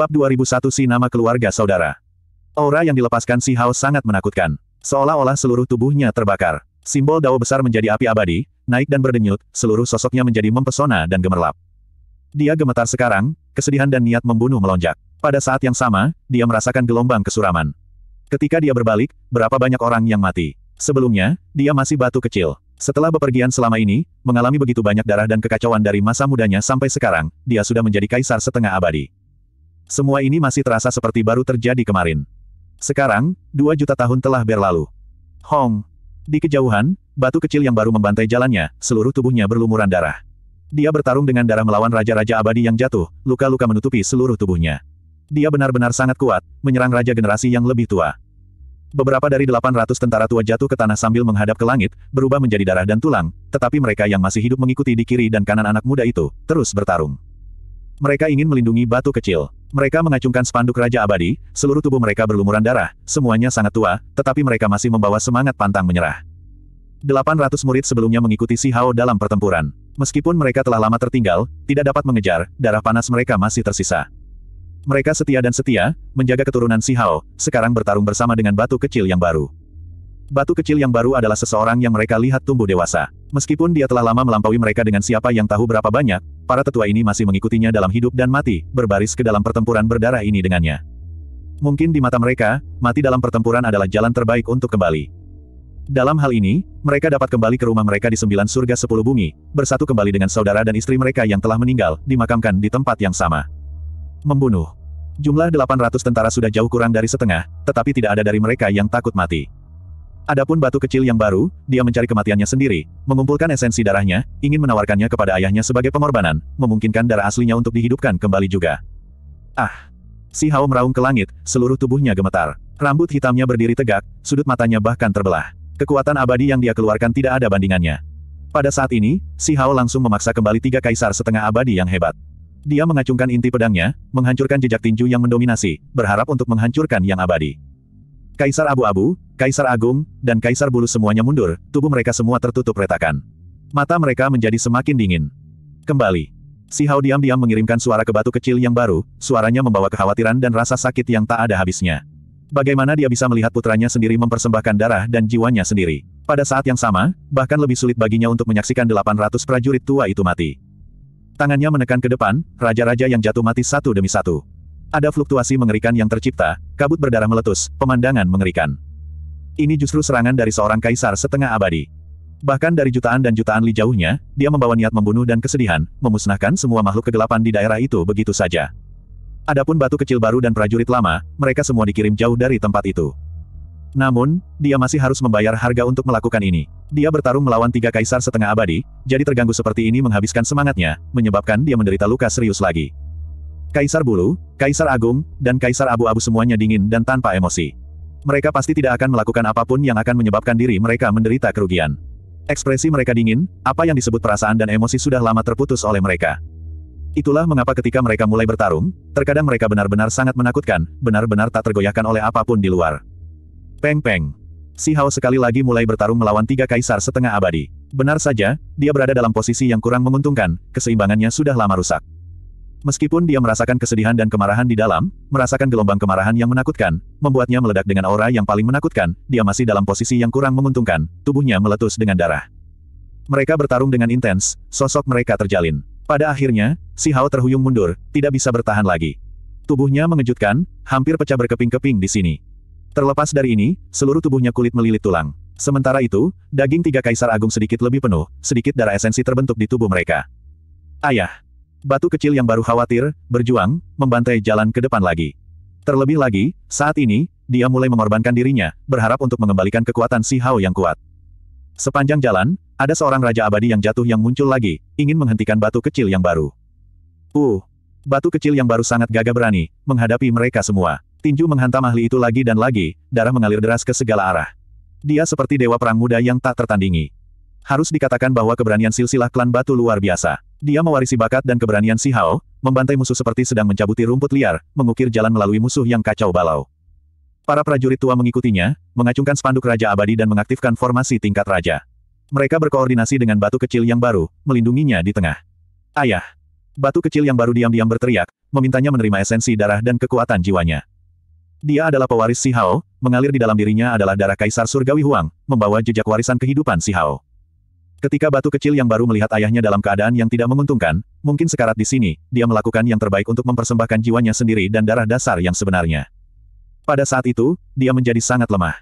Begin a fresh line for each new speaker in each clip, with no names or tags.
Bab 2001 Si Nama Keluarga Saudara Aura yang dilepaskan Si Hao sangat menakutkan. Seolah-olah seluruh tubuhnya terbakar. Simbol dao besar menjadi api abadi, naik dan berdenyut, seluruh sosoknya menjadi mempesona dan gemerlap. Dia gemetar sekarang, kesedihan dan niat membunuh melonjak. Pada saat yang sama, dia merasakan gelombang kesuraman. Ketika dia berbalik, berapa banyak orang yang mati. Sebelumnya, dia masih batu kecil. Setelah bepergian selama ini, mengalami begitu banyak darah dan kekacauan dari masa mudanya sampai sekarang, dia sudah menjadi kaisar setengah abadi. Semua ini masih terasa seperti baru terjadi kemarin. Sekarang, dua juta tahun telah berlalu. Hong. Di kejauhan, batu kecil yang baru membantai jalannya, seluruh tubuhnya berlumuran darah. Dia bertarung dengan darah melawan Raja-Raja Abadi yang jatuh, luka-luka menutupi seluruh tubuhnya. Dia benar-benar sangat kuat, menyerang Raja generasi yang lebih tua. Beberapa dari 800 tentara tua jatuh ke tanah sambil menghadap ke langit, berubah menjadi darah dan tulang, tetapi mereka yang masih hidup mengikuti di kiri dan kanan anak muda itu, terus bertarung. Mereka ingin melindungi batu kecil. Mereka mengacungkan spanduk Raja Abadi, seluruh tubuh mereka berlumuran darah, semuanya sangat tua, tetapi mereka masih membawa semangat pantang menyerah. 800 murid sebelumnya mengikuti Si Hao dalam pertempuran. Meskipun mereka telah lama tertinggal, tidak dapat mengejar, darah panas mereka masih tersisa. Mereka setia dan setia, menjaga keturunan Si Hao, sekarang bertarung bersama dengan batu kecil yang baru. Batu kecil yang baru adalah seseorang yang mereka lihat tumbuh dewasa. Meskipun dia telah lama melampaui mereka dengan siapa yang tahu berapa banyak, para tetua ini masih mengikutinya dalam hidup dan mati, berbaris ke dalam pertempuran berdarah ini dengannya. Mungkin di mata mereka, mati dalam pertempuran adalah jalan terbaik untuk kembali. Dalam hal ini, mereka dapat kembali ke rumah mereka di sembilan surga sepuluh bumi, bersatu kembali dengan saudara dan istri mereka yang telah meninggal, dimakamkan di tempat yang sama. Membunuh. Jumlah 800 tentara sudah jauh kurang dari setengah, tetapi tidak ada dari mereka yang takut mati. Adapun batu kecil yang baru, dia mencari kematiannya sendiri, mengumpulkan esensi darahnya, ingin menawarkannya kepada ayahnya sebagai pengorbanan, memungkinkan darah aslinya untuk dihidupkan kembali juga. Ah! Si Hao meraung ke langit, seluruh tubuhnya gemetar. Rambut hitamnya berdiri tegak, sudut matanya bahkan terbelah. Kekuatan abadi yang dia keluarkan tidak ada bandingannya. Pada saat ini, Si Hao langsung memaksa kembali tiga kaisar setengah abadi yang hebat. Dia mengacungkan inti pedangnya, menghancurkan jejak tinju yang mendominasi, berharap untuk menghancurkan yang abadi. Kaisar abu-abu, Kaisar Agung, dan Kaisar Bulu semuanya mundur, tubuh mereka semua tertutup retakan. Mata mereka menjadi semakin dingin. Kembali. Si Hao diam-diam mengirimkan suara ke batu kecil yang baru, suaranya membawa kekhawatiran dan rasa sakit yang tak ada habisnya. Bagaimana dia bisa melihat putranya sendiri mempersembahkan darah dan jiwanya sendiri. Pada saat yang sama, bahkan lebih sulit baginya untuk menyaksikan 800 prajurit tua itu mati. Tangannya menekan ke depan, raja-raja yang jatuh mati satu demi satu. Ada fluktuasi mengerikan yang tercipta, kabut berdarah meletus, pemandangan mengerikan. Ini justru serangan dari seorang kaisar setengah abadi. Bahkan dari jutaan dan jutaan li jauhnya, dia membawa niat membunuh dan kesedihan, memusnahkan semua makhluk kegelapan di daerah itu begitu saja. Adapun batu kecil baru dan prajurit lama, mereka semua dikirim jauh dari tempat itu. Namun, dia masih harus membayar harga untuk melakukan ini. Dia bertarung melawan tiga kaisar setengah abadi, jadi terganggu seperti ini menghabiskan semangatnya, menyebabkan dia menderita luka serius lagi. Kaisar Bulu, Kaisar Agung, dan Kaisar Abu-Abu semuanya dingin dan tanpa emosi. Mereka pasti tidak akan melakukan apapun yang akan menyebabkan diri mereka menderita kerugian. Ekspresi mereka dingin, apa yang disebut perasaan dan emosi sudah lama terputus oleh mereka. Itulah mengapa ketika mereka mulai bertarung, terkadang mereka benar-benar sangat menakutkan, benar-benar tak tergoyahkan oleh apapun di luar. Peng-peng. Si Hao sekali lagi mulai bertarung melawan tiga kaisar setengah abadi. Benar saja, dia berada dalam posisi yang kurang menguntungkan, keseimbangannya sudah lama rusak. Meskipun dia merasakan kesedihan dan kemarahan di dalam, merasakan gelombang kemarahan yang menakutkan, membuatnya meledak dengan aura yang paling menakutkan, dia masih dalam posisi yang kurang menguntungkan, tubuhnya meletus dengan darah. Mereka bertarung dengan intens, sosok mereka terjalin. Pada akhirnya, si Hao terhuyung mundur, tidak bisa bertahan lagi. Tubuhnya mengejutkan, hampir pecah berkeping-keping di sini. Terlepas dari ini, seluruh tubuhnya kulit melilit tulang. Sementara itu, daging tiga kaisar agung sedikit lebih penuh, sedikit darah esensi terbentuk di tubuh mereka. Ayah, Batu kecil yang baru khawatir, berjuang, membantai jalan ke depan lagi. Terlebih lagi, saat ini, dia mulai mengorbankan dirinya, berharap untuk mengembalikan kekuatan si Hao yang kuat. Sepanjang jalan, ada seorang raja abadi yang jatuh yang muncul lagi, ingin menghentikan batu kecil yang baru. Uh, batu kecil yang baru sangat gagah berani, menghadapi mereka semua. Tinju menghantam ahli itu lagi dan lagi, darah mengalir deras ke segala arah. Dia seperti dewa perang muda yang tak tertandingi. Harus dikatakan bahwa keberanian silsilah klan batu luar biasa. Dia mewarisi bakat dan keberanian Si Hao, membantai musuh seperti sedang mencabuti rumput liar, mengukir jalan melalui musuh yang kacau balau. Para prajurit tua mengikutinya, mengacungkan spanduk Raja Abadi dan mengaktifkan formasi tingkat Raja. Mereka berkoordinasi dengan batu kecil yang baru, melindunginya di tengah. Ayah! Batu kecil yang baru diam-diam berteriak, memintanya menerima esensi darah dan kekuatan jiwanya. Dia adalah pewaris Si Hao, mengalir di dalam dirinya adalah darah Kaisar Surgawi Huang, membawa jejak warisan kehidupan Si Hao. Ketika batu kecil yang baru melihat ayahnya dalam keadaan yang tidak menguntungkan, mungkin sekarat di sini, dia melakukan yang terbaik untuk mempersembahkan jiwanya sendiri dan darah dasar yang sebenarnya. Pada saat itu, dia menjadi sangat lemah.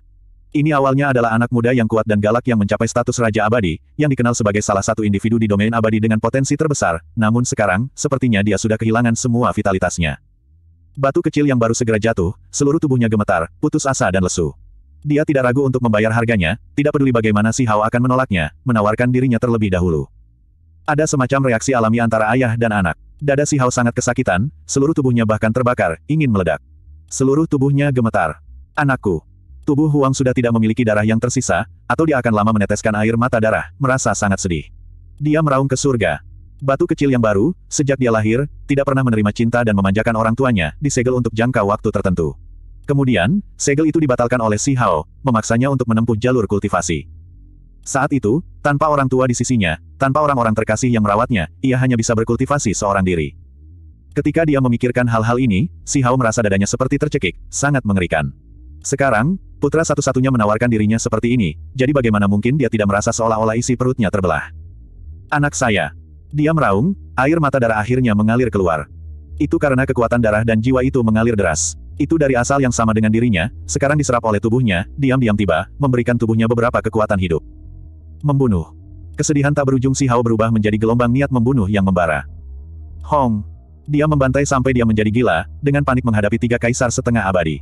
Ini awalnya adalah anak muda yang kuat dan galak yang mencapai status Raja Abadi, yang dikenal sebagai salah satu individu di domain abadi dengan potensi terbesar, namun sekarang, sepertinya dia sudah kehilangan semua vitalitasnya. Batu kecil yang baru segera jatuh, seluruh tubuhnya gemetar, putus asa dan lesu. Dia tidak ragu untuk membayar harganya, tidak peduli bagaimana si Hao akan menolaknya, menawarkan dirinya terlebih dahulu. Ada semacam reaksi alami antara ayah dan anak. Dada si Hao sangat kesakitan, seluruh tubuhnya bahkan terbakar, ingin meledak. Seluruh tubuhnya gemetar. Anakku. Tubuh Huang sudah tidak memiliki darah yang tersisa, atau dia akan lama meneteskan air mata darah, merasa sangat sedih. Dia meraung ke surga. Batu kecil yang baru, sejak dia lahir, tidak pernah menerima cinta dan memanjakan orang tuanya, disegel untuk jangka waktu tertentu. Kemudian, segel itu dibatalkan oleh Si Hao, memaksanya untuk menempuh jalur kultivasi. Saat itu, tanpa orang tua di sisinya, tanpa orang-orang terkasih yang merawatnya, ia hanya bisa berkultivasi seorang diri. Ketika dia memikirkan hal-hal ini, Si Hao merasa dadanya seperti tercekik, sangat mengerikan. Sekarang, putra satu-satunya menawarkan dirinya seperti ini, jadi bagaimana mungkin dia tidak merasa seolah-olah isi perutnya terbelah. Anak saya. Dia meraung, air mata darah akhirnya mengalir keluar. Itu karena kekuatan darah dan jiwa itu mengalir deras itu dari asal yang sama dengan dirinya, sekarang diserap oleh tubuhnya, diam-diam tiba, memberikan tubuhnya beberapa kekuatan hidup. Membunuh. Kesedihan tak berujung si Hao berubah menjadi gelombang niat membunuh yang membara. Hong. Dia membantai sampai dia menjadi gila, dengan panik menghadapi tiga kaisar setengah abadi.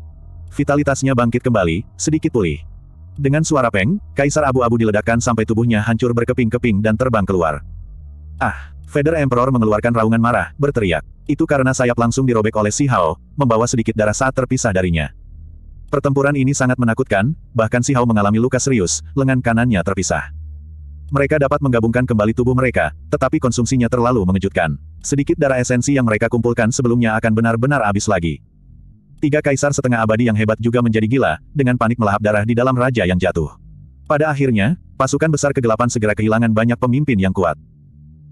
Vitalitasnya bangkit kembali, sedikit pulih. Dengan suara peng, kaisar abu-abu diledakkan sampai tubuhnya hancur berkeping-keping dan terbang keluar. Ah, Feather Emperor mengeluarkan raungan marah, berteriak itu karena sayap langsung dirobek oleh Si Hao, membawa sedikit darah saat terpisah darinya. Pertempuran ini sangat menakutkan, bahkan Si Hao mengalami luka serius, lengan kanannya terpisah. Mereka dapat menggabungkan kembali tubuh mereka, tetapi konsumsinya terlalu mengejutkan. Sedikit darah esensi yang mereka kumpulkan sebelumnya akan benar-benar habis lagi. Tiga kaisar setengah abadi yang hebat juga menjadi gila, dengan panik melahap darah di dalam raja yang jatuh. Pada akhirnya, pasukan besar kegelapan segera kehilangan banyak pemimpin yang kuat.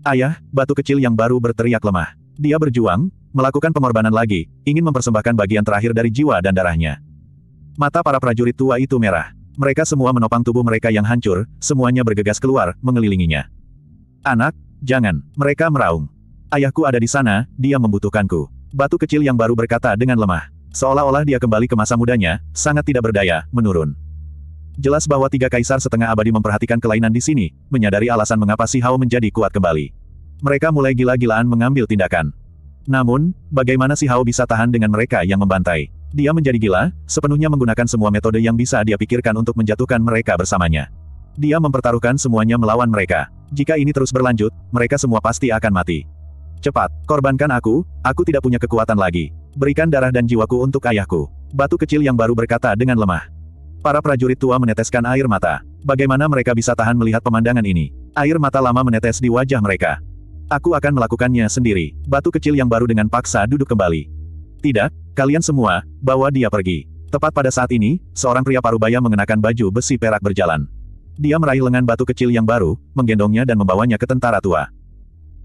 Ayah, batu kecil yang baru berteriak lemah. Dia berjuang, melakukan pengorbanan lagi, ingin mempersembahkan bagian terakhir dari jiwa dan darahnya. Mata para prajurit tua itu merah. Mereka semua menopang tubuh mereka yang hancur, semuanya bergegas keluar, mengelilinginya. Anak, jangan, mereka meraung. Ayahku ada di sana, dia membutuhkanku. Batu kecil yang baru berkata dengan lemah. Seolah-olah dia kembali ke masa mudanya, sangat tidak berdaya, menurun. Jelas bahwa tiga kaisar setengah abadi memperhatikan kelainan di sini, menyadari alasan mengapa Si Hao menjadi kuat kembali. Mereka mulai gila-gilaan mengambil tindakan. Namun, bagaimana si Hao bisa tahan dengan mereka yang membantai? Dia menjadi gila, sepenuhnya menggunakan semua metode yang bisa dia pikirkan untuk menjatuhkan mereka bersamanya. Dia mempertaruhkan semuanya melawan mereka. Jika ini terus berlanjut, mereka semua pasti akan mati. Cepat, korbankan aku, aku tidak punya kekuatan lagi. Berikan darah dan jiwaku untuk ayahku. Batu kecil yang baru berkata dengan lemah. Para prajurit tua meneteskan air mata. Bagaimana mereka bisa tahan melihat pemandangan ini? Air mata lama menetes di wajah mereka. Aku akan melakukannya sendiri. Batu kecil yang baru dengan paksa duduk kembali. Tidak, kalian semua, bawa dia pergi. Tepat pada saat ini, seorang pria parubaya mengenakan baju besi perak berjalan. Dia meraih lengan batu kecil yang baru, menggendongnya dan membawanya ke tentara tua.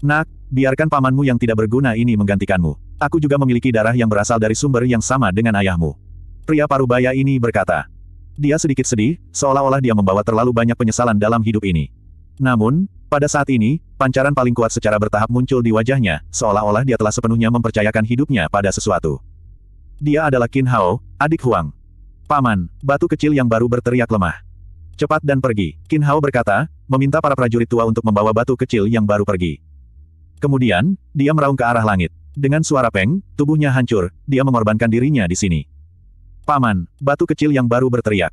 Nak, biarkan pamanmu yang tidak berguna ini menggantikanmu. Aku juga memiliki darah yang berasal dari sumber yang sama dengan ayahmu. Pria parubaya ini berkata. Dia sedikit sedih, seolah-olah dia membawa terlalu banyak penyesalan dalam hidup ini. Namun, pada saat ini, pancaran paling kuat secara bertahap muncul di wajahnya, seolah-olah dia telah sepenuhnya mempercayakan hidupnya pada sesuatu. Dia adalah Qin Hao, adik Huang. Paman, batu kecil yang baru berteriak lemah. Cepat dan pergi, Qin Hao berkata, meminta para prajurit tua untuk membawa batu kecil yang baru pergi. Kemudian, dia meraung ke arah langit. Dengan suara peng, tubuhnya hancur, dia mengorbankan dirinya di sini. Paman, batu kecil yang baru berteriak.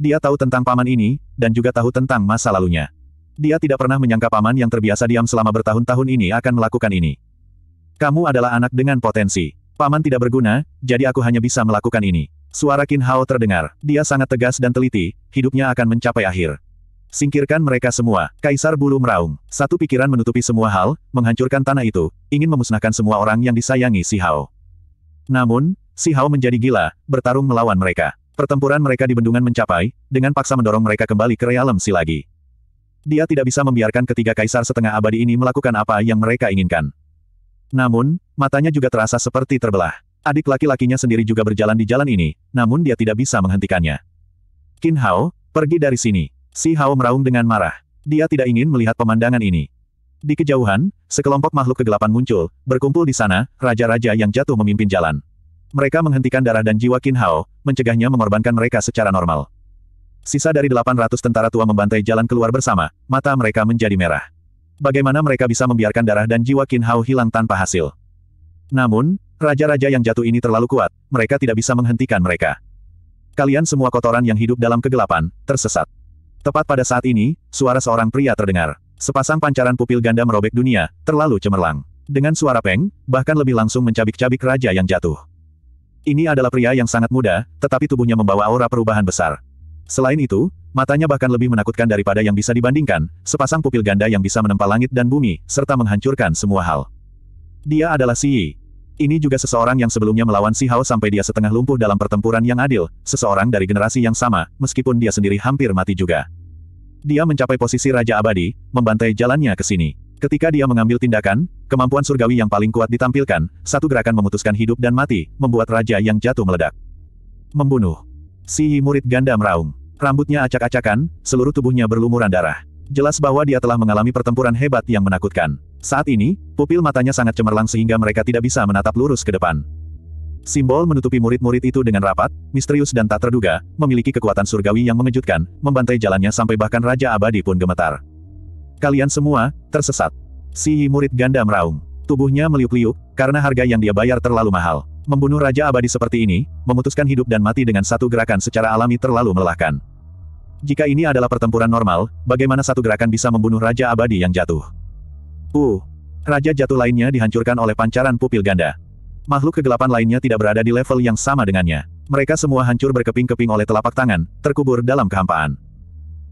Dia tahu tentang paman ini, dan juga tahu tentang masa lalunya. Dia tidak pernah menyangka paman yang terbiasa diam selama bertahun-tahun ini akan melakukan ini. Kamu adalah anak dengan potensi. Paman tidak berguna, jadi aku hanya bisa melakukan ini. Suara Qin Hao terdengar. Dia sangat tegas dan teliti, hidupnya akan mencapai akhir. Singkirkan mereka semua. Kaisar bulu meraung. Satu pikiran menutupi semua hal, menghancurkan tanah itu, ingin memusnahkan semua orang yang disayangi Si Hao. Namun, Si Hao menjadi gila, bertarung melawan mereka. Pertempuran mereka di bendungan mencapai, dengan paksa mendorong mereka kembali ke realem Si lagi. Dia tidak bisa membiarkan ketiga kaisar setengah abadi ini melakukan apa yang mereka inginkan. Namun, matanya juga terasa seperti terbelah. Adik laki-lakinya sendiri juga berjalan di jalan ini, namun dia tidak bisa menghentikannya. Qin Hao, pergi dari sini. Si Hao meraung dengan marah. Dia tidak ingin melihat pemandangan ini. Di kejauhan, sekelompok makhluk kegelapan muncul, berkumpul di sana, raja-raja yang jatuh memimpin jalan. Mereka menghentikan darah dan jiwa Qin Hao, mencegahnya mengorbankan mereka secara normal. Sisa dari 800 tentara tua membantai jalan keluar bersama, mata mereka menjadi merah. Bagaimana mereka bisa membiarkan darah dan jiwa Qin Hao hilang tanpa hasil? Namun, raja-raja yang jatuh ini terlalu kuat, mereka tidak bisa menghentikan mereka. Kalian semua kotoran yang hidup dalam kegelapan, tersesat. Tepat pada saat ini, suara seorang pria terdengar. Sepasang pancaran pupil ganda merobek dunia, terlalu cemerlang. Dengan suara peng, bahkan lebih langsung mencabik-cabik raja yang jatuh. Ini adalah pria yang sangat muda, tetapi tubuhnya membawa aura perubahan besar. Selain itu, matanya bahkan lebih menakutkan daripada yang bisa dibandingkan, sepasang pupil ganda yang bisa menempa langit dan bumi, serta menghancurkan semua hal. Dia adalah Si Yi. Ini juga seseorang yang sebelumnya melawan Si Hao sampai dia setengah lumpuh dalam pertempuran yang adil, seseorang dari generasi yang sama, meskipun dia sendiri hampir mati juga. Dia mencapai posisi Raja Abadi, membantai jalannya ke sini. Ketika dia mengambil tindakan, kemampuan surgawi yang paling kuat ditampilkan, satu gerakan memutuskan hidup dan mati, membuat raja yang jatuh meledak. Membunuh. Si murid ganda meraung. Rambutnya acak-acakan, seluruh tubuhnya berlumuran darah. Jelas bahwa dia telah mengalami pertempuran hebat yang menakutkan. Saat ini, pupil matanya sangat cemerlang sehingga mereka tidak bisa menatap lurus ke depan. Simbol menutupi murid-murid itu dengan rapat, misterius dan tak terduga, memiliki kekuatan surgawi yang mengejutkan, membantai jalannya sampai bahkan Raja Abadi pun gemetar. Kalian semua, tersesat. Si murid ganda meraung. Tubuhnya meliuk-liuk, karena harga yang dia bayar terlalu mahal. Membunuh Raja Abadi seperti ini, memutuskan hidup dan mati dengan satu gerakan secara alami terlalu melelahkan. Jika ini adalah pertempuran normal, bagaimana satu gerakan bisa membunuh Raja Abadi yang jatuh? Uh, Raja jatuh lainnya dihancurkan oleh pancaran pupil ganda. Makhluk kegelapan lainnya tidak berada di level yang sama dengannya. Mereka semua hancur berkeping-keping oleh telapak tangan, terkubur dalam kehampaan.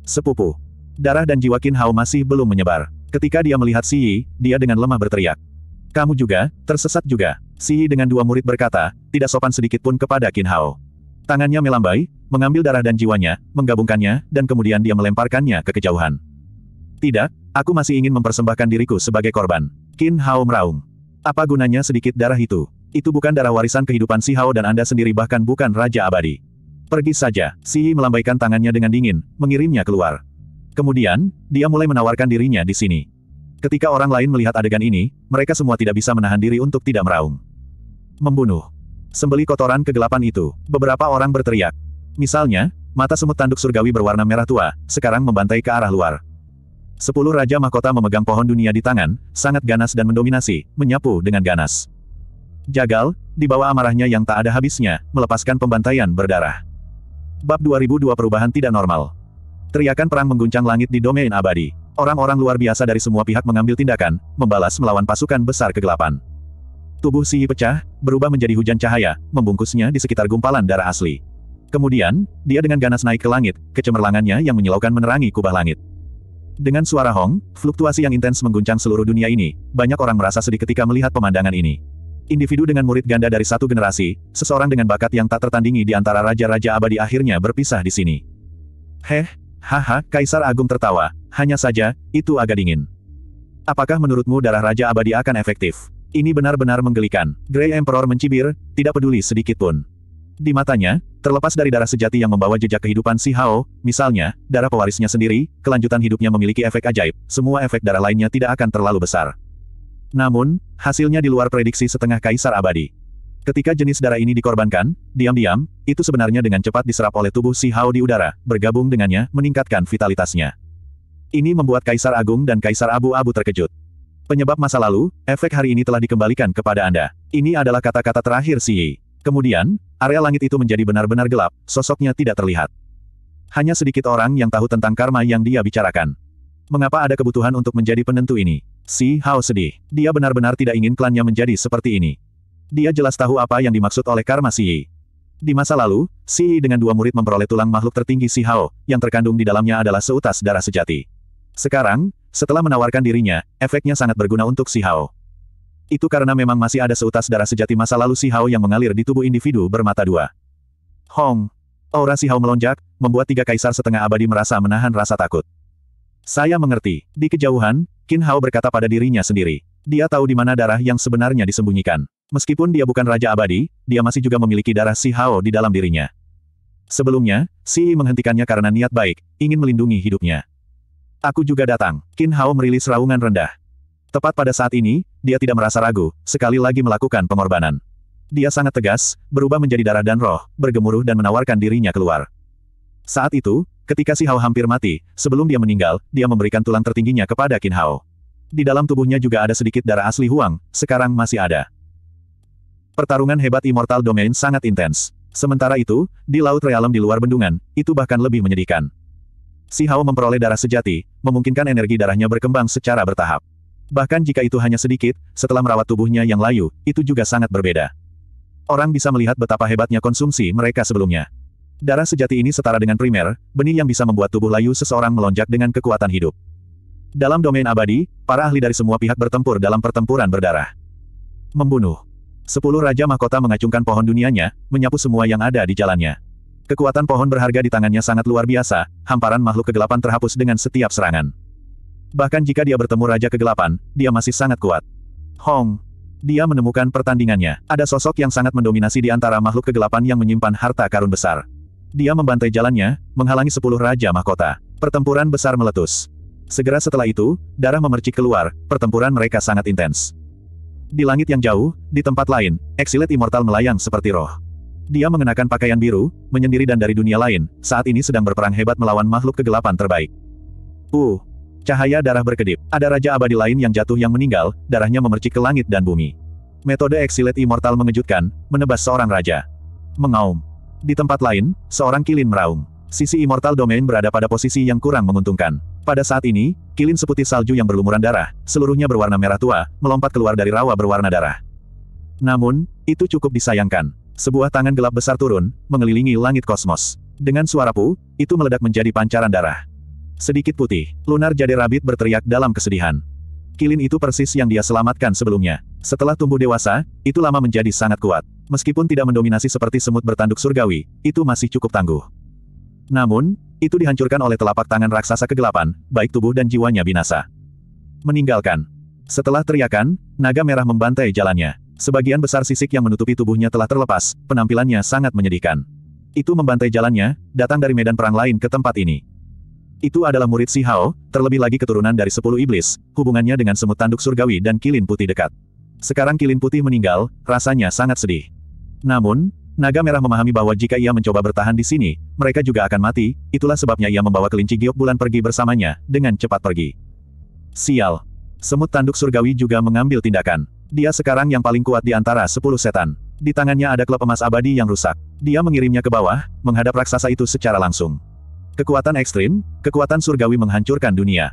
Sepupu. Darah dan jiwa Qin Hao masih belum menyebar. Ketika dia melihat Si Yi, dia dengan lemah berteriak. Kamu juga, tersesat juga. Si Yi dengan dua murid berkata, tidak sopan sedikit pun kepada Qin Hao. Tangannya melambai, mengambil darah dan jiwanya, menggabungkannya, dan kemudian dia melemparkannya ke kejauhan. Tidak, aku masih ingin mempersembahkan diriku sebagai korban. Qin Hao meraung. Apa gunanya sedikit darah itu? Itu bukan darah warisan kehidupan Si Hao dan Anda sendiri bahkan bukan Raja Abadi. Pergi saja, Si Yi melambaikan tangannya dengan dingin, mengirimnya keluar. Kemudian, dia mulai menawarkan dirinya di sini. Ketika orang lain melihat adegan ini, mereka semua tidak bisa menahan diri untuk tidak meraung. Membunuh. Sembeli kotoran kegelapan itu, beberapa orang berteriak, Misalnya, mata semut tanduk surgawi berwarna merah tua, sekarang membantai ke arah luar. Sepuluh Raja Mahkota memegang pohon dunia di tangan, sangat ganas dan mendominasi, menyapu dengan ganas. Jagal, di bawah amarahnya yang tak ada habisnya, melepaskan pembantaian berdarah. Bab 2002 Perubahan Tidak Normal Teriakan perang mengguncang langit di domain abadi. Orang-orang luar biasa dari semua pihak mengambil tindakan, membalas melawan pasukan besar kegelapan. Tubuh Siyi pecah, berubah menjadi hujan cahaya, membungkusnya di sekitar gumpalan darah asli. Kemudian, dia dengan ganas naik ke langit, kecemerlangannya yang menyilaukan menerangi kubah langit. Dengan suara hong, fluktuasi yang intens mengguncang seluruh dunia ini, banyak orang merasa sedih ketika melihat pemandangan ini. Individu dengan murid ganda dari satu generasi, seseorang dengan bakat yang tak tertandingi di antara raja-raja abadi akhirnya berpisah di sini. Heh, haha, Kaisar Agung tertawa, hanya saja, itu agak dingin. Apakah menurutmu darah raja abadi akan efektif? Ini benar-benar menggelikan. Grey Emperor mencibir, tidak peduli sedikit pun. Di matanya, terlepas dari darah sejati yang membawa jejak kehidupan si Hao, misalnya, darah pewarisnya sendiri, kelanjutan hidupnya memiliki efek ajaib, semua efek darah lainnya tidak akan terlalu besar. Namun, hasilnya di luar prediksi setengah kaisar abadi. Ketika jenis darah ini dikorbankan, diam-diam, itu sebenarnya dengan cepat diserap oleh tubuh si Hao di udara, bergabung dengannya, meningkatkan vitalitasnya. Ini membuat Kaisar Agung dan Kaisar Abu-Abu terkejut. Penyebab masa lalu, efek hari ini telah dikembalikan kepada Anda. Ini adalah kata-kata terakhir Si Yi. Kemudian, area langit itu menjadi benar-benar gelap, sosoknya tidak terlihat. Hanya sedikit orang yang tahu tentang karma yang dia bicarakan. Mengapa ada kebutuhan untuk menjadi penentu ini? Si Hao sedih. Dia benar-benar tidak ingin klannya menjadi seperti ini. Dia jelas tahu apa yang dimaksud oleh karma Si Yi. Di masa lalu, Si Yi dengan dua murid memperoleh tulang makhluk tertinggi Si Hao, yang terkandung di dalamnya adalah seutas darah sejati. Sekarang, setelah menawarkan dirinya, efeknya sangat berguna untuk Si Hao. Itu karena memang masih ada seutas darah sejati masa lalu Si Hao yang mengalir di tubuh individu bermata dua. Hong! Aura Si Hao melonjak, membuat tiga kaisar setengah abadi merasa menahan rasa takut. Saya mengerti. Di kejauhan, Qin Hao berkata pada dirinya sendiri. Dia tahu di mana darah yang sebenarnya disembunyikan. Meskipun dia bukan Raja Abadi, dia masih juga memiliki darah Si Hao di dalam dirinya. Sebelumnya, Si Yi menghentikannya karena niat baik, ingin melindungi hidupnya. Aku juga datang. Qin Hao merilis raungan rendah. Tepat pada saat ini, dia tidak merasa ragu, sekali lagi melakukan pengorbanan. Dia sangat tegas, berubah menjadi darah dan roh, bergemuruh dan menawarkan dirinya keluar. Saat itu, ketika Si Hao hampir mati, sebelum dia meninggal, dia memberikan tulang tertingginya kepada Qin Hao. Di dalam tubuhnya juga ada sedikit darah asli Huang, sekarang masih ada. Pertarungan hebat Immortal Domain sangat intens. Sementara itu, di Laut Realem di luar bendungan, itu bahkan lebih menyedihkan. Si Hao memperoleh darah sejati, memungkinkan energi darahnya berkembang secara bertahap. Bahkan jika itu hanya sedikit, setelah merawat tubuhnya yang layu, itu juga sangat berbeda. Orang bisa melihat betapa hebatnya konsumsi mereka sebelumnya. Darah sejati ini setara dengan primer, benih yang bisa membuat tubuh layu seseorang melonjak dengan kekuatan hidup. Dalam domain abadi, para ahli dari semua pihak bertempur dalam pertempuran berdarah. Membunuh. Sepuluh Raja Mahkota mengacungkan pohon dunianya, menyapu semua yang ada di jalannya. Kekuatan pohon berharga di tangannya sangat luar biasa, hamparan makhluk kegelapan terhapus dengan setiap serangan. Bahkan jika dia bertemu Raja Kegelapan, dia masih sangat kuat. Hong. Dia menemukan pertandingannya. Ada sosok yang sangat mendominasi di antara makhluk kegelapan yang menyimpan harta karun besar. Dia membantai jalannya, menghalangi sepuluh Raja Mahkota. Pertempuran besar meletus. Segera setelah itu, darah memercik keluar, pertempuran mereka sangat intens. Di langit yang jauh, di tempat lain, Exilet Immortal melayang seperti roh. Dia mengenakan pakaian biru, menyendiri dan dari dunia lain, saat ini sedang berperang hebat melawan makhluk kegelapan terbaik. Uh, Cahaya darah berkedip. Ada Raja Abadi lain yang jatuh yang meninggal, darahnya memercik ke langit dan bumi. Metode Exiled Immortal mengejutkan, menebas seorang raja. Mengaum. Di tempat lain, seorang kilin meraung. Sisi Immortal Domain berada pada posisi yang kurang menguntungkan. Pada saat ini, kilin seputih salju yang berlumuran darah, seluruhnya berwarna merah tua, melompat keluar dari rawa berwarna darah. Namun, itu cukup disayangkan. Sebuah tangan gelap besar turun, mengelilingi langit kosmos. Dengan suara pu, itu meledak menjadi pancaran darah. Sedikit putih, Lunar Jade Rabbit berteriak dalam kesedihan. Kilin itu persis yang dia selamatkan sebelumnya. Setelah tumbuh dewasa, itu lama menjadi sangat kuat. Meskipun tidak mendominasi seperti semut bertanduk surgawi, itu masih cukup tangguh. Namun, itu dihancurkan oleh telapak tangan raksasa kegelapan, baik tubuh dan jiwanya binasa. Meninggalkan. Setelah teriakan, naga merah membantai jalannya. Sebagian besar sisik yang menutupi tubuhnya telah terlepas, penampilannya sangat menyedihkan. Itu membantai jalannya, datang dari medan perang lain ke tempat ini. Itu adalah murid Si Hao, terlebih lagi keturunan dari sepuluh iblis, hubungannya dengan semut tanduk surgawi dan kilin putih dekat. Sekarang kilin putih meninggal, rasanya sangat sedih. Namun, naga merah memahami bahwa jika ia mencoba bertahan di sini, mereka juga akan mati, itulah sebabnya ia membawa kelinci giok bulan pergi bersamanya, dengan cepat pergi. Sial. Semut tanduk surgawi juga mengambil tindakan. Dia sekarang yang paling kuat di antara sepuluh setan. Di tangannya ada klub emas abadi yang rusak. Dia mengirimnya ke bawah, menghadap raksasa itu secara langsung. Kekuatan ekstrim, kekuatan surgawi menghancurkan dunia.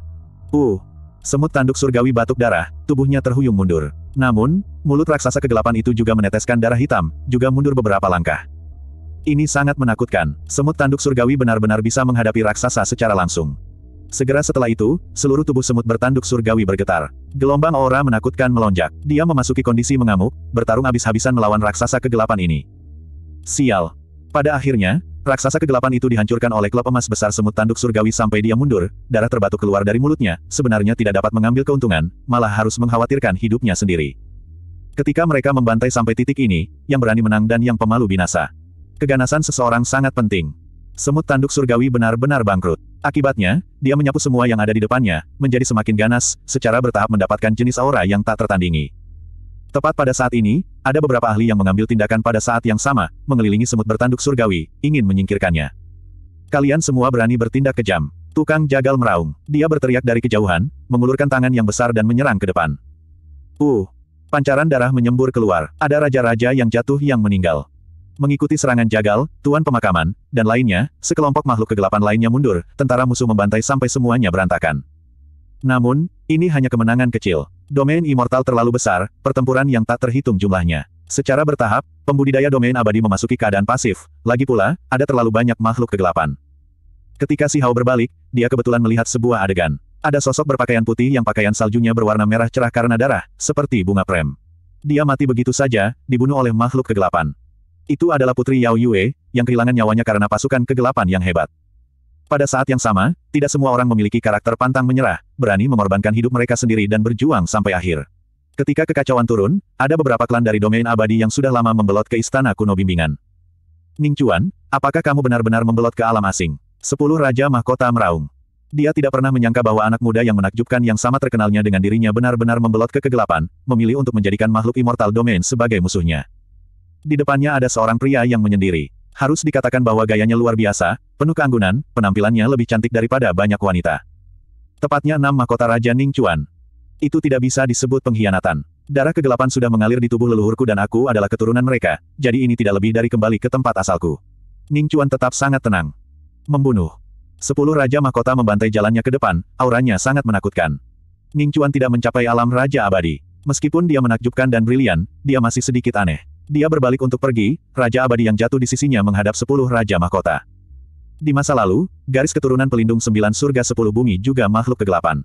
Uh, semut tanduk surgawi batuk darah, tubuhnya terhuyung mundur. Namun, mulut raksasa kegelapan itu juga meneteskan darah hitam, juga mundur beberapa langkah. Ini sangat menakutkan, semut tanduk surgawi benar-benar bisa menghadapi raksasa secara langsung. Segera setelah itu, seluruh tubuh semut bertanduk surgawi bergetar. Gelombang aura menakutkan melonjak. Dia memasuki kondisi mengamuk, bertarung habis-habisan melawan raksasa kegelapan ini. Sial. Pada akhirnya, Raksasa kegelapan itu dihancurkan oleh klub emas besar semut tanduk surgawi sampai dia mundur, darah terbatuk keluar dari mulutnya, sebenarnya tidak dapat mengambil keuntungan, malah harus mengkhawatirkan hidupnya sendiri. Ketika mereka membantai sampai titik ini, yang berani menang dan yang pemalu binasa. Keganasan seseorang sangat penting. Semut tanduk surgawi benar-benar bangkrut. Akibatnya, dia menyapu semua yang ada di depannya, menjadi semakin ganas, secara bertahap mendapatkan jenis aura yang tak tertandingi. Tepat pada saat ini, ada beberapa ahli yang mengambil tindakan pada saat yang sama, mengelilingi semut bertanduk surgawi, ingin menyingkirkannya. Kalian semua berani bertindak kejam. Tukang jagal meraung. Dia berteriak dari kejauhan, mengulurkan tangan yang besar dan menyerang ke depan. Uh! Pancaran darah menyembur keluar. Ada raja-raja yang jatuh yang meninggal. Mengikuti serangan jagal, tuan pemakaman, dan lainnya, sekelompok makhluk kegelapan lainnya mundur, tentara musuh membantai sampai semuanya berantakan. Namun, ini hanya kemenangan kecil. Domain immortal terlalu besar, pertempuran yang tak terhitung jumlahnya. Secara bertahap, pembudidaya domain abadi memasuki keadaan pasif, lagi pula, ada terlalu banyak makhluk kegelapan. Ketika si Hao berbalik, dia kebetulan melihat sebuah adegan. Ada sosok berpakaian putih yang pakaian saljunya berwarna merah cerah karena darah, seperti bunga prem. Dia mati begitu saja, dibunuh oleh makhluk kegelapan. Itu adalah putri Yao Yue, yang kehilangan nyawanya karena pasukan kegelapan yang hebat. Pada saat yang sama, tidak semua orang memiliki karakter pantang menyerah, berani mengorbankan hidup mereka sendiri dan berjuang sampai akhir. Ketika kekacauan turun, ada beberapa klan dari domain abadi yang sudah lama membelot ke istana kuno bimbingan. Ning Chuan, apakah kamu benar-benar membelot ke alam asing? Sepuluh Raja Mahkota Meraung. Dia tidak pernah menyangka bahwa anak muda yang menakjubkan yang sama terkenalnya dengan dirinya benar-benar membelot ke kegelapan, memilih untuk menjadikan makhluk immortal domain sebagai musuhnya. Di depannya ada seorang pria yang menyendiri. Harus dikatakan bahwa gayanya luar biasa, penuh keanggunan, penampilannya lebih cantik daripada banyak wanita. Tepatnya enam mahkota Raja Ning Chuan. Itu tidak bisa disebut pengkhianatan. Darah kegelapan sudah mengalir di tubuh leluhurku dan aku adalah keturunan mereka, jadi ini tidak lebih dari kembali ke tempat asalku. Ning Chuan tetap sangat tenang. Membunuh. Sepuluh Raja Mahkota membantai jalannya ke depan, auranya sangat menakutkan. Ning Chuan tidak mencapai alam Raja Abadi. Meskipun dia menakjubkan dan brilian, dia masih sedikit aneh. Dia berbalik untuk pergi, Raja Abadi yang jatuh di sisinya menghadap sepuluh Raja Mahkota. Di masa lalu, garis keturunan pelindung sembilan surga sepuluh bumi juga makhluk kegelapan.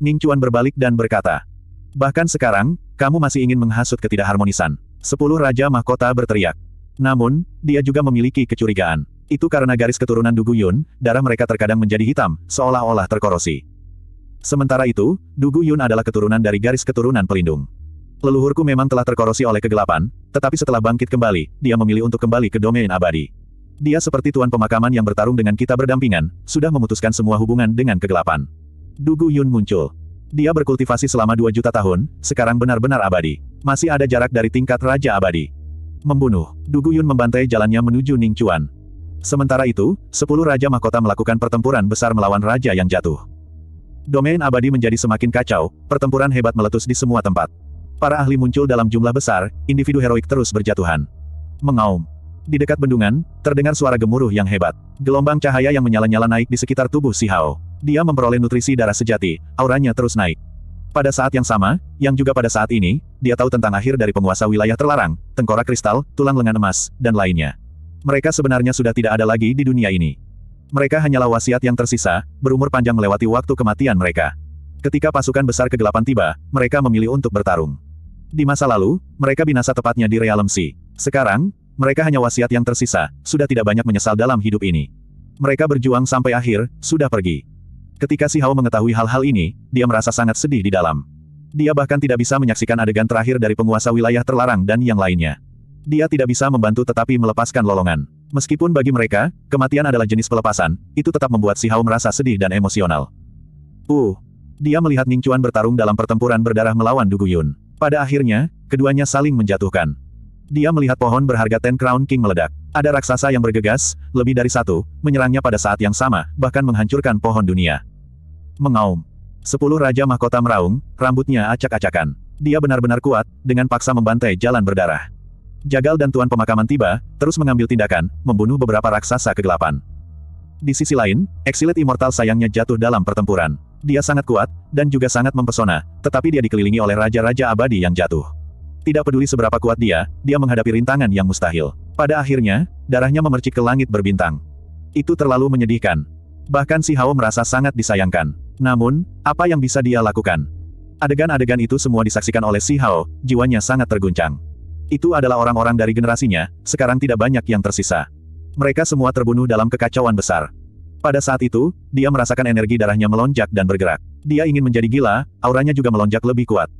Ning Cuan berbalik dan berkata, Bahkan sekarang, kamu masih ingin menghasut ketidakharmonisan. Sepuluh Raja Mahkota berteriak. Namun, dia juga memiliki kecurigaan. Itu karena garis keturunan Dugu Yun, darah mereka terkadang menjadi hitam, seolah-olah terkorosi. Sementara itu, Dugu Yun adalah keturunan dari garis keturunan pelindung. Leluhurku memang telah terkorosi oleh kegelapan, tetapi setelah bangkit kembali, dia memilih untuk kembali ke domain abadi. Dia seperti tuan pemakaman yang bertarung dengan kita berdampingan, sudah memutuskan semua hubungan dengan kegelapan. Dugu Yun muncul. Dia berkultivasi selama dua juta tahun, sekarang benar-benar abadi. Masih ada jarak dari tingkat Raja Abadi. Membunuh, Dugu Yun membantai jalannya menuju Ning Chuan. Sementara itu, sepuluh Raja Mahkota melakukan pertempuran besar melawan Raja yang jatuh. Domain abadi menjadi semakin kacau, pertempuran hebat meletus di semua tempat. Para ahli muncul dalam jumlah besar, individu heroik terus berjatuhan. Mengaum. Di dekat bendungan, terdengar suara gemuruh yang hebat. Gelombang cahaya yang menyala-nyala naik di sekitar tubuh Si Hao. Dia memperoleh nutrisi darah sejati, auranya terus naik. Pada saat yang sama, yang juga pada saat ini, dia tahu tentang akhir dari penguasa wilayah terlarang, tengkorak kristal, tulang lengan emas, dan lainnya. Mereka sebenarnya sudah tidak ada lagi di dunia ini. Mereka hanyalah wasiat yang tersisa, berumur panjang melewati waktu kematian mereka. Ketika pasukan besar kegelapan tiba, mereka memilih untuk bertarung. Di masa lalu, mereka binasa tepatnya di realem si. Sekarang, mereka hanya wasiat yang tersisa, sudah tidak banyak menyesal dalam hidup ini. Mereka berjuang sampai akhir, sudah pergi. Ketika si Hao mengetahui hal-hal ini, dia merasa sangat sedih di dalam. Dia bahkan tidak bisa menyaksikan adegan terakhir dari penguasa wilayah terlarang dan yang lainnya. Dia tidak bisa membantu tetapi melepaskan lolongan. Meskipun bagi mereka, kematian adalah jenis pelepasan, itu tetap membuat si Hao merasa sedih dan emosional. Uh, dia melihat Ning Chuan bertarung dalam pertempuran berdarah melawan Dugu Yun. Pada akhirnya, keduanya saling menjatuhkan. Dia melihat pohon berharga Ten Crown King meledak. Ada raksasa yang bergegas, lebih dari satu, menyerangnya pada saat yang sama, bahkan menghancurkan pohon dunia. Mengaum. Sepuluh Raja Mahkota meraung, rambutnya acak-acakan. Dia benar-benar kuat, dengan paksa membantai jalan berdarah. Jagal dan Tuan Pemakaman tiba, terus mengambil tindakan, membunuh beberapa raksasa kegelapan. Di sisi lain, Exilet Immortal sayangnya jatuh dalam pertempuran. Dia sangat kuat, dan juga sangat mempesona, tetapi dia dikelilingi oleh raja-raja abadi yang jatuh. Tidak peduli seberapa kuat dia, dia menghadapi rintangan yang mustahil. Pada akhirnya, darahnya memercik ke langit berbintang. Itu terlalu menyedihkan. Bahkan si Hao merasa sangat disayangkan. Namun, apa yang bisa dia lakukan? Adegan-adegan itu semua disaksikan oleh si Hao, jiwanya sangat terguncang. Itu adalah orang-orang dari generasinya, sekarang tidak banyak yang tersisa. Mereka semua terbunuh dalam kekacauan besar. Pada saat itu, dia merasakan energi darahnya melonjak dan bergerak. Dia ingin menjadi gila, auranya juga melonjak lebih kuat.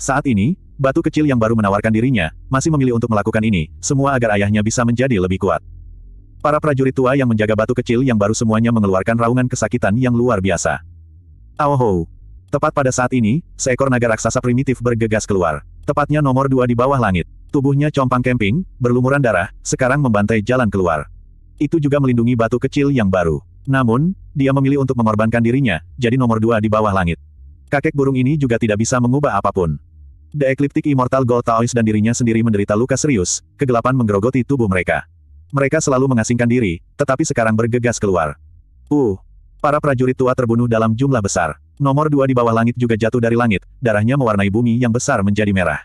Saat ini, batu kecil yang baru menawarkan dirinya, masih memilih untuk melakukan ini, semua agar ayahnya bisa menjadi lebih kuat. Para prajurit tua yang menjaga batu kecil yang baru semuanya mengeluarkan raungan kesakitan yang luar biasa. Aoho! Tepat pada saat ini, seekor naga raksasa primitif bergegas keluar. Tepatnya nomor dua di bawah langit. Tubuhnya compang kemping, berlumuran darah, sekarang membantai jalan keluar. Itu juga melindungi batu kecil yang baru. Namun, dia memilih untuk mengorbankan dirinya, jadi nomor dua di bawah langit. Kakek burung ini juga tidak bisa mengubah apapun. The Ecliptic Immortal Gold Taoist dan dirinya sendiri menderita luka serius, kegelapan menggerogoti tubuh mereka. Mereka selalu mengasingkan diri, tetapi sekarang bergegas keluar. Uh, para prajurit tua terbunuh dalam jumlah besar. Nomor dua di bawah langit juga jatuh dari langit, darahnya mewarnai bumi yang besar menjadi merah.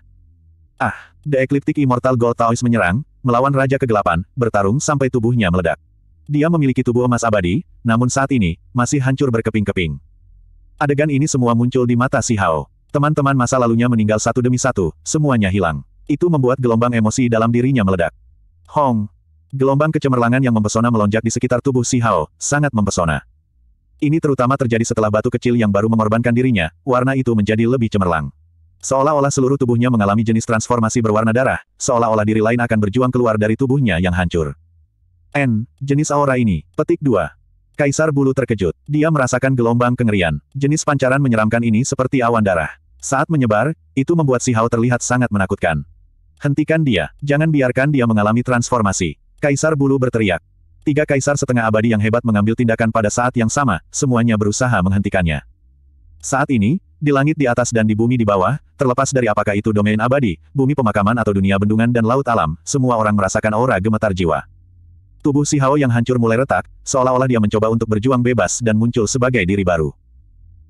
Ah, The Ecliptic Immortal Gold Taoist menyerang, melawan Raja Kegelapan, bertarung sampai tubuhnya meledak. Dia memiliki tubuh emas abadi, namun saat ini, masih hancur berkeping-keping. Adegan ini semua muncul di mata Si Hao. Teman-teman masa lalunya meninggal satu demi satu, semuanya hilang. Itu membuat gelombang emosi dalam dirinya meledak. Hong! Gelombang kecemerlangan yang mempesona melonjak di sekitar tubuh Si Hao, sangat mempesona. Ini terutama terjadi setelah batu kecil yang baru mengorbankan dirinya, warna itu menjadi lebih cemerlang. Seolah-olah seluruh tubuhnya mengalami jenis transformasi berwarna darah, seolah-olah diri lain akan berjuang keluar dari tubuhnya yang hancur. N, jenis aura ini, petik 2. Kaisar bulu terkejut. Dia merasakan gelombang kengerian. Jenis pancaran menyeramkan ini seperti awan darah. Saat menyebar, itu membuat si Hao terlihat sangat menakutkan. Hentikan dia, jangan biarkan dia mengalami transformasi. Kaisar bulu berteriak. Tiga kaisar setengah abadi yang hebat mengambil tindakan pada saat yang sama, semuanya berusaha menghentikannya. Saat ini, di langit di atas dan di bumi di bawah, terlepas dari apakah itu domain abadi, bumi pemakaman atau dunia bendungan dan laut alam, semua orang merasakan aura gemetar jiwa. Tubuh Si Hao yang hancur mulai retak, seolah-olah dia mencoba untuk berjuang bebas dan muncul sebagai diri baru.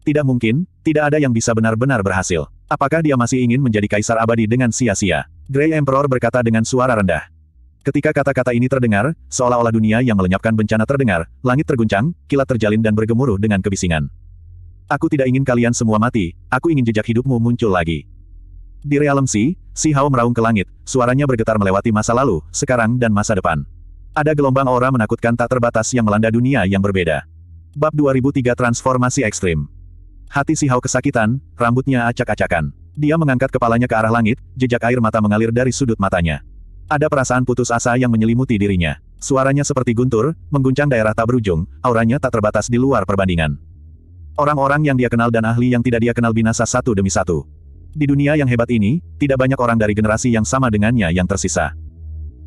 Tidak mungkin, tidak ada yang bisa benar-benar berhasil. Apakah dia masih ingin menjadi kaisar abadi dengan sia-sia? Grey Emperor berkata dengan suara rendah. Ketika kata-kata ini terdengar, seolah-olah dunia yang melenyapkan bencana terdengar, langit terguncang, kilat terjalin dan bergemuruh dengan kebisingan. Aku tidak ingin kalian semua mati, aku ingin jejak hidupmu muncul lagi. Di realem Si, Si Hao meraung ke langit, suaranya bergetar melewati masa lalu, sekarang dan masa depan. Ada gelombang aura menakutkan tak terbatas yang melanda dunia yang berbeda. Bab 2003 Transformasi Ekstrim Hati si Hao kesakitan, rambutnya acak-acakan. Dia mengangkat kepalanya ke arah langit, jejak air mata mengalir dari sudut matanya. Ada perasaan putus asa yang menyelimuti dirinya. Suaranya seperti guntur, mengguncang daerah tak berujung, auranya tak terbatas di luar perbandingan. Orang-orang yang dia kenal dan ahli yang tidak dia kenal binasa satu demi satu. Di dunia yang hebat ini, tidak banyak orang dari generasi yang sama dengannya yang tersisa.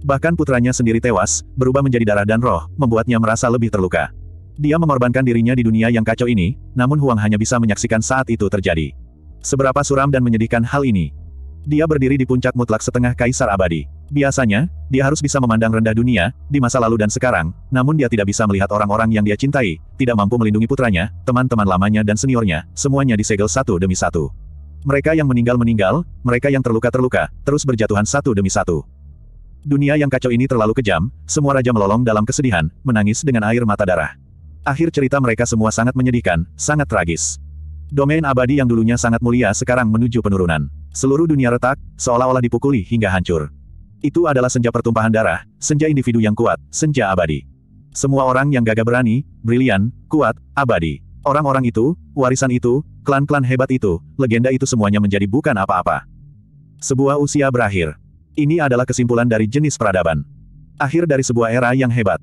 Bahkan putranya sendiri tewas, berubah menjadi darah dan roh, membuatnya merasa lebih terluka. Dia mengorbankan dirinya di dunia yang kacau ini, namun Huang hanya bisa menyaksikan saat itu terjadi. Seberapa suram dan menyedihkan hal ini. Dia berdiri di puncak mutlak setengah kaisar abadi. Biasanya, dia harus bisa memandang rendah dunia, di masa lalu dan sekarang, namun dia tidak bisa melihat orang-orang yang dia cintai, tidak mampu melindungi putranya, teman-teman lamanya dan seniornya, semuanya disegel satu demi satu. Mereka yang meninggal-meninggal, mereka yang terluka-terluka, terus berjatuhan satu demi satu dunia yang kacau ini terlalu kejam, semua raja melolong dalam kesedihan, menangis dengan air mata darah. Akhir cerita mereka semua sangat menyedihkan, sangat tragis. Domain abadi yang dulunya sangat mulia sekarang menuju penurunan. Seluruh dunia retak, seolah-olah dipukuli hingga hancur. Itu adalah senja pertumpahan darah, senja individu yang kuat, senja abadi. Semua orang yang gagah berani, brilian, kuat, abadi. Orang-orang itu, warisan itu, klan-klan hebat itu, legenda itu semuanya menjadi bukan apa-apa. Sebuah usia berakhir. Ini adalah kesimpulan dari jenis peradaban. Akhir dari sebuah era yang hebat.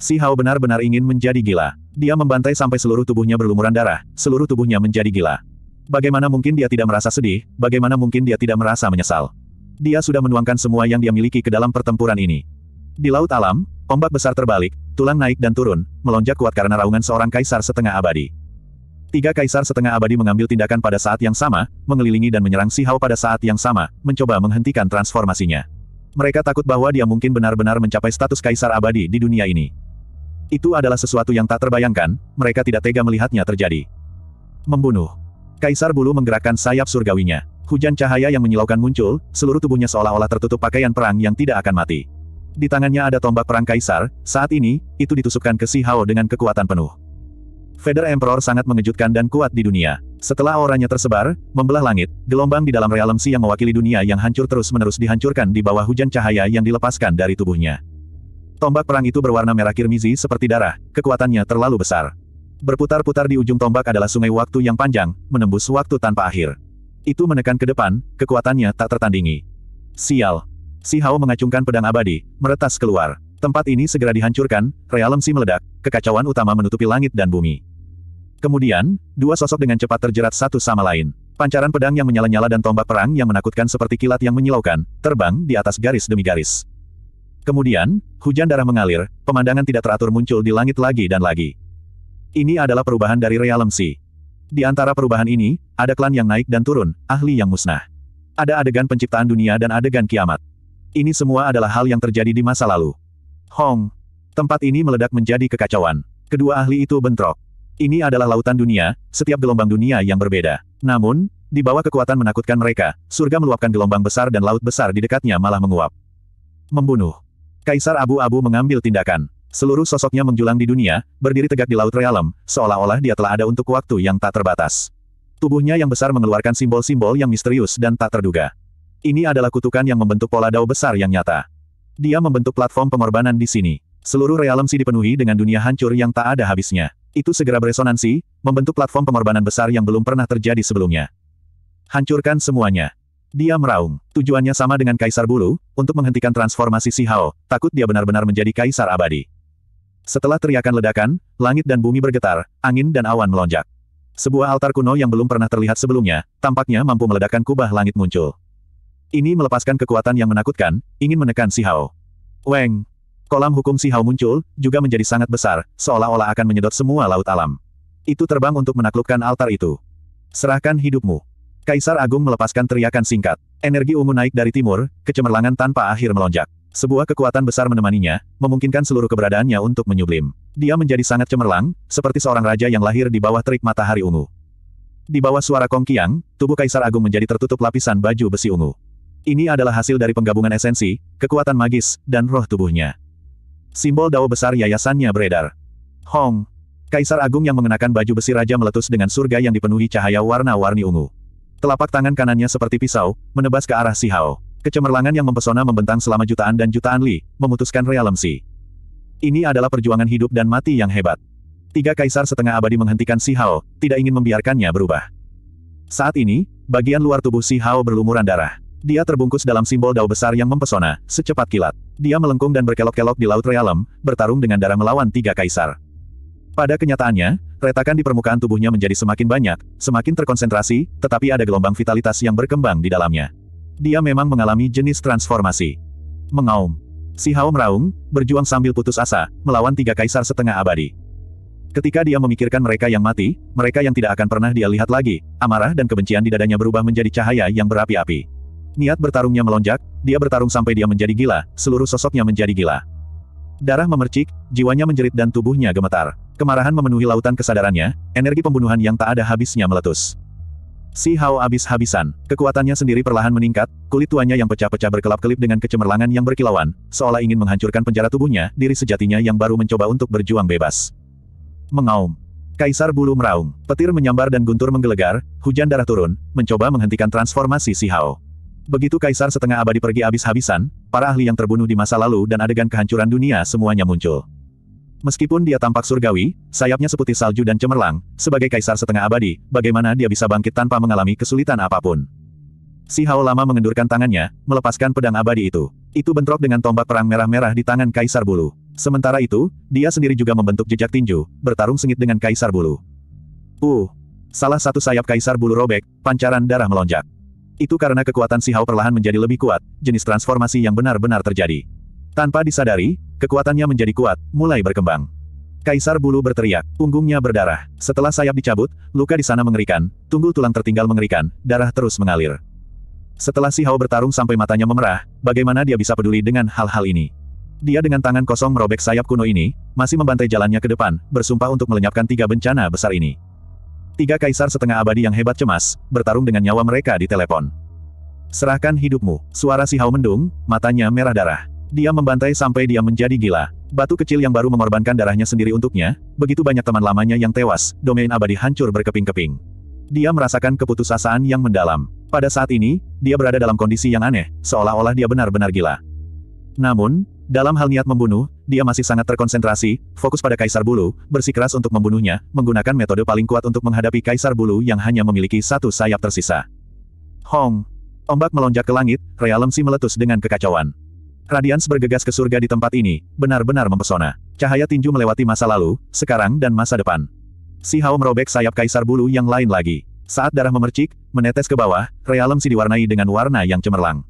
Si Hao benar-benar ingin menjadi gila. Dia membantai sampai seluruh tubuhnya berlumuran darah, seluruh tubuhnya menjadi gila. Bagaimana mungkin dia tidak merasa sedih, bagaimana mungkin dia tidak merasa menyesal. Dia sudah menuangkan semua yang dia miliki ke dalam pertempuran ini. Di Laut Alam, ombak besar terbalik, tulang naik dan turun, melonjak kuat karena raungan seorang kaisar setengah abadi. Tiga kaisar setengah abadi mengambil tindakan pada saat yang sama, mengelilingi dan menyerang Si Hao pada saat yang sama, mencoba menghentikan transformasinya. Mereka takut bahwa dia mungkin benar-benar mencapai status kaisar abadi di dunia ini. Itu adalah sesuatu yang tak terbayangkan, mereka tidak tega melihatnya terjadi. Membunuh. Kaisar Bulu menggerakkan sayap surgawinya. Hujan cahaya yang menyilaukan muncul, seluruh tubuhnya seolah-olah tertutup pakaian perang yang tidak akan mati. Di tangannya ada tombak perang kaisar, saat ini, itu ditusukkan ke Si Hao dengan kekuatan penuh. Feather Emperor sangat mengejutkan dan kuat di dunia. Setelah auranya tersebar, membelah langit, gelombang di dalam realem yang mewakili dunia yang hancur terus-menerus dihancurkan di bawah hujan cahaya yang dilepaskan dari tubuhnya. Tombak perang itu berwarna merah kirmizi seperti darah, kekuatannya terlalu besar. Berputar-putar di ujung tombak adalah sungai waktu yang panjang, menembus waktu tanpa akhir. Itu menekan ke depan, kekuatannya tak tertandingi. Sial. Si Hao mengacungkan pedang abadi, meretas keluar. Tempat ini segera dihancurkan, realem meledak, kekacauan utama menutupi langit dan bumi. Kemudian, dua sosok dengan cepat terjerat satu sama lain. Pancaran pedang yang menyala-nyala dan tombak perang yang menakutkan seperti kilat yang menyilaukan, terbang di atas garis demi garis. Kemudian, hujan darah mengalir, pemandangan tidak teratur muncul di langit lagi dan lagi. Ini adalah perubahan dari realem si. Di antara perubahan ini, ada klan yang naik dan turun, ahli yang musnah. Ada adegan penciptaan dunia dan adegan kiamat. Ini semua adalah hal yang terjadi di masa lalu. Hong. Tempat ini meledak menjadi kekacauan. Kedua ahli itu bentrok. Ini adalah lautan dunia, setiap gelombang dunia yang berbeda. Namun, di bawah kekuatan menakutkan mereka, surga meluapkan gelombang besar dan laut besar di dekatnya malah menguap. Membunuh. Kaisar Abu-Abu mengambil tindakan. Seluruh sosoknya menjulang di dunia, berdiri tegak di laut realem, seolah-olah dia telah ada untuk waktu yang tak terbatas. Tubuhnya yang besar mengeluarkan simbol-simbol yang misterius dan tak terduga. Ini adalah kutukan yang membentuk pola dao besar yang nyata. Dia membentuk platform pengorbanan di sini. Seluruh realem si dipenuhi dengan dunia hancur yang tak ada habisnya. Itu segera beresonansi, membentuk platform pengorbanan besar yang belum pernah terjadi sebelumnya. Hancurkan semuanya. Dia meraung. Tujuannya sama dengan Kaisar Bulu, untuk menghentikan transformasi Si Hao, takut dia benar-benar menjadi Kaisar abadi. Setelah teriakan ledakan, langit dan bumi bergetar, angin dan awan melonjak. Sebuah altar kuno yang belum pernah terlihat sebelumnya, tampaknya mampu meledakkan kubah langit muncul. Ini melepaskan kekuatan yang menakutkan, ingin menekan Si Hao. Weng! kolam hukum sihau muncul, juga menjadi sangat besar, seolah-olah akan menyedot semua laut alam. Itu terbang untuk menaklukkan altar itu. Serahkan hidupmu. Kaisar Agung melepaskan teriakan singkat. Energi ungu naik dari timur, kecemerlangan tanpa akhir melonjak. Sebuah kekuatan besar menemaninya, memungkinkan seluruh keberadaannya untuk menyublim. Dia menjadi sangat cemerlang, seperti seorang raja yang lahir di bawah terik matahari ungu. Di bawah suara Kong Qiang, tubuh Kaisar Agung menjadi tertutup lapisan baju besi ungu. Ini adalah hasil dari penggabungan esensi, kekuatan magis, dan roh tubuhnya. Simbol dao besar yayasannya beredar. Hong. Kaisar Agung yang mengenakan baju besi raja meletus dengan surga yang dipenuhi cahaya warna-warni ungu. Telapak tangan kanannya seperti pisau, menebas ke arah Si Hao. Kecemerlangan yang mempesona membentang selama jutaan dan jutaan li, memutuskan realem si. Ini adalah perjuangan hidup dan mati yang hebat. Tiga kaisar setengah abadi menghentikan Si Hao, tidak ingin membiarkannya berubah. Saat ini, bagian luar tubuh Si Hao berlumuran darah. Dia terbungkus dalam simbol dao besar yang mempesona, secepat kilat. Dia melengkung dan berkelok-kelok di Laut Realem, bertarung dengan darah melawan tiga kaisar. Pada kenyataannya, retakan di permukaan tubuhnya menjadi semakin banyak, semakin terkonsentrasi, tetapi ada gelombang vitalitas yang berkembang di dalamnya. Dia memang mengalami jenis transformasi. Mengaum. Si Hao meraung, berjuang sambil putus asa, melawan tiga kaisar setengah abadi. Ketika dia memikirkan mereka yang mati, mereka yang tidak akan pernah dia lihat lagi, amarah dan kebencian di dadanya berubah menjadi cahaya yang berapi-api. Niat bertarungnya melonjak, dia bertarung sampai dia menjadi gila, seluruh sosoknya menjadi gila. Darah memercik, jiwanya menjerit dan tubuhnya gemetar. Kemarahan memenuhi lautan kesadarannya, energi pembunuhan yang tak ada habisnya meletus. Si Hao habis-habisan, kekuatannya sendiri perlahan meningkat, kulit tuanya yang pecah-pecah berkelap-kelip dengan kecemerlangan yang berkilauan, seolah ingin menghancurkan penjara tubuhnya, diri sejatinya yang baru mencoba untuk berjuang bebas. Mengaum. Kaisar bulu meraung, petir menyambar dan guntur menggelegar, hujan darah turun, mencoba menghentikan transformasi Si Hao. Begitu kaisar setengah abadi pergi habis-habisan, para ahli yang terbunuh di masa lalu dan adegan kehancuran dunia semuanya muncul. Meskipun dia tampak surgawi, sayapnya seputih salju dan cemerlang, sebagai kaisar setengah abadi, bagaimana dia bisa bangkit tanpa mengalami kesulitan apapun? Si Hao lama mengendurkan tangannya, melepaskan pedang abadi itu. Itu bentrok dengan tombak perang merah-merah di tangan Kaisar Bulu. Sementara itu, dia sendiri juga membentuk jejak tinju, bertarung sengit dengan Kaisar Bulu. Uh! Salah satu sayap Kaisar Bulu robek, pancaran darah melonjak. Itu karena kekuatan si Hao perlahan menjadi lebih kuat, jenis transformasi yang benar-benar terjadi. Tanpa disadari, kekuatannya menjadi kuat, mulai berkembang. Kaisar Bulu berteriak, punggungnya berdarah. Setelah sayap dicabut, luka di sana mengerikan, tunggul tulang tertinggal mengerikan, darah terus mengalir. Setelah si Hao bertarung sampai matanya memerah, bagaimana dia bisa peduli dengan hal-hal ini? Dia dengan tangan kosong merobek sayap kuno ini, masih membantai jalannya ke depan, bersumpah untuk melenyapkan tiga bencana besar ini. Tiga kaisar setengah abadi yang hebat cemas, bertarung dengan nyawa mereka di telepon. Serahkan hidupmu, suara si Hao mendung, matanya merah darah. Dia membantai sampai dia menjadi gila. Batu kecil yang baru mengorbankan darahnya sendiri untuknya, begitu banyak teman lamanya yang tewas, domain abadi hancur berkeping-keping. Dia merasakan keputusasaan yang mendalam. Pada saat ini, dia berada dalam kondisi yang aneh, seolah-olah dia benar-benar gila. Namun, dalam hal niat membunuh, dia masih sangat terkonsentrasi, fokus pada Kaisar Bulu, bersikeras untuk membunuhnya, menggunakan metode paling kuat untuk menghadapi Kaisar Bulu yang hanya memiliki satu sayap tersisa. Hong! Ombak melonjak ke langit, realemsi meletus dengan kekacauan. Radians bergegas ke surga di tempat ini, benar-benar mempesona. Cahaya tinju melewati masa lalu, sekarang dan masa depan. Si Hao merobek sayap Kaisar Bulu yang lain lagi. Saat darah memercik, menetes ke bawah, realemsi diwarnai dengan warna yang cemerlang.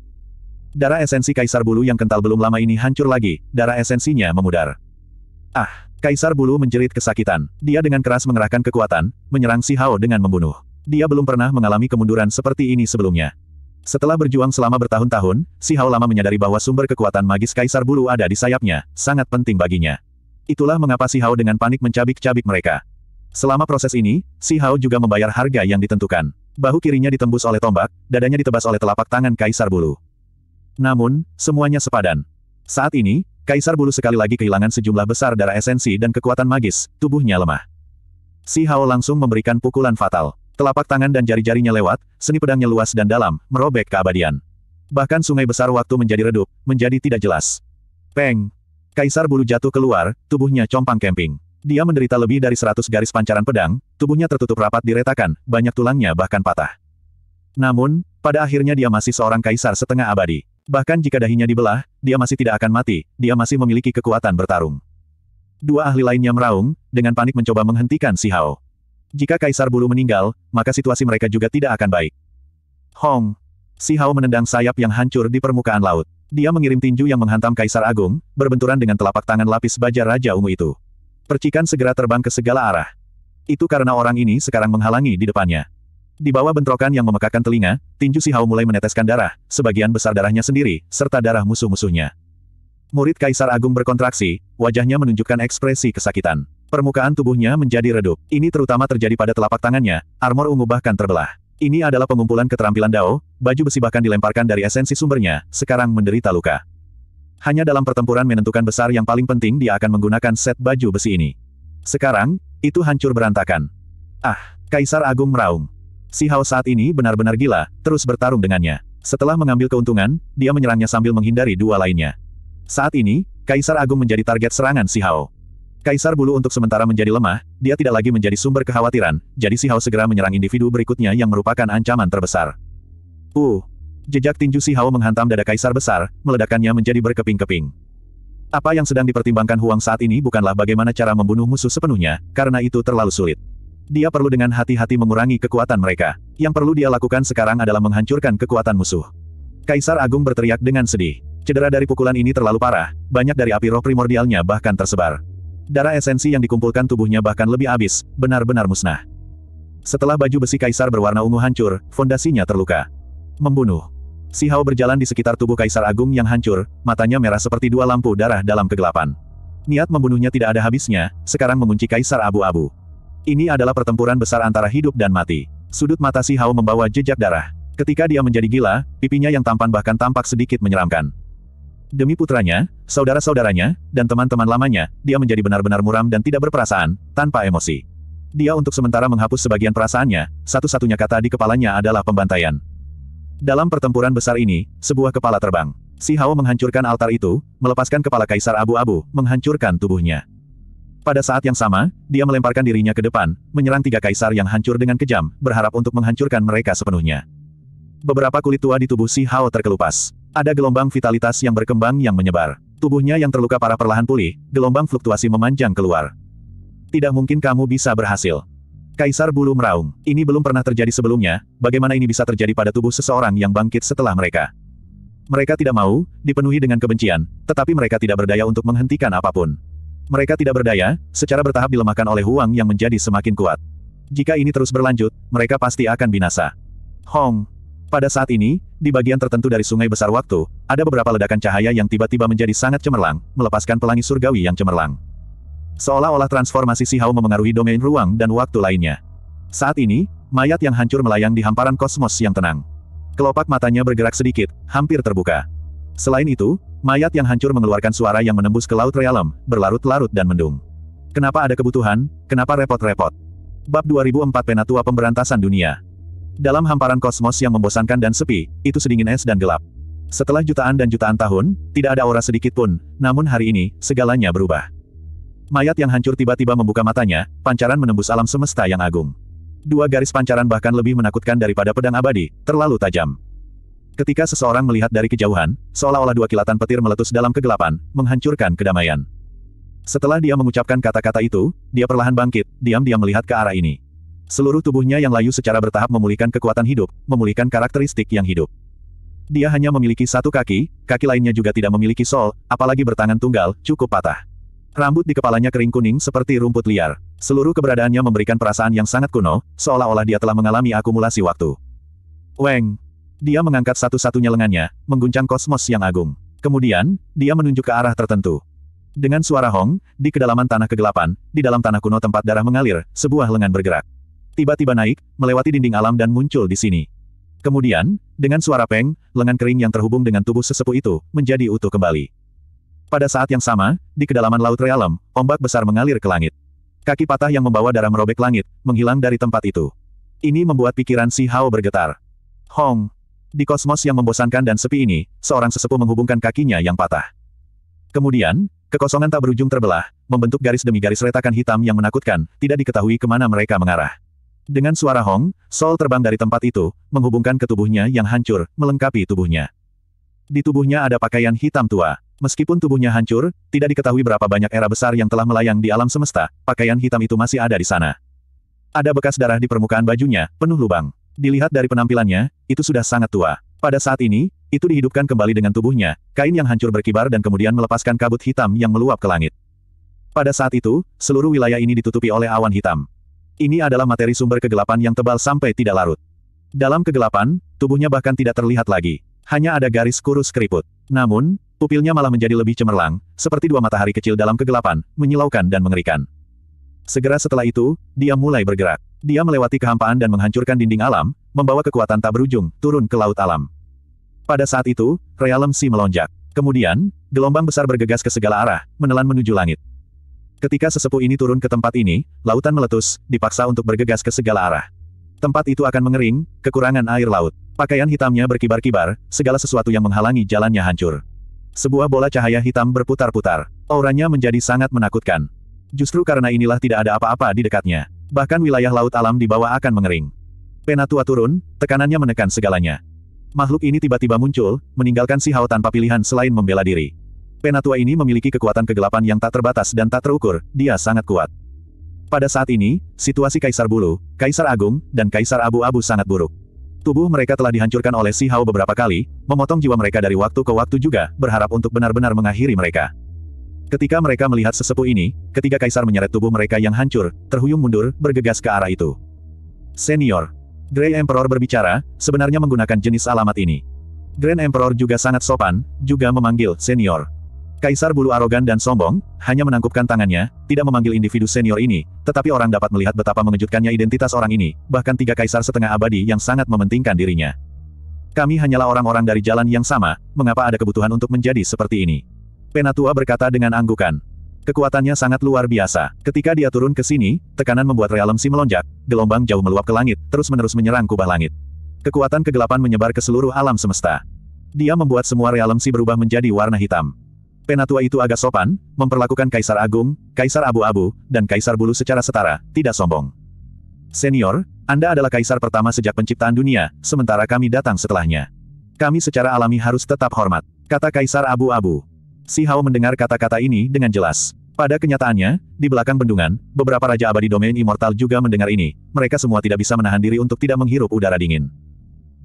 Darah esensi Kaisar Bulu yang kental belum lama ini hancur lagi, darah esensinya memudar. Ah, Kaisar Bulu menjerit kesakitan. Dia dengan keras mengerahkan kekuatan, menyerang Si Hao dengan membunuh. Dia belum pernah mengalami kemunduran seperti ini sebelumnya. Setelah berjuang selama bertahun-tahun, Si Hao lama menyadari bahwa sumber kekuatan magis Kaisar Bulu ada di sayapnya, sangat penting baginya. Itulah mengapa Si Hao dengan panik mencabik-cabik mereka. Selama proses ini, Si Hao juga membayar harga yang ditentukan. Bahu kirinya ditembus oleh tombak, dadanya ditebas oleh telapak tangan Kaisar Bulu. Namun, semuanya sepadan. Saat ini, Kaisar Bulu sekali lagi kehilangan sejumlah besar darah esensi dan kekuatan magis, tubuhnya lemah. Si Hao langsung memberikan pukulan fatal. Telapak tangan dan jari-jarinya lewat, seni pedangnya luas dan dalam, merobek keabadian. Bahkan sungai besar waktu menjadi redup, menjadi tidak jelas. Peng! Kaisar Bulu jatuh keluar, tubuhnya compang kemping. Dia menderita lebih dari seratus garis pancaran pedang, tubuhnya tertutup rapat diretakan, banyak tulangnya bahkan patah. Namun, pada akhirnya dia masih seorang kaisar setengah abadi. Bahkan jika dahinya dibelah, dia masih tidak akan mati, dia masih memiliki kekuatan bertarung. Dua ahli lainnya meraung, dengan panik mencoba menghentikan si Hao. Jika Kaisar Bulu meninggal, maka situasi mereka juga tidak akan baik. Hong! Si Hao menendang sayap yang hancur di permukaan laut. Dia mengirim tinju yang menghantam Kaisar Agung, berbenturan dengan telapak tangan lapis baja Raja Ungu itu. Percikan segera terbang ke segala arah. Itu karena orang ini sekarang menghalangi di depannya. Di bawah bentrokan yang memekakan telinga, tinju Si Hao mulai meneteskan darah, sebagian besar darahnya sendiri, serta darah musuh-musuhnya. Murid Kaisar Agung berkontraksi, wajahnya menunjukkan ekspresi kesakitan. Permukaan tubuhnya menjadi redup. Ini terutama terjadi pada telapak tangannya, armor ungu bahkan terbelah. Ini adalah pengumpulan keterampilan Dao, baju besi bahkan dilemparkan dari esensi sumbernya, sekarang menderita luka. Hanya dalam pertempuran menentukan besar yang paling penting dia akan menggunakan set baju besi ini. Sekarang, itu hancur berantakan. Ah, Kaisar Agung meraung. Si Hao saat ini benar-benar gila, terus bertarung dengannya. Setelah mengambil keuntungan, dia menyerangnya sambil menghindari dua lainnya. Saat ini, Kaisar Agung menjadi target serangan Si Hao. Kaisar Bulu untuk sementara menjadi lemah, dia tidak lagi menjadi sumber kekhawatiran, jadi Si Hao segera menyerang individu berikutnya yang merupakan ancaman terbesar. Uh! Jejak tinju Si Hao menghantam dada Kaisar besar, meledakannya menjadi berkeping-keping. Apa yang sedang dipertimbangkan Huang saat ini bukanlah bagaimana cara membunuh musuh sepenuhnya, karena itu terlalu sulit. Dia perlu dengan hati-hati mengurangi kekuatan mereka. Yang perlu dia lakukan sekarang adalah menghancurkan kekuatan musuh. Kaisar Agung berteriak dengan sedih. Cedera dari pukulan ini terlalu parah, banyak dari api roh primordialnya bahkan tersebar. Darah esensi yang dikumpulkan tubuhnya bahkan lebih habis, benar-benar musnah. Setelah baju besi kaisar berwarna ungu hancur, fondasinya terluka. Membunuh. Si Hao berjalan di sekitar tubuh Kaisar Agung yang hancur, matanya merah seperti dua lampu darah dalam kegelapan. Niat membunuhnya tidak ada habisnya, sekarang mengunci Kaisar Abu-Abu. Ini adalah pertempuran besar antara hidup dan mati. Sudut mata Si Hao membawa jejak darah. Ketika dia menjadi gila, pipinya yang tampan bahkan tampak sedikit menyeramkan. Demi putranya, saudara-saudaranya, dan teman-teman lamanya, dia menjadi benar-benar muram dan tidak berperasaan, tanpa emosi. Dia untuk sementara menghapus sebagian perasaannya, satu-satunya kata di kepalanya adalah pembantaian. Dalam pertempuran besar ini, sebuah kepala terbang. Si Hao menghancurkan altar itu, melepaskan kepala kaisar abu-abu, menghancurkan tubuhnya. Pada saat yang sama, dia melemparkan dirinya ke depan, menyerang tiga kaisar yang hancur dengan kejam, berharap untuk menghancurkan mereka sepenuhnya. Beberapa kulit tua di tubuh Si Hao terkelupas. Ada gelombang vitalitas yang berkembang yang menyebar. Tubuhnya yang terluka parah perlahan pulih, gelombang fluktuasi memanjang keluar. Tidak mungkin kamu bisa berhasil. Kaisar bulu meraung, ini belum pernah terjadi sebelumnya, bagaimana ini bisa terjadi pada tubuh seseorang yang bangkit setelah mereka. Mereka tidak mau, dipenuhi dengan kebencian, tetapi mereka tidak berdaya untuk menghentikan apapun. Mereka tidak berdaya, secara bertahap dilemahkan oleh Huang yang menjadi semakin kuat. Jika ini terus berlanjut, mereka pasti akan binasa. Hong. Pada saat ini, di bagian tertentu dari sungai besar waktu, ada beberapa ledakan cahaya yang tiba-tiba menjadi sangat cemerlang, melepaskan pelangi surgawi yang cemerlang. Seolah-olah transformasi si Hao memengaruhi domain ruang dan waktu lainnya. Saat ini, mayat yang hancur melayang di hamparan kosmos yang tenang. Kelopak matanya bergerak sedikit, hampir terbuka. Selain itu, Mayat yang hancur mengeluarkan suara yang menembus ke laut realem, berlarut-larut dan mendung. Kenapa ada kebutuhan, kenapa repot-repot? Bab 2004 Penatua Pemberantasan Dunia Dalam hamparan kosmos yang membosankan dan sepi, itu sedingin es dan gelap. Setelah jutaan dan jutaan tahun, tidak ada aura sedikit pun, namun hari ini, segalanya berubah. Mayat yang hancur tiba-tiba membuka matanya, pancaran menembus alam semesta yang agung. Dua garis pancaran bahkan lebih menakutkan daripada pedang abadi, terlalu tajam. Ketika seseorang melihat dari kejauhan, seolah-olah dua kilatan petir meletus dalam kegelapan, menghancurkan kedamaian. Setelah dia mengucapkan kata-kata itu, dia perlahan bangkit, diam-diam melihat ke arah ini. Seluruh tubuhnya yang layu secara bertahap memulihkan kekuatan hidup, memulihkan karakteristik yang hidup. Dia hanya memiliki satu kaki, kaki lainnya juga tidak memiliki sol, apalagi bertangan tunggal, cukup patah. Rambut di kepalanya kering kuning seperti rumput liar. Seluruh keberadaannya memberikan perasaan yang sangat kuno, seolah-olah dia telah mengalami akumulasi waktu. Weng, dia mengangkat satu-satunya lengannya, mengguncang kosmos yang agung. Kemudian, dia menunjuk ke arah tertentu. Dengan suara hong, di kedalaman tanah kegelapan, di dalam tanah kuno tempat darah mengalir, sebuah lengan bergerak. Tiba-tiba naik, melewati dinding alam dan muncul di sini. Kemudian, dengan suara peng, lengan kering yang terhubung dengan tubuh sesepuh itu, menjadi utuh kembali. Pada saat yang sama, di kedalaman laut realem, ombak besar mengalir ke langit. Kaki patah yang membawa darah merobek langit, menghilang dari tempat itu. Ini membuat pikiran si Hao bergetar. Hong, di kosmos yang membosankan dan sepi ini, seorang sesepuh menghubungkan kakinya yang patah. Kemudian, kekosongan tak berujung terbelah, membentuk garis demi garis retakan hitam yang menakutkan, tidak diketahui kemana mereka mengarah. Dengan suara Hong, Sol terbang dari tempat itu, menghubungkan ke tubuhnya yang hancur, melengkapi tubuhnya. Di tubuhnya ada pakaian hitam tua. Meskipun tubuhnya hancur, tidak diketahui berapa banyak era besar yang telah melayang di alam semesta, pakaian hitam itu masih ada di sana. Ada bekas darah di permukaan bajunya, penuh lubang. Dilihat dari penampilannya, itu sudah sangat tua. Pada saat ini, itu dihidupkan kembali dengan tubuhnya, kain yang hancur berkibar dan kemudian melepaskan kabut hitam yang meluap ke langit. Pada saat itu, seluruh wilayah ini ditutupi oleh awan hitam. Ini adalah materi sumber kegelapan yang tebal sampai tidak larut. Dalam kegelapan, tubuhnya bahkan tidak terlihat lagi. Hanya ada garis kurus keriput. Namun, pupilnya malah menjadi lebih cemerlang, seperti dua matahari kecil dalam kegelapan, menyilaukan dan mengerikan. Segera setelah itu, dia mulai bergerak. Dia melewati kehampaan dan menghancurkan dinding alam, membawa kekuatan tak berujung, turun ke laut alam. Pada saat itu, realem si melonjak. Kemudian, gelombang besar bergegas ke segala arah, menelan menuju langit. Ketika sesepuh ini turun ke tempat ini, lautan meletus, dipaksa untuk bergegas ke segala arah. Tempat itu akan mengering, kekurangan air laut. Pakaian hitamnya berkibar-kibar, segala sesuatu yang menghalangi jalannya hancur. Sebuah bola cahaya hitam berputar-putar. Auranya menjadi sangat menakutkan. Justru karena inilah tidak ada apa-apa di dekatnya. Bahkan wilayah laut alam di bawah akan mengering. Penatua turun, tekanannya menekan segalanya. Makhluk ini tiba-tiba muncul, meninggalkan si Hao tanpa pilihan selain membela diri. Penatua ini memiliki kekuatan kegelapan yang tak terbatas dan tak terukur, dia sangat kuat. Pada saat ini, situasi Kaisar Bulu, Kaisar Agung, dan Kaisar Abu-Abu sangat buruk. Tubuh mereka telah dihancurkan oleh si Hao beberapa kali, memotong jiwa mereka dari waktu ke waktu juga, berharap untuk benar-benar mengakhiri mereka. Ketika mereka melihat sesepuh ini, ketiga kaisar menyeret tubuh mereka yang hancur, terhuyung mundur, bergegas ke arah itu. Senior. Grey Emperor berbicara, sebenarnya menggunakan jenis alamat ini. Grand Emperor juga sangat sopan, juga memanggil senior. Kaisar bulu arogan dan sombong, hanya menangkupkan tangannya, tidak memanggil individu senior ini, tetapi orang dapat melihat betapa mengejutkannya identitas orang ini, bahkan tiga kaisar setengah abadi yang sangat mementingkan dirinya. Kami hanyalah orang-orang dari jalan yang sama, mengapa ada kebutuhan untuk menjadi seperti ini? Penatua berkata dengan anggukan. Kekuatannya sangat luar biasa. Ketika dia turun ke sini, tekanan membuat realem si melonjak, gelombang jauh meluap ke langit, terus-menerus menyerang kubah langit. Kekuatan kegelapan menyebar ke seluruh alam semesta. Dia membuat semua realem si berubah menjadi warna hitam. Penatua itu agak sopan, memperlakukan Kaisar Agung, Kaisar Abu-Abu, dan Kaisar Bulu secara setara, tidak sombong. Senior, Anda adalah kaisar pertama sejak penciptaan dunia, sementara kami datang setelahnya. Kami secara alami harus tetap hormat, kata Kaisar Abu-Abu. Si Hao mendengar kata-kata ini dengan jelas. Pada kenyataannya, di belakang bendungan, beberapa Raja Abadi Domain Immortal juga mendengar ini. Mereka semua tidak bisa menahan diri untuk tidak menghirup udara dingin.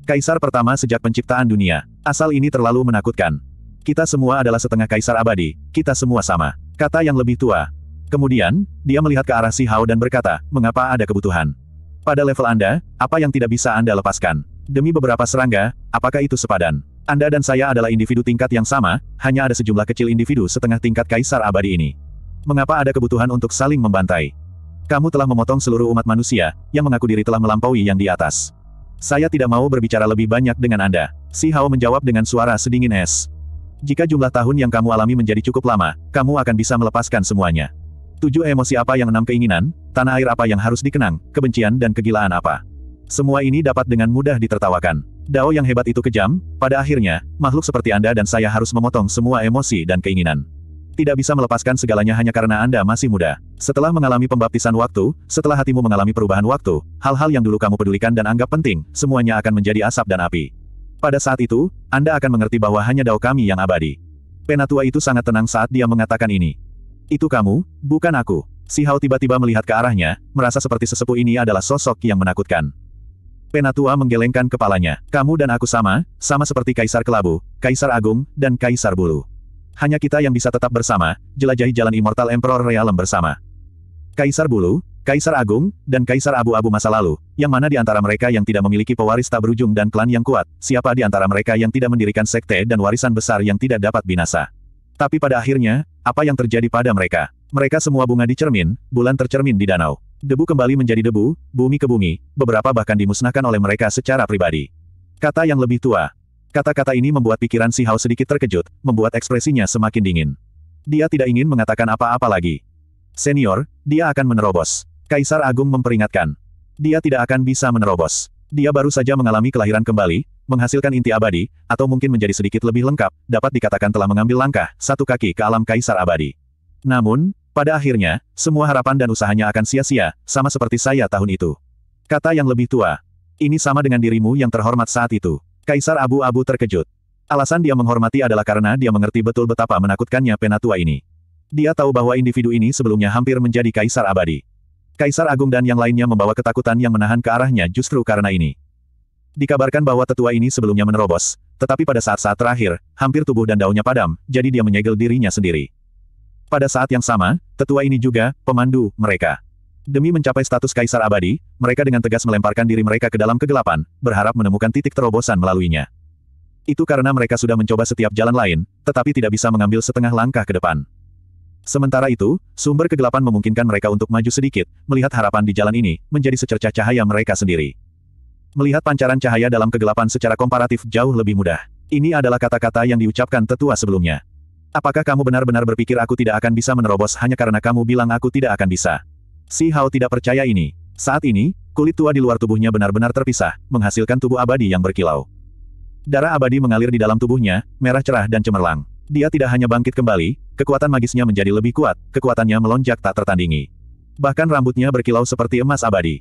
Kaisar pertama sejak penciptaan dunia. Asal ini terlalu menakutkan. Kita semua adalah setengah kaisar abadi. Kita semua sama. Kata yang lebih tua. Kemudian, dia melihat ke arah Si Hao dan berkata, mengapa ada kebutuhan? Pada level Anda, apa yang tidak bisa Anda lepaskan? Demi beberapa serangga, apakah itu sepadan? Anda dan saya adalah individu tingkat yang sama, hanya ada sejumlah kecil individu setengah tingkat kaisar abadi ini. Mengapa ada kebutuhan untuk saling membantai? Kamu telah memotong seluruh umat manusia, yang mengaku diri telah melampaui yang di atas. Saya tidak mau berbicara lebih banyak dengan Anda. Si Hao menjawab dengan suara sedingin es. Jika jumlah tahun yang kamu alami menjadi cukup lama, kamu akan bisa melepaskan semuanya. Tujuh emosi apa yang enam keinginan, tanah air apa yang harus dikenang, kebencian dan kegilaan apa. Semua ini dapat dengan mudah ditertawakan. Dao yang hebat itu kejam, pada akhirnya, makhluk seperti Anda dan saya harus memotong semua emosi dan keinginan. Tidak bisa melepaskan segalanya hanya karena Anda masih muda. Setelah mengalami pembaptisan waktu, setelah hatimu mengalami perubahan waktu, hal-hal yang dulu kamu pedulikan dan anggap penting, semuanya akan menjadi asap dan api. Pada saat itu, Anda akan mengerti bahwa hanya Dao kami yang abadi. Penatua itu sangat tenang saat dia mengatakan ini. Itu kamu, bukan aku. Si Hao tiba-tiba melihat ke arahnya, merasa seperti sesepuh ini adalah sosok yang menakutkan. Penatua menggelengkan kepalanya. Kamu dan aku sama, sama seperti Kaisar Kelabu, Kaisar Agung, dan Kaisar Bulu. Hanya kita yang bisa tetap bersama, jelajahi jalan Immortal Emperor Realm bersama. Kaisar Bulu, Kaisar Agung, dan Kaisar Abu-Abu masa lalu, yang mana di antara mereka yang tidak memiliki pewaris tak berujung dan klan yang kuat, siapa di antara mereka yang tidak mendirikan sekte dan warisan besar yang tidak dapat binasa. Tapi pada akhirnya, apa yang terjadi pada mereka? Mereka semua bunga di cermin, bulan tercermin di danau. Debu kembali menjadi debu, bumi ke bumi, beberapa bahkan dimusnahkan oleh mereka secara pribadi. Kata yang lebih tua. Kata-kata ini membuat pikiran si Hao sedikit terkejut, membuat ekspresinya semakin dingin. Dia tidak ingin mengatakan apa-apa lagi. Senior, dia akan menerobos. Kaisar Agung memperingatkan. Dia tidak akan bisa menerobos. Dia baru saja mengalami kelahiran kembali, menghasilkan inti abadi, atau mungkin menjadi sedikit lebih lengkap, dapat dikatakan telah mengambil langkah, satu kaki ke alam kaisar abadi. Namun, pada akhirnya, semua harapan dan usahanya akan sia-sia, sama seperti saya tahun itu. Kata yang lebih tua. Ini sama dengan dirimu yang terhormat saat itu. Kaisar Abu-Abu terkejut. Alasan dia menghormati adalah karena dia mengerti betul betapa menakutkannya penatua ini. Dia tahu bahwa individu ini sebelumnya hampir menjadi kaisar abadi. Kaisar Agung dan yang lainnya membawa ketakutan yang menahan ke arahnya justru karena ini. Dikabarkan bahwa tetua ini sebelumnya menerobos, tetapi pada saat-saat terakhir, hampir tubuh dan daunnya padam, jadi dia menyegel dirinya sendiri. Pada saat yang sama, Tetua ini juga, pemandu, mereka. Demi mencapai status kaisar abadi, mereka dengan tegas melemparkan diri mereka ke dalam kegelapan, berharap menemukan titik terobosan melaluinya. Itu karena mereka sudah mencoba setiap jalan lain, tetapi tidak bisa mengambil setengah langkah ke depan. Sementara itu, sumber kegelapan memungkinkan mereka untuk maju sedikit, melihat harapan di jalan ini, menjadi secercah cahaya mereka sendiri. Melihat pancaran cahaya dalam kegelapan secara komparatif jauh lebih mudah. Ini adalah kata-kata yang diucapkan tetua sebelumnya. Apakah kamu benar-benar berpikir aku tidak akan bisa menerobos hanya karena kamu bilang aku tidak akan bisa? Si Hao tidak percaya ini. Saat ini, kulit tua di luar tubuhnya benar-benar terpisah, menghasilkan tubuh abadi yang berkilau. Darah abadi mengalir di dalam tubuhnya, merah cerah dan cemerlang. Dia tidak hanya bangkit kembali, kekuatan magisnya menjadi lebih kuat, kekuatannya melonjak tak tertandingi. Bahkan rambutnya berkilau seperti emas abadi.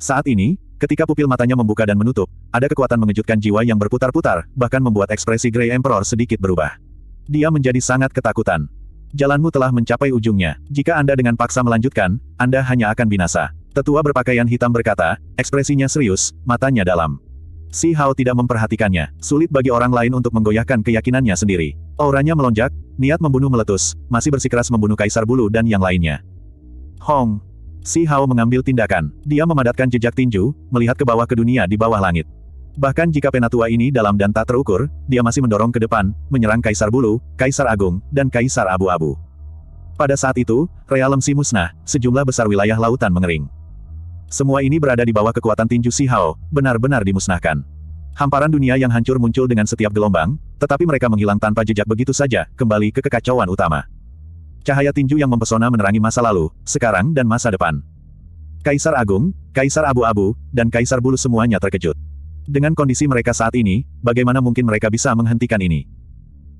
Saat ini, ketika pupil matanya membuka dan menutup, ada kekuatan mengejutkan jiwa yang berputar-putar, bahkan membuat ekspresi Grey Emperor sedikit berubah. Dia menjadi sangat ketakutan. Jalanmu telah mencapai ujungnya. Jika Anda dengan paksa melanjutkan, Anda hanya akan binasa. Tetua berpakaian hitam berkata, ekspresinya serius, matanya dalam. Si Hao tidak memperhatikannya. Sulit bagi orang lain untuk menggoyahkan keyakinannya sendiri. Auranya melonjak, niat membunuh meletus, masih bersikeras membunuh Kaisar Bulu dan yang lainnya. Hong. Si Hao mengambil tindakan. Dia memadatkan jejak tinju, melihat ke bawah ke dunia di bawah langit. Bahkan jika penatua ini dalam dan tak terukur, dia masih mendorong ke depan, menyerang Kaisar Bulu, Kaisar Agung, dan Kaisar Abu-Abu. Pada saat itu, realem si musnah, sejumlah besar wilayah lautan mengering. Semua ini berada di bawah kekuatan tinju Si Hao, benar-benar dimusnahkan. Hamparan dunia yang hancur muncul dengan setiap gelombang, tetapi mereka menghilang tanpa jejak begitu saja, kembali ke kekacauan utama. Cahaya tinju yang mempesona menerangi masa lalu, sekarang dan masa depan. Kaisar Agung, Kaisar Abu-Abu, dan Kaisar Bulu semuanya terkejut. Dengan kondisi mereka saat ini, bagaimana mungkin mereka bisa menghentikan ini?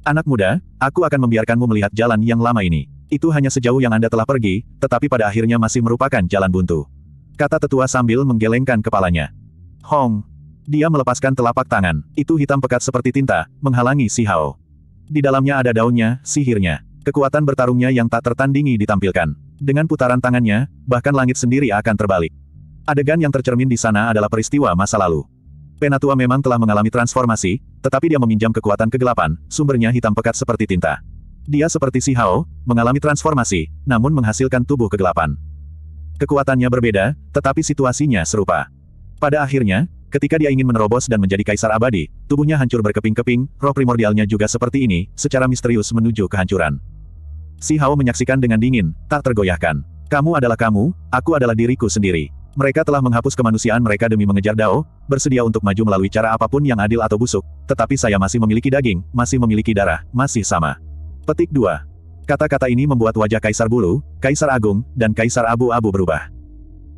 Anak muda, aku akan membiarkanmu melihat jalan yang lama ini. Itu hanya sejauh yang Anda telah pergi, tetapi pada akhirnya masih merupakan jalan buntu. Kata tetua sambil menggelengkan kepalanya. Hong. Dia melepaskan telapak tangan. Itu hitam pekat seperti tinta, menghalangi si Hao. Di dalamnya ada daunnya, sihirnya. Kekuatan bertarungnya yang tak tertandingi ditampilkan. Dengan putaran tangannya, bahkan langit sendiri akan terbalik. Adegan yang tercermin di sana adalah peristiwa masa lalu. Penatua memang telah mengalami transformasi, tetapi dia meminjam kekuatan kegelapan, sumbernya hitam pekat seperti tinta. Dia seperti si Hao, mengalami transformasi, namun menghasilkan tubuh kegelapan. Kekuatannya berbeda, tetapi situasinya serupa. Pada akhirnya, ketika dia ingin menerobos dan menjadi kaisar abadi, tubuhnya hancur berkeping-keping, roh primordialnya juga seperti ini, secara misterius menuju kehancuran. Si Hao menyaksikan dengan dingin, tak tergoyahkan. Kamu adalah kamu, aku adalah diriku sendiri. Mereka telah menghapus kemanusiaan mereka demi mengejar Dao, bersedia untuk maju melalui cara apapun yang adil atau busuk, tetapi saya masih memiliki daging, masih memiliki darah, masih sama. Petik 2. Kata-kata ini membuat wajah Kaisar Bulu, Kaisar Agung, dan Kaisar Abu-Abu berubah.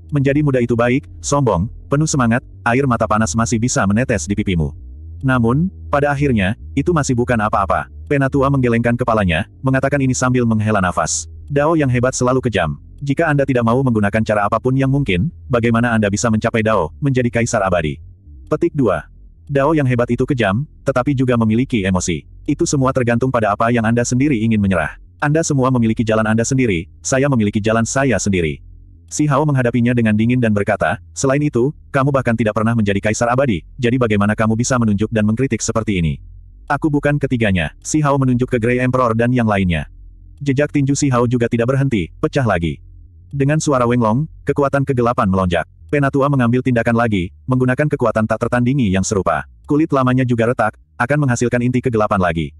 Menjadi muda itu baik, sombong, penuh semangat, air mata panas masih bisa menetes di pipimu. Namun, pada akhirnya, itu masih bukan apa-apa. Penatua menggelengkan kepalanya, mengatakan ini sambil menghela nafas. Dao yang hebat selalu kejam. Jika Anda tidak mau menggunakan cara apapun yang mungkin, bagaimana Anda bisa mencapai Dao, menjadi kaisar abadi? Petik 2. Dao yang hebat itu kejam, tetapi juga memiliki emosi. Itu semua tergantung pada apa yang Anda sendiri ingin menyerah. Anda semua memiliki jalan Anda sendiri, saya memiliki jalan saya sendiri. Si Hao menghadapinya dengan dingin dan berkata, selain itu, kamu bahkan tidak pernah menjadi kaisar abadi, jadi bagaimana kamu bisa menunjuk dan mengkritik seperti ini? Aku bukan ketiganya. Si Hao menunjuk ke Grey Emperor dan yang lainnya. Jejak tinju Si Hao juga tidak berhenti, pecah lagi. Dengan suara wenglong, kekuatan kegelapan melonjak. Penatua mengambil tindakan lagi, menggunakan kekuatan tak tertandingi yang serupa. Kulit lamanya juga retak, akan menghasilkan inti kegelapan lagi.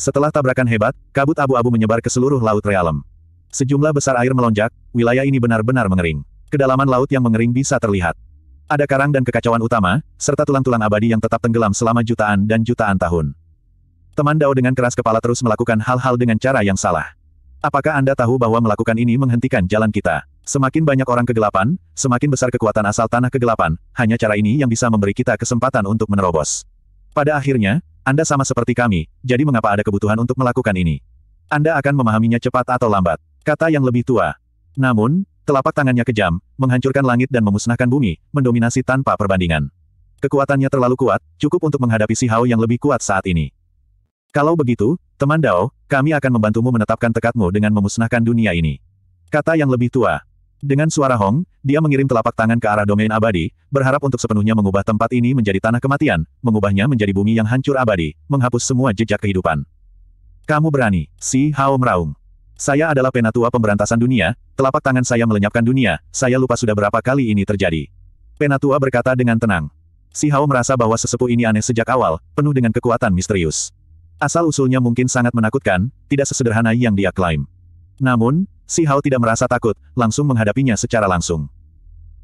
Setelah tabrakan hebat, kabut abu-abu menyebar ke seluruh laut realem. Sejumlah besar air melonjak, wilayah ini benar-benar mengering. Kedalaman laut yang mengering bisa terlihat. Ada karang dan kekacauan utama, serta tulang-tulang abadi yang tetap tenggelam selama jutaan dan jutaan tahun. Teman Dao dengan keras kepala terus melakukan hal-hal dengan cara yang salah. Apakah Anda tahu bahwa melakukan ini menghentikan jalan kita? Semakin banyak orang kegelapan, semakin besar kekuatan asal tanah kegelapan, hanya cara ini yang bisa memberi kita kesempatan untuk menerobos. Pada akhirnya, Anda sama seperti kami, jadi mengapa ada kebutuhan untuk melakukan ini? Anda akan memahaminya cepat atau lambat. Kata yang lebih tua. Namun, telapak tangannya kejam, menghancurkan langit dan memusnahkan bumi, mendominasi tanpa perbandingan. Kekuatannya terlalu kuat, cukup untuk menghadapi si Hao yang lebih kuat saat ini. Kalau begitu, Teman Dao, kami akan membantumu menetapkan tekadmu dengan memusnahkan dunia ini. Kata yang lebih tua. Dengan suara Hong, dia mengirim telapak tangan ke arah domain abadi, berharap untuk sepenuhnya mengubah tempat ini menjadi tanah kematian, mengubahnya menjadi bumi yang hancur abadi, menghapus semua jejak kehidupan. Kamu berani, si Hao meraung. Saya adalah penatua pemberantasan dunia, telapak tangan saya melenyapkan dunia, saya lupa sudah berapa kali ini terjadi. Penatua berkata dengan tenang. Si Hao merasa bahwa sesepuh ini aneh sejak awal, penuh dengan kekuatan misterius. Asal-usulnya mungkin sangat menakutkan, tidak sesederhana yang dia klaim. Namun, Si Hao tidak merasa takut, langsung menghadapinya secara langsung.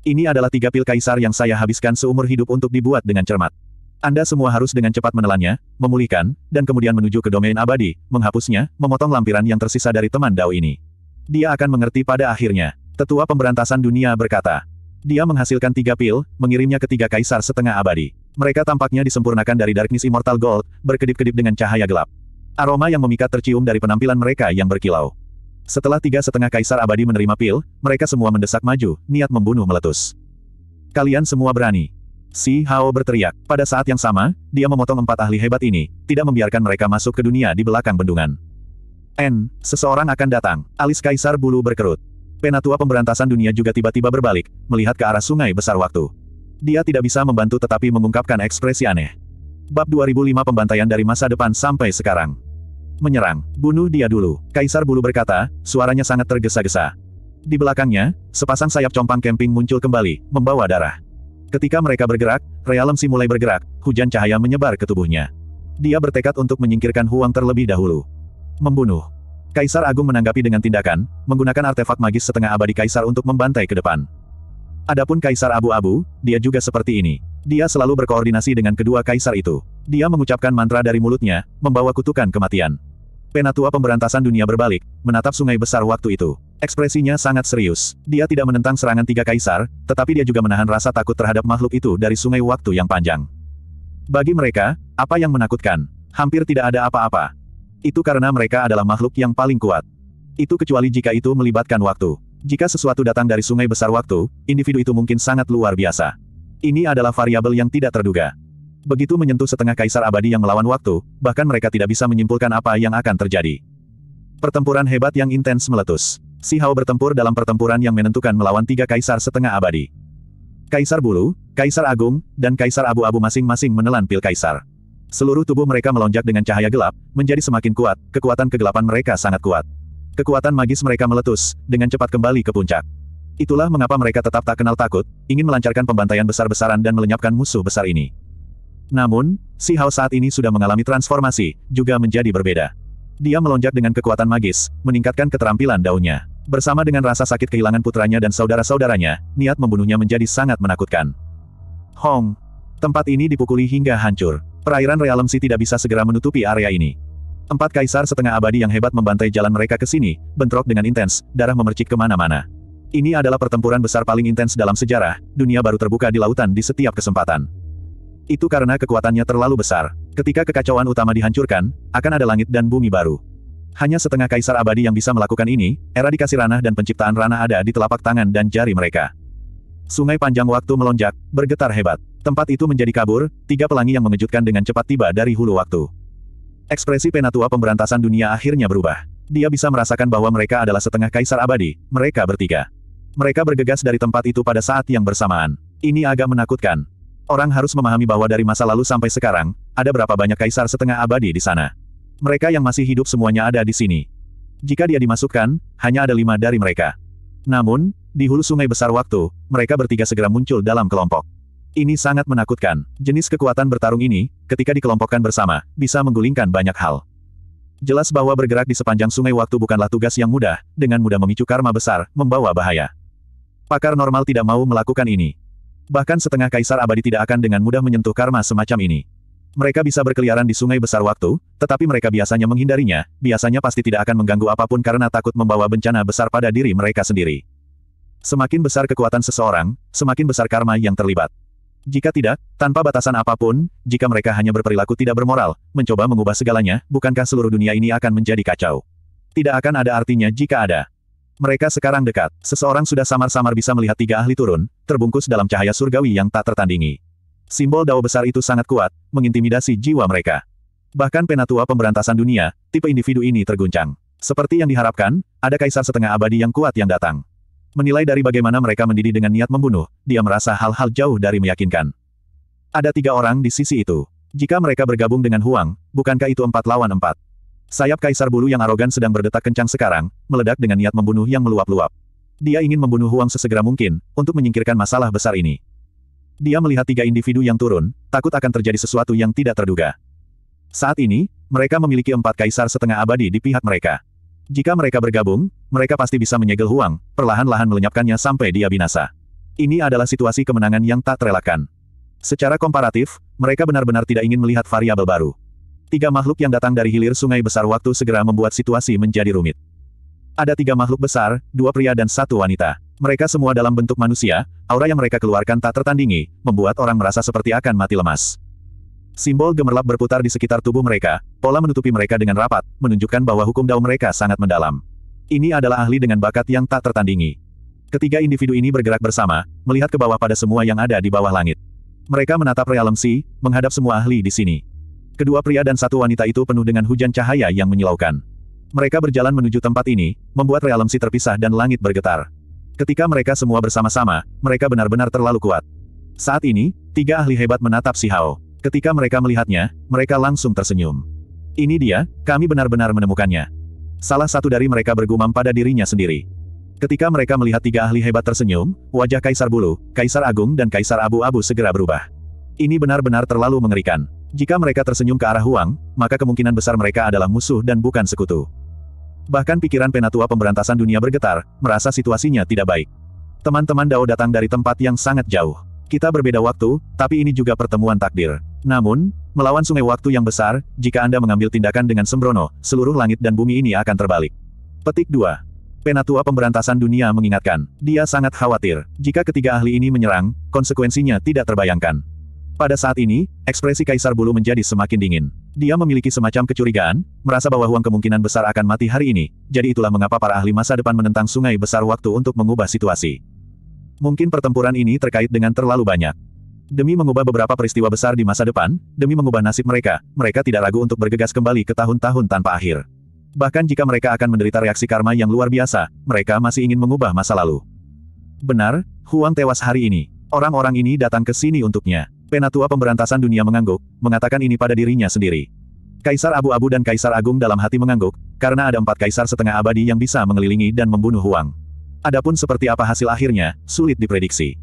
Ini adalah tiga pil kaisar yang saya habiskan seumur hidup untuk dibuat dengan cermat. Anda semua harus dengan cepat menelannya, memulihkan, dan kemudian menuju ke domain abadi, menghapusnya, memotong lampiran yang tersisa dari teman Dao ini. Dia akan mengerti pada akhirnya. Tetua pemberantasan dunia berkata. Dia menghasilkan tiga pil, mengirimnya ke tiga kaisar setengah abadi. Mereka tampaknya disempurnakan dari Darkness Immortal Gold, berkedip-kedip dengan cahaya gelap. Aroma yang memikat tercium dari penampilan mereka yang berkilau. Setelah tiga setengah kaisar abadi menerima pil, mereka semua mendesak maju, niat membunuh meletus. Kalian semua berani. Si Hao berteriak. Pada saat yang sama, dia memotong empat ahli hebat ini, tidak membiarkan mereka masuk ke dunia di belakang bendungan. N, seseorang akan datang. Alis kaisar bulu berkerut. Penatua pemberantasan dunia juga tiba-tiba berbalik, melihat ke arah sungai besar waktu. Dia tidak bisa membantu tetapi mengungkapkan ekspresi aneh. Bab 2005 Pembantaian dari masa depan sampai sekarang. Menyerang, bunuh dia dulu. Kaisar Bulu berkata, suaranya sangat tergesa-gesa. Di belakangnya, sepasang sayap compang camping muncul kembali, membawa darah. Ketika mereka bergerak, realem si mulai bergerak, hujan cahaya menyebar ke tubuhnya. Dia bertekad untuk menyingkirkan Huang terlebih dahulu. Membunuh. Kaisar Agung menanggapi dengan tindakan, menggunakan artefak magis setengah abadi Kaisar untuk membantai ke depan. Adapun Kaisar Abu-Abu, dia juga seperti ini. Dia selalu berkoordinasi dengan kedua kaisar itu. Dia mengucapkan mantra dari mulutnya, membawa kutukan kematian. Penatua pemberantasan dunia berbalik, menatap sungai besar waktu itu. Ekspresinya sangat serius. Dia tidak menentang serangan tiga kaisar, tetapi dia juga menahan rasa takut terhadap makhluk itu dari sungai waktu yang panjang. Bagi mereka, apa yang menakutkan? Hampir tidak ada apa-apa. Itu karena mereka adalah makhluk yang paling kuat. Itu kecuali jika itu melibatkan waktu. Jika sesuatu datang dari sungai besar waktu, individu itu mungkin sangat luar biasa. Ini adalah variabel yang tidak terduga. Begitu menyentuh setengah kaisar abadi yang melawan waktu, bahkan mereka tidak bisa menyimpulkan apa yang akan terjadi. Pertempuran hebat yang intens meletus. Si Hao bertempur dalam pertempuran yang menentukan melawan tiga kaisar setengah abadi. Kaisar Bulu, Kaisar Agung, dan Kaisar Abu-Abu masing-masing menelan pil kaisar. Seluruh tubuh mereka melonjak dengan cahaya gelap, menjadi semakin kuat, kekuatan kegelapan mereka sangat kuat. Kekuatan magis mereka meletus, dengan cepat kembali ke puncak. Itulah mengapa mereka tetap tak kenal takut, ingin melancarkan pembantaian besar-besaran dan melenyapkan musuh besar ini. Namun, Si Hao saat ini sudah mengalami transformasi, juga menjadi berbeda. Dia melonjak dengan kekuatan magis, meningkatkan keterampilan daunnya. Bersama dengan rasa sakit kehilangan putranya dan saudara-saudaranya, niat membunuhnya menjadi sangat menakutkan. Hong! Tempat ini dipukuli hingga hancur. Perairan Realm tidak bisa segera menutupi area ini. Empat kaisar setengah abadi yang hebat membantai jalan mereka ke sini, bentrok dengan intens, darah memercik kemana-mana. Ini adalah pertempuran besar paling intens dalam sejarah, dunia baru terbuka di lautan di setiap kesempatan. Itu karena kekuatannya terlalu besar. Ketika kekacauan utama dihancurkan, akan ada langit dan bumi baru. Hanya setengah kaisar abadi yang bisa melakukan ini, Era dikasih ranah dan penciptaan ranah ada di telapak tangan dan jari mereka. Sungai panjang waktu melonjak, bergetar hebat. Tempat itu menjadi kabur, tiga pelangi yang mengejutkan dengan cepat tiba dari hulu waktu. Ekspresi penatua pemberantasan dunia akhirnya berubah. Dia bisa merasakan bahwa mereka adalah setengah kaisar abadi, mereka bertiga. Mereka bergegas dari tempat itu pada saat yang bersamaan. Ini agak menakutkan. Orang harus memahami bahwa dari masa lalu sampai sekarang, ada berapa banyak kaisar setengah abadi di sana. Mereka yang masih hidup semuanya ada di sini. Jika dia dimasukkan, hanya ada lima dari mereka. Namun, di hulu sungai besar waktu, mereka bertiga segera muncul dalam kelompok. Ini sangat menakutkan. Jenis kekuatan bertarung ini, ketika dikelompokkan bersama, bisa menggulingkan banyak hal. Jelas bahwa bergerak di sepanjang sungai waktu bukanlah tugas yang mudah, dengan mudah memicu karma besar, membawa bahaya. Pakar normal tidak mau melakukan ini. Bahkan setengah kaisar abadi tidak akan dengan mudah menyentuh karma semacam ini. Mereka bisa berkeliaran di sungai besar waktu, tetapi mereka biasanya menghindarinya, biasanya pasti tidak akan mengganggu apapun karena takut membawa bencana besar pada diri mereka sendiri. Semakin besar kekuatan seseorang, semakin besar karma yang terlibat. Jika tidak, tanpa batasan apapun, jika mereka hanya berperilaku tidak bermoral, mencoba mengubah segalanya, bukankah seluruh dunia ini akan menjadi kacau? Tidak akan ada artinya jika ada. Mereka sekarang dekat, seseorang sudah samar-samar bisa melihat tiga ahli turun, terbungkus dalam cahaya surgawi yang tak tertandingi. Simbol dao besar itu sangat kuat, mengintimidasi jiwa mereka. Bahkan penatua pemberantasan dunia, tipe individu ini terguncang. Seperti yang diharapkan, ada kaisar setengah abadi yang kuat yang datang. Menilai dari bagaimana mereka mendidih dengan niat membunuh, dia merasa hal-hal jauh dari meyakinkan. Ada tiga orang di sisi itu. Jika mereka bergabung dengan Huang, bukankah itu empat lawan empat? Sayap kaisar bulu yang arogan sedang berdetak kencang sekarang, meledak dengan niat membunuh yang meluap-luap. Dia ingin membunuh Huang sesegera mungkin, untuk menyingkirkan masalah besar ini. Dia melihat tiga individu yang turun, takut akan terjadi sesuatu yang tidak terduga. Saat ini, mereka memiliki empat kaisar setengah abadi di pihak mereka. Jika mereka bergabung, mereka pasti bisa menyegel Huang, perlahan-lahan melenyapkannya sampai dia binasa. Ini adalah situasi kemenangan yang tak terelakkan. Secara komparatif, mereka benar-benar tidak ingin melihat variabel baru. Tiga makhluk yang datang dari hilir sungai besar waktu segera membuat situasi menjadi rumit. Ada tiga makhluk besar, dua pria dan satu wanita. Mereka semua dalam bentuk manusia, aura yang mereka keluarkan tak tertandingi, membuat orang merasa seperti akan mati lemas. Simbol gemerlap berputar di sekitar tubuh mereka, pola menutupi mereka dengan rapat, menunjukkan bahwa hukum dao mereka sangat mendalam. Ini adalah ahli dengan bakat yang tak tertandingi. Ketiga individu ini bergerak bersama, melihat ke bawah pada semua yang ada di bawah langit. Mereka menatap realem si, menghadap semua ahli di sini. Kedua pria dan satu wanita itu penuh dengan hujan cahaya yang menyilaukan. Mereka berjalan menuju tempat ini, membuat realem si terpisah dan langit bergetar. Ketika mereka semua bersama-sama, mereka benar-benar terlalu kuat. Saat ini, tiga ahli hebat menatap si Hao. Ketika mereka melihatnya, mereka langsung tersenyum. Ini dia, kami benar-benar menemukannya. Salah satu dari mereka bergumam pada dirinya sendiri. Ketika mereka melihat tiga ahli hebat tersenyum, wajah Kaisar Bulu, Kaisar Agung dan Kaisar Abu-Abu segera berubah. Ini benar-benar terlalu mengerikan. Jika mereka tersenyum ke arah Huang, maka kemungkinan besar mereka adalah musuh dan bukan sekutu. Bahkan pikiran penatua pemberantasan dunia bergetar, merasa situasinya tidak baik. Teman-teman Dao datang dari tempat yang sangat jauh. Kita berbeda waktu, tapi ini juga pertemuan takdir. Namun, melawan sungai waktu yang besar, jika Anda mengambil tindakan dengan sembrono, seluruh langit dan bumi ini akan terbalik. Petik 2. Penatua pemberantasan dunia mengingatkan, dia sangat khawatir, jika ketiga ahli ini menyerang, konsekuensinya tidak terbayangkan. Pada saat ini, ekspresi Kaisar Bulu menjadi semakin dingin. Dia memiliki semacam kecurigaan, merasa bahwa Huang kemungkinan besar akan mati hari ini, jadi itulah mengapa para ahli masa depan menentang sungai besar waktu untuk mengubah situasi. Mungkin pertempuran ini terkait dengan terlalu banyak. Demi mengubah beberapa peristiwa besar di masa depan, demi mengubah nasib mereka, mereka tidak ragu untuk bergegas kembali ke tahun-tahun tanpa akhir. Bahkan jika mereka akan menderita reaksi karma yang luar biasa, mereka masih ingin mengubah masa lalu. Benar, Huang tewas hari ini. Orang-orang ini datang ke sini untuknya. Penatua pemberantasan dunia mengangguk, mengatakan ini pada dirinya sendiri. Kaisar Abu-Abu dan Kaisar Agung dalam hati mengangguk, karena ada empat kaisar setengah abadi yang bisa mengelilingi dan membunuh Huang. Adapun seperti apa hasil akhirnya, sulit diprediksi.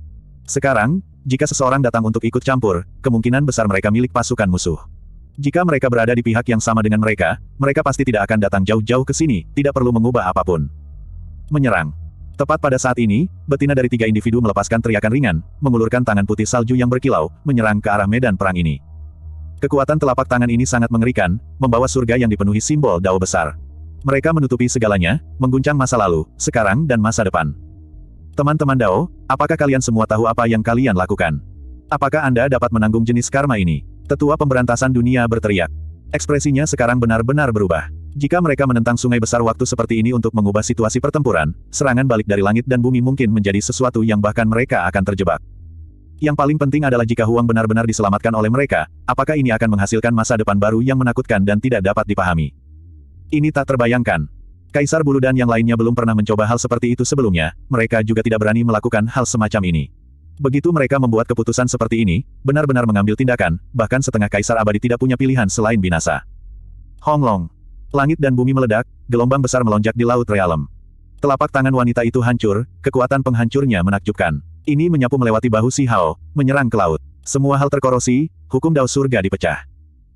Sekarang, jika seseorang datang untuk ikut campur, kemungkinan besar mereka milik pasukan musuh. Jika mereka berada di pihak yang sama dengan mereka, mereka pasti tidak akan datang jauh-jauh ke sini, tidak perlu mengubah apapun. Menyerang. Tepat pada saat ini, betina dari tiga individu melepaskan teriakan ringan, mengulurkan tangan putih salju yang berkilau, menyerang ke arah medan perang ini. Kekuatan telapak tangan ini sangat mengerikan, membawa surga yang dipenuhi simbol dao besar. Mereka menutupi segalanya, mengguncang masa lalu, sekarang dan masa depan. Teman-teman Dao, apakah kalian semua tahu apa yang kalian lakukan? Apakah Anda dapat menanggung jenis karma ini? Tetua pemberantasan dunia berteriak. Ekspresinya sekarang benar-benar berubah. Jika mereka menentang sungai besar waktu seperti ini untuk mengubah situasi pertempuran, serangan balik dari langit dan bumi mungkin menjadi sesuatu yang bahkan mereka akan terjebak. Yang paling penting adalah jika Huang benar-benar diselamatkan oleh mereka, apakah ini akan menghasilkan masa depan baru yang menakutkan dan tidak dapat dipahami. Ini tak terbayangkan. Kaisar Bulu dan yang lainnya belum pernah mencoba hal seperti itu sebelumnya, mereka juga tidak berani melakukan hal semacam ini. Begitu mereka membuat keputusan seperti ini, benar-benar mengambil tindakan, bahkan setengah kaisar abadi tidak punya pilihan selain binasa. Honglong. Langit dan bumi meledak, gelombang besar melonjak di Laut Realem. Telapak tangan wanita itu hancur, kekuatan penghancurnya menakjubkan. Ini menyapu melewati bahu Si Hao, menyerang ke laut. Semua hal terkorosi, hukum dao surga dipecah.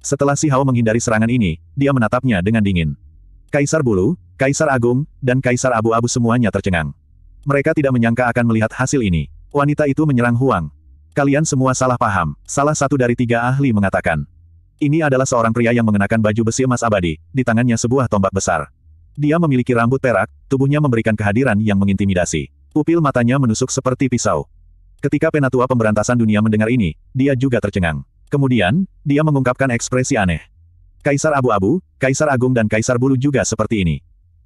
Setelah Si Hao menghindari serangan ini, dia menatapnya dengan dingin. Kaisar Bulu, Kaisar Agung, dan Kaisar Abu-Abu semuanya tercengang. Mereka tidak menyangka akan melihat hasil ini. Wanita itu menyerang Huang. Kalian semua salah paham, salah satu dari tiga ahli mengatakan. Ini adalah seorang pria yang mengenakan baju besi emas abadi, di tangannya sebuah tombak besar. Dia memiliki rambut perak, tubuhnya memberikan kehadiran yang mengintimidasi. Upil matanya menusuk seperti pisau. Ketika penatua pemberantasan dunia mendengar ini, dia juga tercengang. Kemudian, dia mengungkapkan ekspresi aneh. Kaisar Abu-Abu, Kaisar Agung dan Kaisar Bulu juga seperti ini.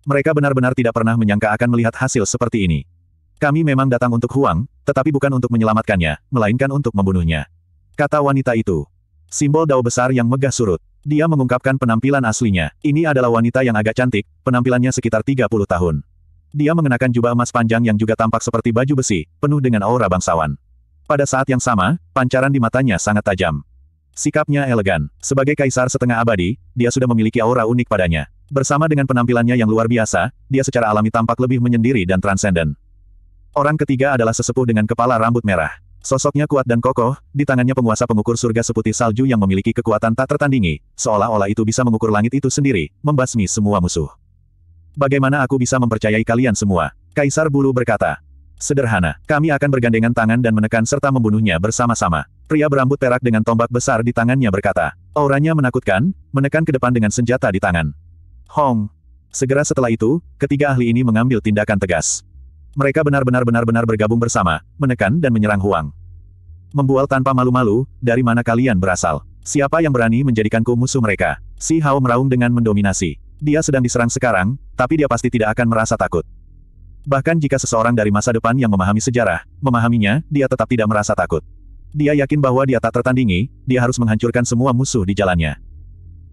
Mereka benar-benar tidak pernah menyangka akan melihat hasil seperti ini. Kami memang datang untuk Huang, tetapi bukan untuk menyelamatkannya, melainkan untuk membunuhnya. Kata wanita itu. Simbol dao besar yang megah surut. Dia mengungkapkan penampilan aslinya. Ini adalah wanita yang agak cantik, penampilannya sekitar 30 tahun. Dia mengenakan jubah emas panjang yang juga tampak seperti baju besi, penuh dengan aura bangsawan. Pada saat yang sama, pancaran di matanya sangat tajam. Sikapnya elegan. Sebagai kaisar setengah abadi, dia sudah memiliki aura unik padanya. Bersama dengan penampilannya yang luar biasa, dia secara alami tampak lebih menyendiri dan transenden. Orang ketiga adalah sesepuh dengan kepala rambut merah. Sosoknya kuat dan kokoh, di tangannya penguasa pengukur surga seputih salju yang memiliki kekuatan tak tertandingi, seolah-olah itu bisa mengukur langit itu sendiri, membasmi semua musuh. Bagaimana aku bisa mempercayai kalian semua? Kaisar Bulu berkata, Sederhana, kami akan bergandengan tangan dan menekan serta membunuhnya bersama-sama. Pria berambut perak dengan tombak besar di tangannya berkata, auranya menakutkan, menekan ke depan dengan senjata di tangan. Hong. Segera setelah itu, ketiga ahli ini mengambil tindakan tegas. Mereka benar-benar benar-benar bergabung bersama, menekan dan menyerang Huang. Membual tanpa malu-malu, dari mana kalian berasal? Siapa yang berani menjadikanku musuh mereka? Si Hao meraung dengan mendominasi. Dia sedang diserang sekarang, tapi dia pasti tidak akan merasa takut. Bahkan jika seseorang dari masa depan yang memahami sejarah, memahaminya, dia tetap tidak merasa takut. Dia yakin bahwa dia tak tertandingi, dia harus menghancurkan semua musuh di jalannya.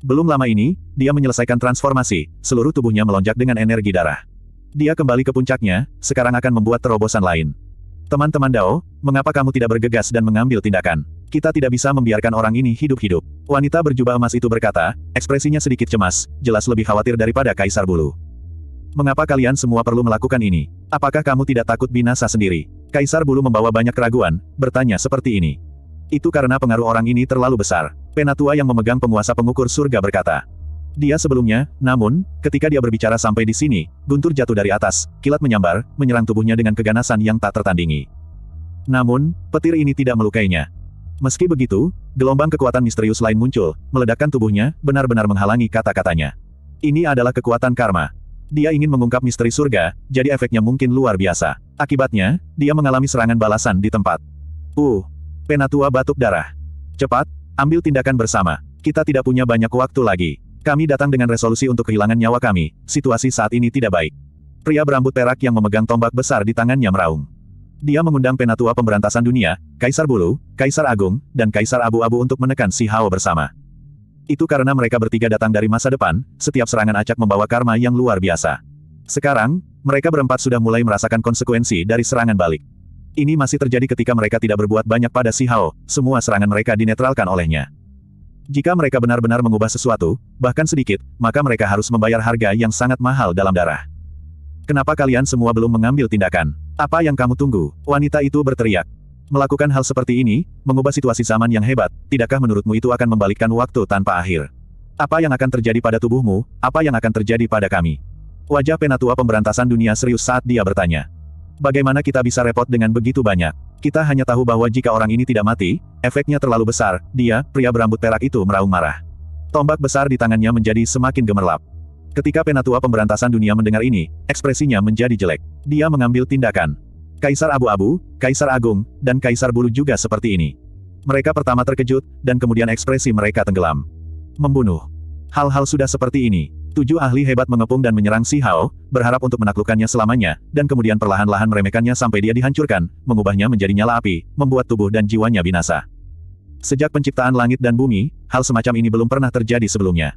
Belum lama ini, dia menyelesaikan transformasi, seluruh tubuhnya melonjak dengan energi darah. Dia kembali ke puncaknya, sekarang akan membuat terobosan lain. Teman-teman Dao, mengapa kamu tidak bergegas dan mengambil tindakan? Kita tidak bisa membiarkan orang ini hidup-hidup. Wanita berjubah emas itu berkata, ekspresinya sedikit cemas, jelas lebih khawatir daripada kaisar bulu. Mengapa kalian semua perlu melakukan ini? Apakah kamu tidak takut binasa sendiri? Kaisar Bulu membawa banyak keraguan, bertanya seperti ini. Itu karena pengaruh orang ini terlalu besar. Penatua yang memegang penguasa pengukur surga berkata. Dia sebelumnya, namun, ketika dia berbicara sampai di sini, guntur jatuh dari atas, kilat menyambar, menyerang tubuhnya dengan keganasan yang tak tertandingi. Namun, petir ini tidak melukainya. Meski begitu, gelombang kekuatan misterius lain muncul, meledakkan tubuhnya, benar-benar menghalangi kata-katanya. Ini adalah kekuatan karma. Dia ingin mengungkap misteri surga, jadi efeknya mungkin luar biasa. Akibatnya, dia mengalami serangan balasan di tempat. Uh, Penatua batuk darah. Cepat, ambil tindakan bersama. Kita tidak punya banyak waktu lagi. Kami datang dengan resolusi untuk kehilangan nyawa kami. Situasi saat ini tidak baik. Pria berambut perak yang memegang tombak besar di tangannya meraung. Dia mengundang Penatua Pemberantasan Dunia, Kaisar Bulu, Kaisar Agung, dan Kaisar Abu-Abu untuk menekan si Hao bersama. Itu karena mereka bertiga datang dari masa depan, setiap serangan acak membawa karma yang luar biasa. Sekarang, mereka berempat sudah mulai merasakan konsekuensi dari serangan balik. Ini masih terjadi ketika mereka tidak berbuat banyak pada Si Hao, semua serangan mereka dinetralkan olehnya. Jika mereka benar-benar mengubah sesuatu, bahkan sedikit, maka mereka harus membayar harga yang sangat mahal dalam darah. Kenapa kalian semua belum mengambil tindakan? Apa yang kamu tunggu? Wanita itu berteriak. Melakukan hal seperti ini, mengubah situasi zaman yang hebat, tidakkah menurutmu itu akan membalikkan waktu tanpa akhir? Apa yang akan terjadi pada tubuhmu, apa yang akan terjadi pada kami? Wajah penatua pemberantasan dunia serius saat dia bertanya. Bagaimana kita bisa repot dengan begitu banyak? Kita hanya tahu bahwa jika orang ini tidak mati, efeknya terlalu besar, dia, pria berambut perak itu meraung marah. Tombak besar di tangannya menjadi semakin gemerlap. Ketika penatua pemberantasan dunia mendengar ini, ekspresinya menjadi jelek. Dia mengambil tindakan. Kaisar Abu-Abu, Kaisar Agung, dan Kaisar Bulu juga seperti ini. Mereka pertama terkejut, dan kemudian ekspresi mereka tenggelam. Membunuh. Hal-hal sudah seperti ini. Tujuh ahli hebat mengepung dan menyerang Si Hao, berharap untuk menaklukkannya selamanya, dan kemudian perlahan-lahan meremehkannya sampai dia dihancurkan, mengubahnya menjadi nyala api, membuat tubuh dan jiwanya binasa. Sejak penciptaan langit dan bumi, hal semacam ini belum pernah terjadi sebelumnya.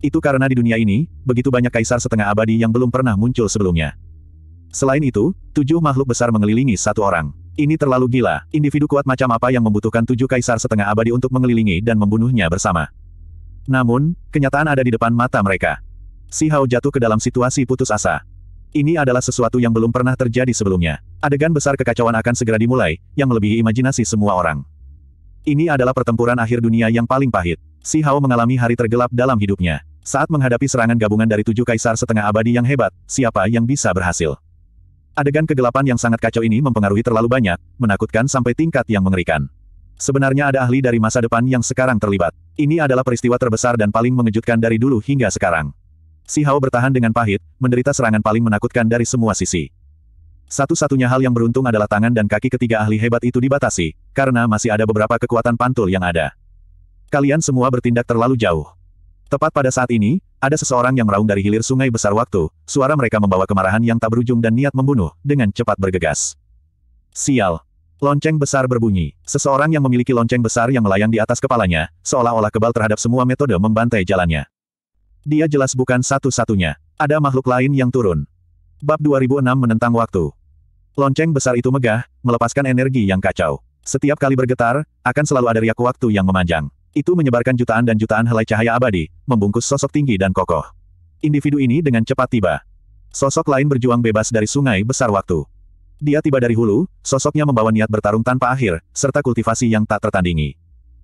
Itu karena di dunia ini, begitu banyak kaisar setengah abadi yang belum pernah muncul sebelumnya. Selain itu, tujuh makhluk besar mengelilingi satu orang. Ini terlalu gila, individu kuat macam apa yang membutuhkan tujuh kaisar setengah abadi untuk mengelilingi dan membunuhnya bersama. Namun, kenyataan ada di depan mata mereka. Si Hao jatuh ke dalam situasi putus asa. Ini adalah sesuatu yang belum pernah terjadi sebelumnya. Adegan besar kekacauan akan segera dimulai, yang melebihi imajinasi semua orang. Ini adalah pertempuran akhir dunia yang paling pahit. Si Hao mengalami hari tergelap dalam hidupnya. Saat menghadapi serangan gabungan dari tujuh kaisar setengah abadi yang hebat, siapa yang bisa berhasil? Adegan kegelapan yang sangat kacau ini mempengaruhi terlalu banyak, menakutkan sampai tingkat yang mengerikan. Sebenarnya ada ahli dari masa depan yang sekarang terlibat. Ini adalah peristiwa terbesar dan paling mengejutkan dari dulu hingga sekarang. Si Hao bertahan dengan pahit, menderita serangan paling menakutkan dari semua sisi. Satu-satunya hal yang beruntung adalah tangan dan kaki ketiga ahli hebat itu dibatasi, karena masih ada beberapa kekuatan pantul yang ada. Kalian semua bertindak terlalu jauh. Tepat pada saat ini, ada seseorang yang meraung dari hilir sungai besar waktu, suara mereka membawa kemarahan yang tak berujung dan niat membunuh, dengan cepat bergegas. Sial! Lonceng besar berbunyi. Seseorang yang memiliki lonceng besar yang melayang di atas kepalanya, seolah-olah kebal terhadap semua metode membantai jalannya. Dia jelas bukan satu-satunya. Ada makhluk lain yang turun. Bab 2006 menentang waktu. Lonceng besar itu megah, melepaskan energi yang kacau. Setiap kali bergetar, akan selalu ada riak waktu yang memanjang. Itu menyebarkan jutaan dan jutaan helai cahaya abadi, membungkus sosok tinggi dan kokoh. Individu ini dengan cepat tiba. Sosok lain berjuang bebas dari sungai besar waktu. Dia tiba dari hulu, sosoknya membawa niat bertarung tanpa akhir, serta kultivasi yang tak tertandingi.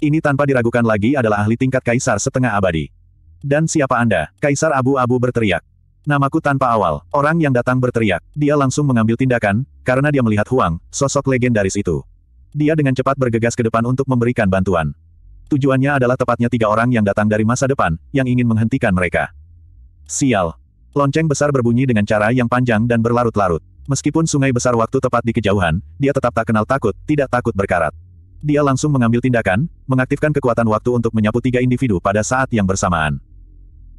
Ini tanpa diragukan lagi adalah ahli tingkat kaisar setengah abadi. Dan siapa Anda? Kaisar abu-abu berteriak. Namaku tanpa awal, orang yang datang berteriak. Dia langsung mengambil tindakan, karena dia melihat Huang, sosok legendaris itu. Dia dengan cepat bergegas ke depan untuk memberikan bantuan. Tujuannya adalah tepatnya tiga orang yang datang dari masa depan, yang ingin menghentikan mereka. Sial. Lonceng besar berbunyi dengan cara yang panjang dan berlarut-larut. Meskipun sungai besar waktu tepat di kejauhan, dia tetap tak kenal takut, tidak takut berkarat. Dia langsung mengambil tindakan, mengaktifkan kekuatan waktu untuk menyapu tiga individu pada saat yang bersamaan.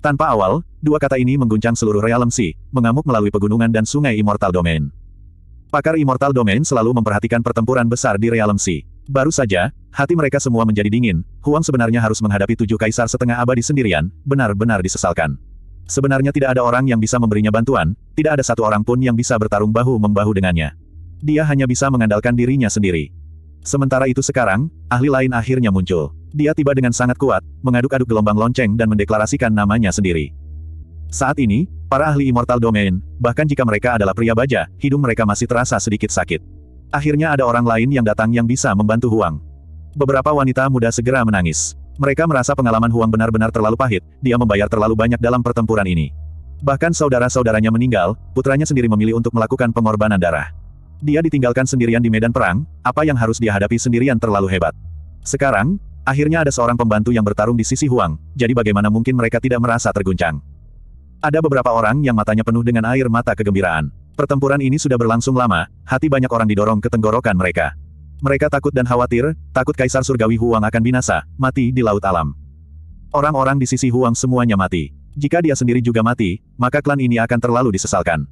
Tanpa awal, dua kata ini mengguncang seluruh realem si, mengamuk melalui pegunungan dan sungai Immortal Domain. Pakar Immortal Domain selalu memperhatikan pertempuran besar di realem si. Baru saja, hati mereka semua menjadi dingin, Huang sebenarnya harus menghadapi tujuh kaisar setengah abadi sendirian, benar-benar disesalkan. Sebenarnya tidak ada orang yang bisa memberinya bantuan, tidak ada satu orang pun yang bisa bertarung bahu-membahu dengannya. Dia hanya bisa mengandalkan dirinya sendiri. Sementara itu sekarang, ahli lain akhirnya muncul. Dia tiba dengan sangat kuat, mengaduk-aduk gelombang lonceng dan mendeklarasikan namanya sendiri. Saat ini, para ahli Immortal Domain, bahkan jika mereka adalah pria baja, hidung mereka masih terasa sedikit sakit. Akhirnya ada orang lain yang datang yang bisa membantu Huang. Beberapa wanita muda segera menangis. Mereka merasa pengalaman Huang benar-benar terlalu pahit, dia membayar terlalu banyak dalam pertempuran ini. Bahkan saudara-saudaranya meninggal, putranya sendiri memilih untuk melakukan pengorbanan darah. Dia ditinggalkan sendirian di medan perang, apa yang harus dia hadapi sendirian terlalu hebat. Sekarang, akhirnya ada seorang pembantu yang bertarung di sisi Huang, jadi bagaimana mungkin mereka tidak merasa terguncang. Ada beberapa orang yang matanya penuh dengan air mata kegembiraan. Pertempuran ini sudah berlangsung lama, hati banyak orang didorong ke tenggorokan mereka. Mereka takut dan khawatir, takut Kaisar Surgawi Huang akan binasa, mati di Laut Alam. Orang-orang di sisi Huang semuanya mati. Jika dia sendiri juga mati, maka klan ini akan terlalu disesalkan.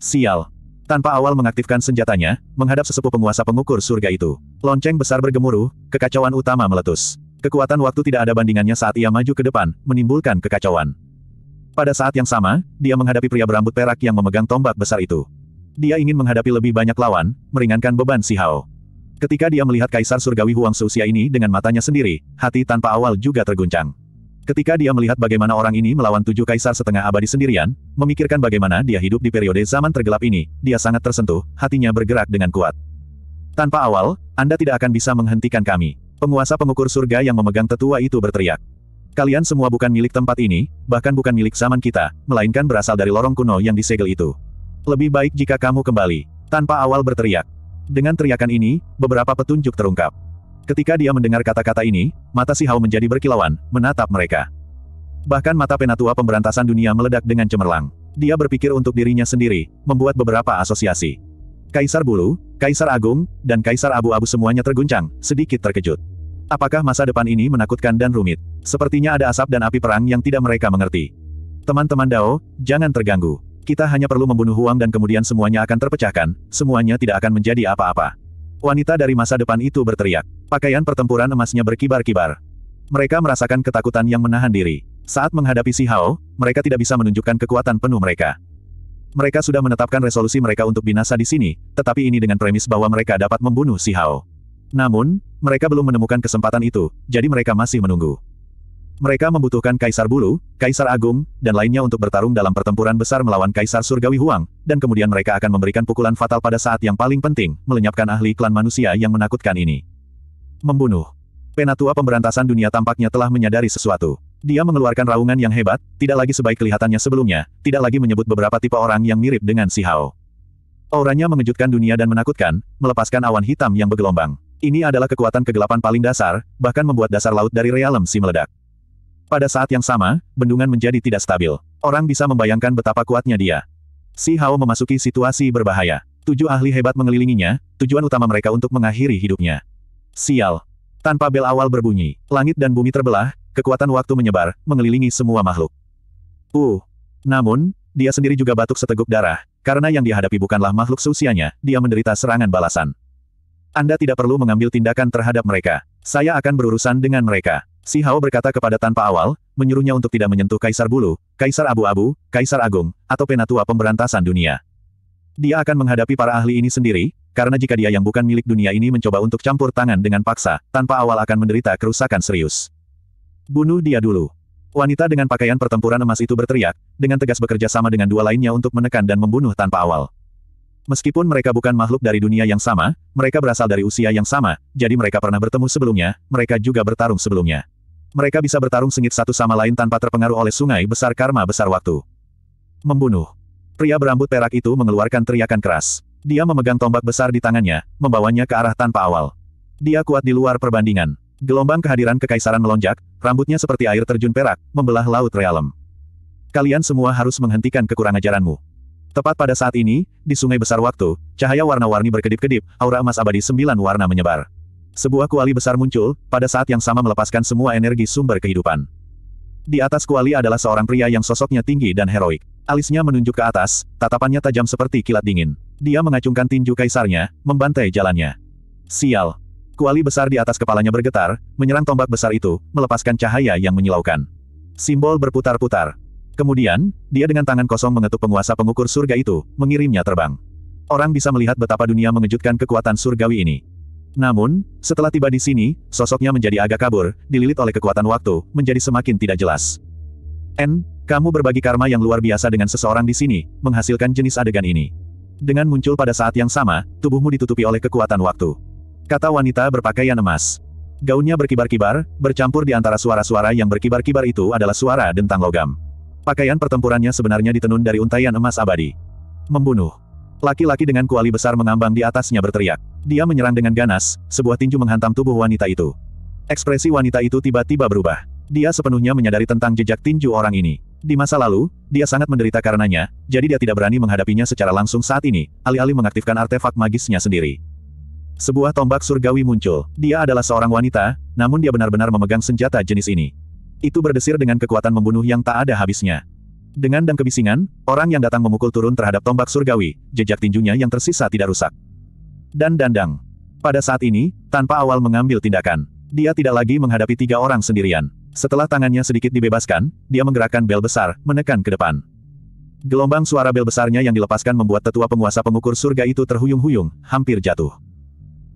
Sial. Tanpa awal mengaktifkan senjatanya, menghadap sesepuh penguasa pengukur surga itu. Lonceng besar bergemuruh, kekacauan utama meletus. Kekuatan waktu tidak ada bandingannya saat ia maju ke depan, menimbulkan kekacauan. Pada saat yang sama, dia menghadapi pria berambut perak yang memegang tombak besar itu. Dia ingin menghadapi lebih banyak lawan, meringankan beban Si Hao. Ketika dia melihat Kaisar Surgawi Huang seusia ini dengan matanya sendiri, hati tanpa awal juga terguncang. Ketika dia melihat bagaimana orang ini melawan tujuh kaisar setengah abadi sendirian, memikirkan bagaimana dia hidup di periode zaman tergelap ini, dia sangat tersentuh, hatinya bergerak dengan kuat. Tanpa awal, Anda tidak akan bisa menghentikan kami. Penguasa pengukur surga yang memegang tetua itu berteriak. Kalian semua bukan milik tempat ini, bahkan bukan milik zaman kita, melainkan berasal dari lorong kuno yang disegel itu. Lebih baik jika kamu kembali. Tanpa awal berteriak. Dengan teriakan ini, beberapa petunjuk terungkap. Ketika dia mendengar kata-kata ini, mata si Hao menjadi berkilauan, menatap mereka. Bahkan mata penatua pemberantasan dunia meledak dengan cemerlang. Dia berpikir untuk dirinya sendiri, membuat beberapa asosiasi. Kaisar Bulu, Kaisar Agung, dan Kaisar Abu-Abu semuanya terguncang, sedikit terkejut. Apakah masa depan ini menakutkan dan rumit? Sepertinya ada asap dan api perang yang tidak mereka mengerti. Teman-teman Dao, jangan terganggu. Kita hanya perlu membunuh Huang dan kemudian semuanya akan terpecahkan, semuanya tidak akan menjadi apa-apa. Wanita dari masa depan itu berteriak. Pakaian pertempuran emasnya berkibar-kibar. Mereka merasakan ketakutan yang menahan diri. Saat menghadapi Si Hao, mereka tidak bisa menunjukkan kekuatan penuh mereka. Mereka sudah menetapkan resolusi mereka untuk binasa di sini, tetapi ini dengan premis bahwa mereka dapat membunuh Si Hao. Namun, mereka belum menemukan kesempatan itu, jadi mereka masih menunggu. Mereka membutuhkan Kaisar Bulu, Kaisar Agung, dan lainnya untuk bertarung dalam pertempuran besar melawan Kaisar Surgawi Huang, dan kemudian mereka akan memberikan pukulan fatal pada saat yang paling penting, melenyapkan ahli klan manusia yang menakutkan ini. Membunuh. Penatua pemberantasan dunia tampaknya telah menyadari sesuatu. Dia mengeluarkan raungan yang hebat, tidak lagi sebaik kelihatannya sebelumnya, tidak lagi menyebut beberapa tipe orang yang mirip dengan si Hao. Auranya mengejutkan dunia dan menakutkan, melepaskan awan hitam yang bergelombang. Ini adalah kekuatan kegelapan paling dasar, bahkan membuat dasar laut dari realem si meledak. Pada saat yang sama, bendungan menjadi tidak stabil. Orang bisa membayangkan betapa kuatnya dia. Si Hao memasuki situasi berbahaya. Tujuh ahli hebat mengelilinginya, tujuan utama mereka untuk mengakhiri hidupnya. Sial. Tanpa bel awal berbunyi, langit dan bumi terbelah, kekuatan waktu menyebar, mengelilingi semua makhluk. Uh. Namun, dia sendiri juga batuk seteguk darah, karena yang dihadapi bukanlah makhluk seusianya, dia menderita serangan balasan. Anda tidak perlu mengambil tindakan terhadap mereka. Saya akan berurusan dengan mereka. Si Hao berkata kepada tanpa awal, menyuruhnya untuk tidak menyentuh Kaisar Bulu, Kaisar Abu-Abu, Kaisar Agung, atau Penatua Pemberantasan Dunia. Dia akan menghadapi para ahli ini sendiri, karena jika dia yang bukan milik dunia ini mencoba untuk campur tangan dengan paksa, tanpa awal akan menderita kerusakan serius. Bunuh dia dulu. Wanita dengan pakaian pertempuran emas itu berteriak, dengan tegas bekerja sama dengan dua lainnya untuk menekan dan membunuh tanpa awal. Meskipun mereka bukan makhluk dari dunia yang sama, mereka berasal dari usia yang sama, jadi mereka pernah bertemu sebelumnya, mereka juga bertarung sebelumnya. Mereka bisa bertarung sengit satu sama lain tanpa terpengaruh oleh sungai besar karma besar waktu. Membunuh. Pria berambut perak itu mengeluarkan teriakan keras. Dia memegang tombak besar di tangannya, membawanya ke arah tanpa awal. Dia kuat di luar perbandingan. Gelombang kehadiran kekaisaran melonjak, rambutnya seperti air terjun perak, membelah laut realem. Kalian semua harus menghentikan kekurangan ajaranmu. Tepat pada saat ini, di sungai besar waktu, cahaya warna-warni berkedip-kedip, aura emas abadi sembilan warna menyebar. Sebuah kuali besar muncul, pada saat yang sama melepaskan semua energi sumber kehidupan. Di atas kuali adalah seorang pria yang sosoknya tinggi dan heroik. Alisnya menunjuk ke atas, tatapannya tajam seperti kilat dingin. Dia mengacungkan tinju kaisarnya, membantai jalannya. Sial! Kuali besar di atas kepalanya bergetar, menyerang tombak besar itu, melepaskan cahaya yang menyilaukan. Simbol berputar-putar, Kemudian, dia dengan tangan kosong mengetuk penguasa pengukur surga itu, mengirimnya terbang. Orang bisa melihat betapa dunia mengejutkan kekuatan surgawi ini. Namun, setelah tiba di sini, sosoknya menjadi agak kabur, dililit oleh kekuatan waktu, menjadi semakin tidak jelas. N, kamu berbagi karma yang luar biasa dengan seseorang di sini, menghasilkan jenis adegan ini. Dengan muncul pada saat yang sama, tubuhmu ditutupi oleh kekuatan waktu. Kata wanita berpakaian emas. Gaunnya berkibar-kibar, bercampur di antara suara-suara yang berkibar-kibar itu adalah suara dentang logam. Pakaian pertempurannya sebenarnya ditenun dari untaian emas abadi. Membunuh. Laki-laki dengan kuali besar mengambang di atasnya berteriak. Dia menyerang dengan ganas, sebuah tinju menghantam tubuh wanita itu. Ekspresi wanita itu tiba-tiba berubah. Dia sepenuhnya menyadari tentang jejak tinju orang ini. Di masa lalu, dia sangat menderita karenanya, jadi dia tidak berani menghadapinya secara langsung saat ini, alih-alih mengaktifkan artefak magisnya sendiri. Sebuah tombak surgawi muncul. Dia adalah seorang wanita, namun dia benar-benar memegang senjata jenis ini itu berdesir dengan kekuatan membunuh yang tak ada habisnya. Dengan dan kebisingan, orang yang datang memukul turun terhadap tombak surgawi, jejak tinjunya yang tersisa tidak rusak. Dan dandang. Pada saat ini, tanpa awal mengambil tindakan, dia tidak lagi menghadapi tiga orang sendirian. Setelah tangannya sedikit dibebaskan, dia menggerakkan bel besar, menekan ke depan. Gelombang suara bel besarnya yang dilepaskan membuat tetua penguasa pengukur surga itu terhuyung-huyung, hampir jatuh.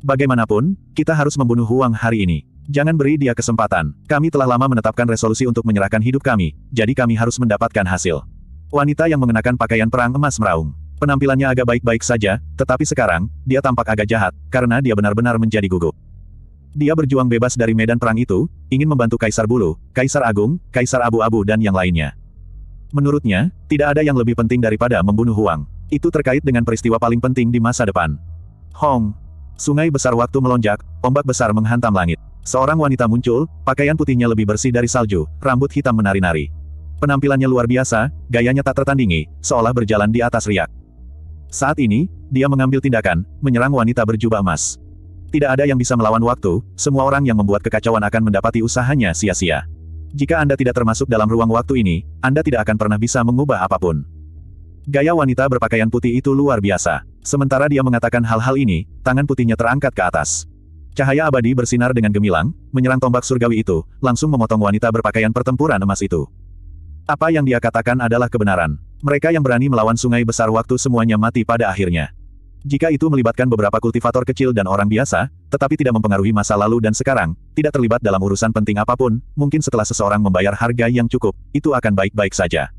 Bagaimanapun, kita harus membunuh Huang hari ini. Jangan beri dia kesempatan. Kami telah lama menetapkan resolusi untuk menyerahkan hidup kami, jadi kami harus mendapatkan hasil. Wanita yang mengenakan pakaian perang emas meraung. Penampilannya agak baik-baik saja, tetapi sekarang, dia tampak agak jahat, karena dia benar-benar menjadi gugup. Dia berjuang bebas dari medan perang itu, ingin membantu Kaisar Bulu, Kaisar Agung, Kaisar Abu-Abu dan yang lainnya. Menurutnya, tidak ada yang lebih penting daripada membunuh Huang. Itu terkait dengan peristiwa paling penting di masa depan. Hong! Sungai besar waktu melonjak, ombak besar menghantam langit. Seorang wanita muncul, pakaian putihnya lebih bersih dari salju, rambut hitam menari-nari. Penampilannya luar biasa, gayanya tak tertandingi, seolah berjalan di atas riak. Saat ini, dia mengambil tindakan, menyerang wanita berjubah emas. Tidak ada yang bisa melawan waktu, semua orang yang membuat kekacauan akan mendapati usahanya sia-sia. Jika Anda tidak termasuk dalam ruang waktu ini, Anda tidak akan pernah bisa mengubah apapun. Gaya wanita berpakaian putih itu luar biasa. Sementara dia mengatakan hal-hal ini, tangan putihnya terangkat ke atas. Cahaya abadi bersinar dengan gemilang, menyerang tombak surgawi itu, langsung memotong wanita berpakaian pertempuran emas itu. Apa yang dia katakan adalah kebenaran. Mereka yang berani melawan sungai besar waktu semuanya mati pada akhirnya. Jika itu melibatkan beberapa kultivator kecil dan orang biasa, tetapi tidak mempengaruhi masa lalu dan sekarang, tidak terlibat dalam urusan penting apapun, mungkin setelah seseorang membayar harga yang cukup, itu akan baik-baik saja.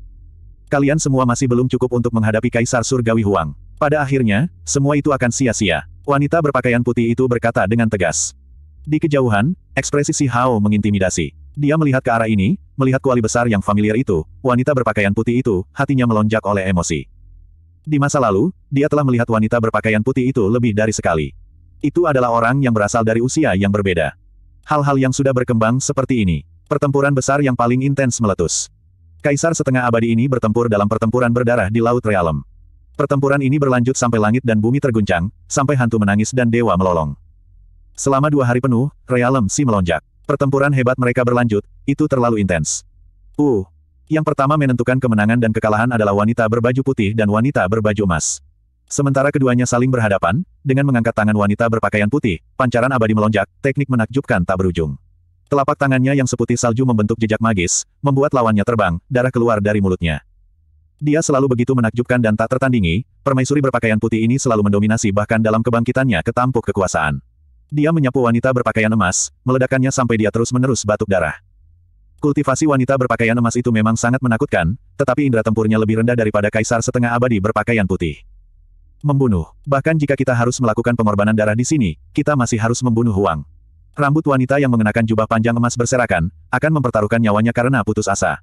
Kalian semua masih belum cukup untuk menghadapi Kaisar Surgawi Huang. Pada akhirnya, semua itu akan sia-sia. Wanita berpakaian putih itu berkata dengan tegas. Di kejauhan, ekspresi Si Hao mengintimidasi. Dia melihat ke arah ini, melihat kuali besar yang familiar itu, wanita berpakaian putih itu, hatinya melonjak oleh emosi. Di masa lalu, dia telah melihat wanita berpakaian putih itu lebih dari sekali. Itu adalah orang yang berasal dari usia yang berbeda. Hal-hal yang sudah berkembang seperti ini. Pertempuran besar yang paling intens meletus. Kaisar setengah abadi ini bertempur dalam pertempuran berdarah di Laut Realem. Pertempuran ini berlanjut sampai langit dan bumi terguncang, sampai hantu menangis dan dewa melolong. Selama dua hari penuh, realem si melonjak. Pertempuran hebat mereka berlanjut, itu terlalu intens. Uh, yang pertama menentukan kemenangan dan kekalahan adalah wanita berbaju putih dan wanita berbaju emas. Sementara keduanya saling berhadapan, dengan mengangkat tangan wanita berpakaian putih, pancaran abadi melonjak, teknik menakjubkan tak berujung. Telapak tangannya yang seputih salju membentuk jejak magis, membuat lawannya terbang, darah keluar dari mulutnya. Dia selalu begitu menakjubkan dan tak tertandingi, permaisuri berpakaian putih ini selalu mendominasi bahkan dalam kebangkitannya ke tampuk kekuasaan. Dia menyapu wanita berpakaian emas, meledakannya sampai dia terus-menerus batuk darah. Kultivasi wanita berpakaian emas itu memang sangat menakutkan, tetapi indera tempurnya lebih rendah daripada kaisar setengah abadi berpakaian putih. Membunuh. Bahkan jika kita harus melakukan pengorbanan darah di sini, kita masih harus membunuh Huang. Rambut wanita yang mengenakan jubah panjang emas berserakan, akan mempertaruhkan nyawanya karena putus asa.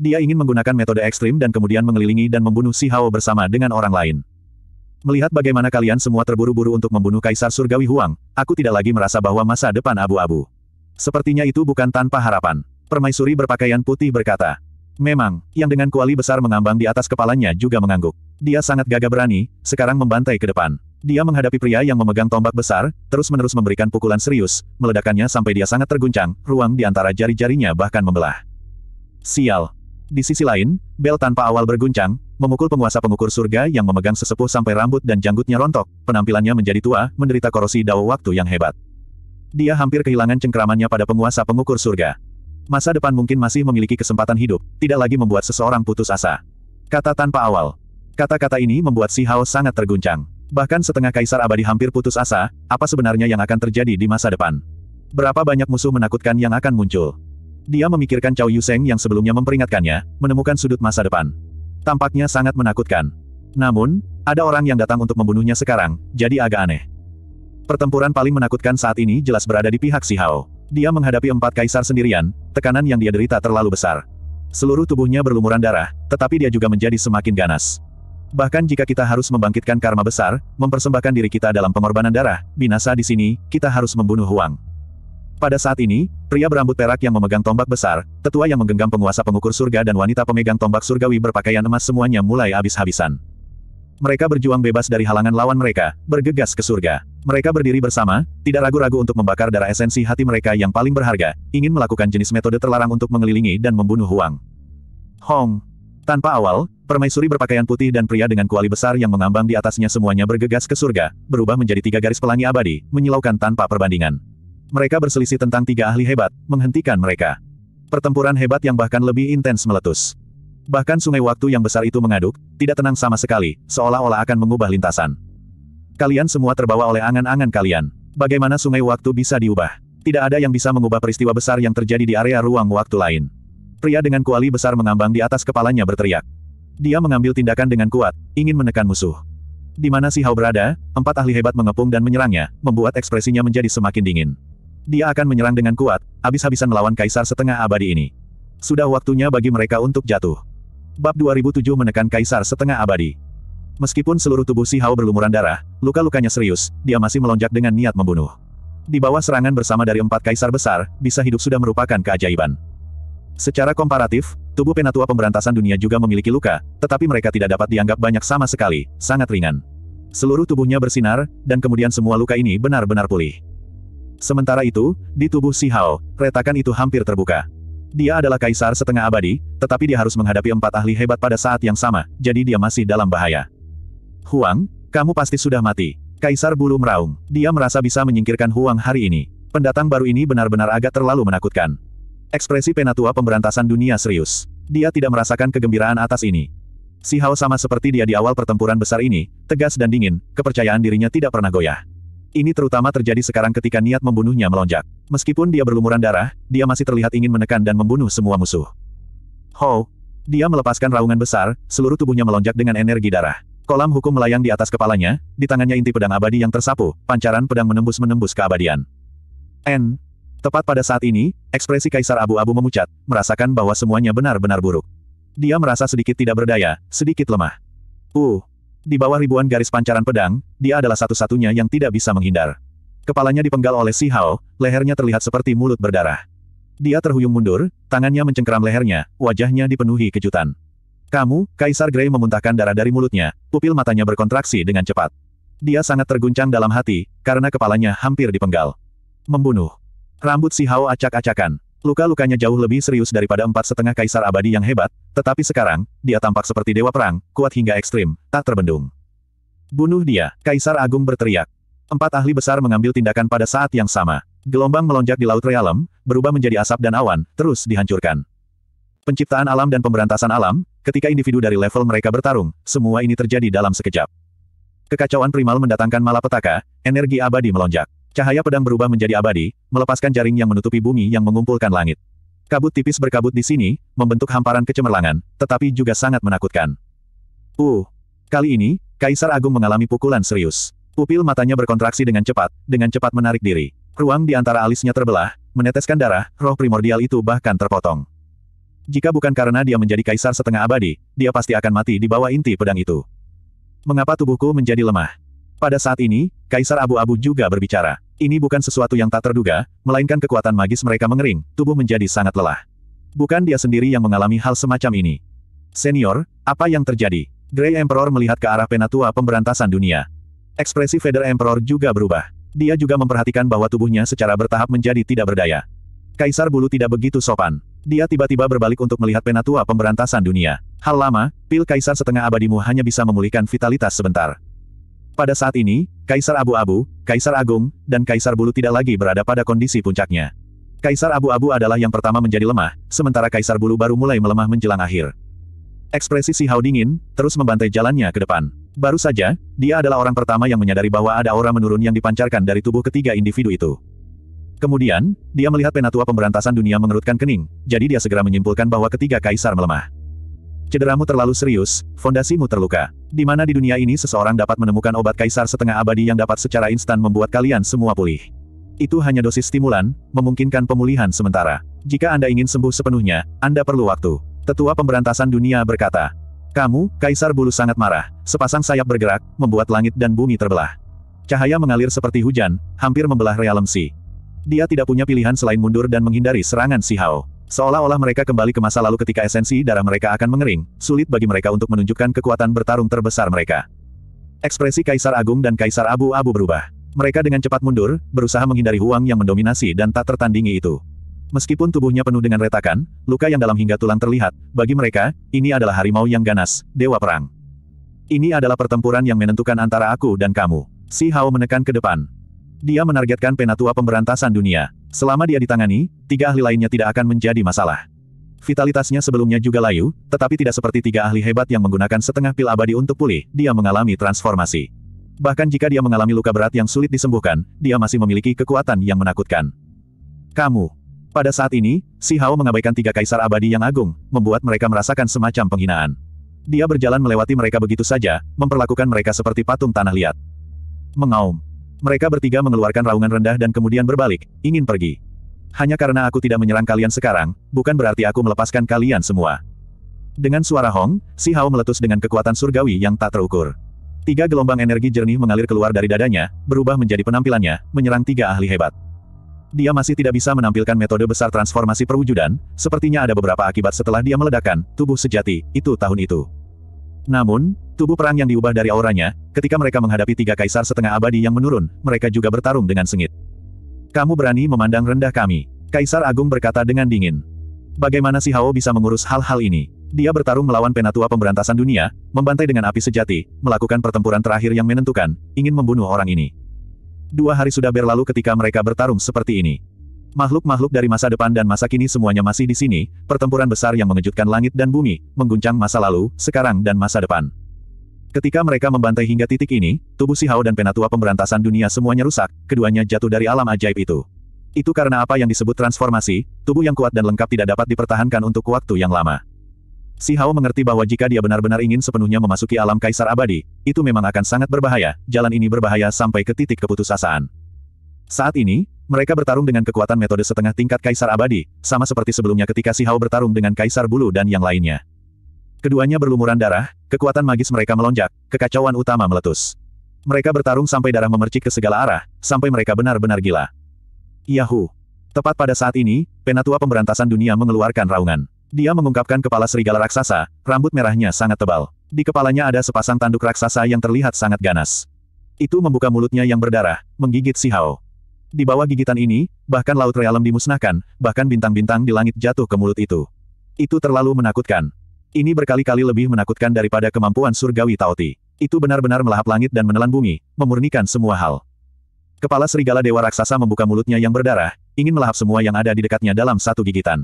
Dia ingin menggunakan metode ekstrim dan kemudian mengelilingi dan membunuh Si Hao bersama dengan orang lain. Melihat bagaimana kalian semua terburu-buru untuk membunuh Kaisar Surgawi Huang, aku tidak lagi merasa bahwa masa depan abu-abu. Sepertinya itu bukan tanpa harapan. Permaisuri berpakaian putih berkata. Memang, yang dengan kuali besar mengambang di atas kepalanya juga mengangguk. Dia sangat gagah berani, sekarang membantai ke depan. Dia menghadapi pria yang memegang tombak besar, terus-menerus memberikan pukulan serius, meledakannya sampai dia sangat terguncang, ruang di antara jari-jarinya bahkan membelah. Sial, di sisi lain, bel tanpa awal berguncang, memukul penguasa pengukur surga yang memegang sesepuh sampai rambut dan janggutnya rontok, penampilannya menjadi tua, menderita korosi dao waktu yang hebat. Dia hampir kehilangan cengkramannya pada penguasa pengukur surga. Masa depan mungkin masih memiliki kesempatan hidup, tidak lagi membuat seseorang putus asa. Kata tanpa awal. Kata-kata ini membuat si Hao sangat terguncang. Bahkan setengah kaisar abadi hampir putus asa, apa sebenarnya yang akan terjadi di masa depan? Berapa banyak musuh menakutkan yang akan muncul? Dia memikirkan Cao Yuseng yang sebelumnya memperingatkannya, menemukan sudut masa depan. Tampaknya sangat menakutkan. Namun, ada orang yang datang untuk membunuhnya sekarang, jadi agak aneh. Pertempuran paling menakutkan saat ini jelas berada di pihak Si Hao. Dia menghadapi empat kaisar sendirian, tekanan yang dia derita terlalu besar. Seluruh tubuhnya berlumuran darah, tetapi dia juga menjadi semakin ganas. Bahkan jika kita harus membangkitkan karma besar, mempersembahkan diri kita dalam pengorbanan darah, binasa di sini, kita harus membunuh Huang. Pada saat ini, pria berambut perak yang memegang tombak besar, tetua yang menggenggam penguasa pengukur surga dan wanita pemegang tombak surgawi berpakaian emas semuanya mulai habis-habisan. Mereka berjuang bebas dari halangan lawan mereka, bergegas ke surga. Mereka berdiri bersama, tidak ragu-ragu untuk membakar darah esensi hati mereka yang paling berharga, ingin melakukan jenis metode terlarang untuk mengelilingi dan membunuh Huang. Hong. Tanpa awal, permaisuri berpakaian putih dan pria dengan kuali besar yang mengambang di atasnya semuanya bergegas ke surga, berubah menjadi tiga garis pelangi abadi, menyilaukan tanpa perbandingan. Mereka berselisih tentang tiga ahli hebat, menghentikan mereka. Pertempuran hebat yang bahkan lebih intens meletus. Bahkan sungai waktu yang besar itu mengaduk, tidak tenang sama sekali, seolah-olah akan mengubah lintasan. Kalian semua terbawa oleh angan-angan kalian. Bagaimana sungai waktu bisa diubah? Tidak ada yang bisa mengubah peristiwa besar yang terjadi di area ruang waktu lain. Pria dengan kuali besar mengambang di atas kepalanya berteriak. Dia mengambil tindakan dengan kuat, ingin menekan musuh. Di mana si Hao berada, empat ahli hebat mengepung dan menyerangnya, membuat ekspresinya menjadi semakin dingin. Dia akan menyerang dengan kuat, habis-habisan melawan kaisar setengah abadi ini. Sudah waktunya bagi mereka untuk jatuh. Bab 2007 menekan kaisar setengah abadi. Meskipun seluruh tubuh Si Hao berlumuran darah, luka-lukanya serius, dia masih melonjak dengan niat membunuh. Di bawah serangan bersama dari empat kaisar besar, bisa hidup sudah merupakan keajaiban. Secara komparatif, tubuh penatua pemberantasan dunia juga memiliki luka, tetapi mereka tidak dapat dianggap banyak sama sekali, sangat ringan. Seluruh tubuhnya bersinar, dan kemudian semua luka ini benar-benar pulih. Sementara itu, di tubuh Si Hao, retakan itu hampir terbuka. Dia adalah kaisar setengah abadi, tetapi dia harus menghadapi empat ahli hebat pada saat yang sama, jadi dia masih dalam bahaya. Huang, kamu pasti sudah mati. Kaisar bulu meraung. Dia merasa bisa menyingkirkan Huang hari ini. Pendatang baru ini benar-benar agak terlalu menakutkan. Ekspresi penatua pemberantasan dunia serius. Dia tidak merasakan kegembiraan atas ini. Si Hao sama seperti dia di awal pertempuran besar ini, tegas dan dingin, kepercayaan dirinya tidak pernah goyah. Ini terutama terjadi sekarang ketika niat membunuhnya melonjak. Meskipun dia berlumuran darah, dia masih terlihat ingin menekan dan membunuh semua musuh. Ho! Dia melepaskan raungan besar, seluruh tubuhnya melonjak dengan energi darah. Kolam hukum melayang di atas kepalanya, di tangannya inti pedang abadi yang tersapu, pancaran pedang menembus-menembus keabadian. N. Tepat pada saat ini, ekspresi Kaisar Abu-Abu memucat, merasakan bahwa semuanya benar-benar buruk. Dia merasa sedikit tidak berdaya, sedikit lemah. Uh, di bawah ribuan garis pancaran pedang, dia adalah satu-satunya yang tidak bisa menghindar. Kepalanya dipenggal oleh Si Hao, lehernya terlihat seperti mulut berdarah. Dia terhuyung mundur, tangannya mencengkeram lehernya, wajahnya dipenuhi kejutan. Kamu, Kaisar Grey memuntahkan darah dari mulutnya, pupil matanya berkontraksi dengan cepat. Dia sangat terguncang dalam hati, karena kepalanya hampir dipenggal. Membunuh. Rambut Si Hao acak-acakan. Luka-lukanya jauh lebih serius daripada empat setengah kaisar abadi yang hebat, tetapi sekarang, dia tampak seperti dewa perang, kuat hingga ekstrim, tak terbendung. Bunuh dia, Kaisar Agung berteriak. Empat ahli besar mengambil tindakan pada saat yang sama. Gelombang melonjak di Laut Realem, berubah menjadi asap dan awan, terus dihancurkan. Penciptaan alam dan pemberantasan alam, ketika individu dari level mereka bertarung, semua ini terjadi dalam sekejap. Kekacauan primal mendatangkan malapetaka, energi abadi melonjak. Cahaya pedang berubah menjadi abadi, melepaskan jaring yang menutupi bumi yang mengumpulkan langit. Kabut tipis berkabut di sini, membentuk hamparan kecemerlangan, tetapi juga sangat menakutkan. Uh, kali ini, Kaisar Agung mengalami pukulan serius. Pupil matanya berkontraksi dengan cepat, dengan cepat menarik diri. Ruang di antara alisnya terbelah, meneteskan darah, roh primordial itu bahkan terpotong. Jika bukan karena dia menjadi kaisar setengah abadi, dia pasti akan mati di bawah inti pedang itu. Mengapa tubuhku menjadi lemah? Pada saat ini, Kaisar Abu-Abu juga berbicara. Ini bukan sesuatu yang tak terduga, melainkan kekuatan magis mereka mengering, tubuh menjadi sangat lelah. Bukan dia sendiri yang mengalami hal semacam ini. Senior, apa yang terjadi? Grey Emperor melihat ke arah penatua pemberantasan dunia. Ekspresi Feather Emperor juga berubah. Dia juga memperhatikan bahwa tubuhnya secara bertahap menjadi tidak berdaya. Kaisar Bulu tidak begitu sopan. Dia tiba-tiba berbalik untuk melihat penatua pemberantasan dunia. Hal lama, pil kaisar setengah abadimu hanya bisa memulihkan vitalitas sebentar. Pada saat ini, Kaisar Abu-Abu, Kaisar Agung, dan Kaisar Bulu tidak lagi berada pada kondisi puncaknya. Kaisar Abu-Abu adalah yang pertama menjadi lemah, sementara Kaisar Bulu baru mulai melemah menjelang akhir. Ekspresi si Hao dingin, terus membantai jalannya ke depan. Baru saja, dia adalah orang pertama yang menyadari bahwa ada aura menurun yang dipancarkan dari tubuh ketiga individu itu. Kemudian, dia melihat penatua pemberantasan dunia mengerutkan kening, jadi dia segera menyimpulkan bahwa ketiga kaisar melemah. Cederamu terlalu serius, fondasimu terluka. Di mana di dunia ini seseorang dapat menemukan obat kaisar setengah abadi yang dapat secara instan membuat kalian semua pulih. Itu hanya dosis stimulan, memungkinkan pemulihan sementara. Jika Anda ingin sembuh sepenuhnya, Anda perlu waktu. Tetua pemberantasan dunia berkata. Kamu, Kaisar Bulu sangat marah. Sepasang sayap bergerak, membuat langit dan bumi terbelah. Cahaya mengalir seperti hujan, hampir membelah realem Si. Dia tidak punya pilihan selain mundur dan menghindari serangan Si Hao. Seolah-olah mereka kembali ke masa lalu ketika esensi darah mereka akan mengering, sulit bagi mereka untuk menunjukkan kekuatan bertarung terbesar mereka. Ekspresi Kaisar Agung dan Kaisar Abu-Abu berubah. Mereka dengan cepat mundur, berusaha menghindari Huang yang mendominasi dan tak tertandingi itu. Meskipun tubuhnya penuh dengan retakan, luka yang dalam hingga tulang terlihat, bagi mereka, ini adalah harimau yang ganas, dewa perang. Ini adalah pertempuran yang menentukan antara aku dan kamu. Si Hao menekan ke depan. Dia menargetkan penatua pemberantasan dunia. Selama dia ditangani, tiga ahli lainnya tidak akan menjadi masalah. Vitalitasnya sebelumnya juga layu, tetapi tidak seperti tiga ahli hebat yang menggunakan setengah pil abadi untuk pulih, dia mengalami transformasi. Bahkan jika dia mengalami luka berat yang sulit disembuhkan, dia masih memiliki kekuatan yang menakutkan. Kamu. Pada saat ini, Si Hao mengabaikan tiga kaisar abadi yang agung, membuat mereka merasakan semacam penghinaan. Dia berjalan melewati mereka begitu saja, memperlakukan mereka seperti patung tanah liat. Mengaum. Mereka bertiga mengeluarkan raungan rendah dan kemudian berbalik, ingin pergi. Hanya karena aku tidak menyerang kalian sekarang, bukan berarti aku melepaskan kalian semua. Dengan suara Hong, Si Hao meletus dengan kekuatan surgawi yang tak terukur. Tiga gelombang energi jernih mengalir keluar dari dadanya, berubah menjadi penampilannya, menyerang tiga ahli hebat. Dia masih tidak bisa menampilkan metode besar transformasi perwujudan, sepertinya ada beberapa akibat setelah dia meledakkan, tubuh sejati, itu tahun itu. Namun, tubuh perang yang diubah dari auranya, ketika mereka menghadapi tiga kaisar setengah abadi yang menurun, mereka juga bertarung dengan sengit. Kamu berani memandang rendah kami. Kaisar Agung berkata dengan dingin. Bagaimana si Hao bisa mengurus hal-hal ini? Dia bertarung melawan penatua pemberantasan dunia, membantai dengan api sejati, melakukan pertempuran terakhir yang menentukan, ingin membunuh orang ini. Dua hari sudah berlalu ketika mereka bertarung seperti ini. Makhluk-makhluk dari masa depan dan masa kini semuanya masih di sini, pertempuran besar yang mengejutkan langit dan bumi, mengguncang masa lalu, sekarang dan masa depan. Ketika mereka membantai hingga titik ini, tubuh Si Hao dan penatua pemberantasan dunia semuanya rusak, keduanya jatuh dari alam ajaib itu. Itu karena apa yang disebut transformasi, tubuh yang kuat dan lengkap tidak dapat dipertahankan untuk waktu yang lama. Si Hao mengerti bahwa jika dia benar-benar ingin sepenuhnya memasuki alam kaisar abadi, itu memang akan sangat berbahaya, jalan ini berbahaya sampai ke titik keputusasaan. Saat ini, mereka bertarung dengan kekuatan metode setengah tingkat Kaisar Abadi, sama seperti sebelumnya ketika Si Hao bertarung dengan Kaisar Bulu dan yang lainnya. Keduanya berlumuran darah, kekuatan magis mereka melonjak, kekacauan utama meletus. Mereka bertarung sampai darah memercik ke segala arah, sampai mereka benar-benar gila. Yahoo! Tepat pada saat ini, penatua pemberantasan dunia mengeluarkan raungan. Dia mengungkapkan kepala serigala raksasa, rambut merahnya sangat tebal. Di kepalanya ada sepasang tanduk raksasa yang terlihat sangat ganas. Itu membuka mulutnya yang berdarah, menggigit Si Hao. Di bawah gigitan ini, bahkan laut realem dimusnahkan, bahkan bintang-bintang di langit jatuh ke mulut itu. Itu terlalu menakutkan. Ini berkali-kali lebih menakutkan daripada kemampuan surgawi Taoti. Itu benar-benar melahap langit dan menelan bumi, memurnikan semua hal. Kepala serigala dewa raksasa membuka mulutnya yang berdarah, ingin melahap semua yang ada di dekatnya dalam satu gigitan.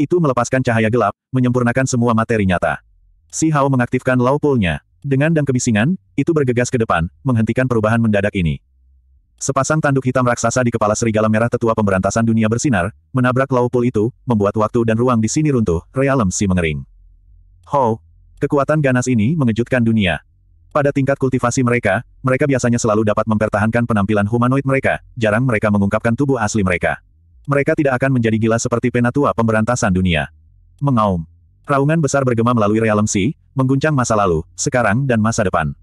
Itu melepaskan cahaya gelap, menyempurnakan semua materi nyata. Si Hao mengaktifkan law pulnya. Dengan dan kebisingan, itu bergegas ke depan, menghentikan perubahan mendadak ini. Sepasang tanduk hitam raksasa di kepala serigala merah tetua pemberantasan dunia bersinar, menabrak laupul itu, membuat waktu dan ruang di sini runtuh, realem si mengering. Ho! Kekuatan ganas ini mengejutkan dunia. Pada tingkat kultivasi mereka, mereka biasanya selalu dapat mempertahankan penampilan humanoid mereka, jarang mereka mengungkapkan tubuh asli mereka. Mereka tidak akan menjadi gila seperti penatua pemberantasan dunia. Mengaum. Raungan besar bergema melalui realem si, mengguncang masa lalu, sekarang dan masa depan.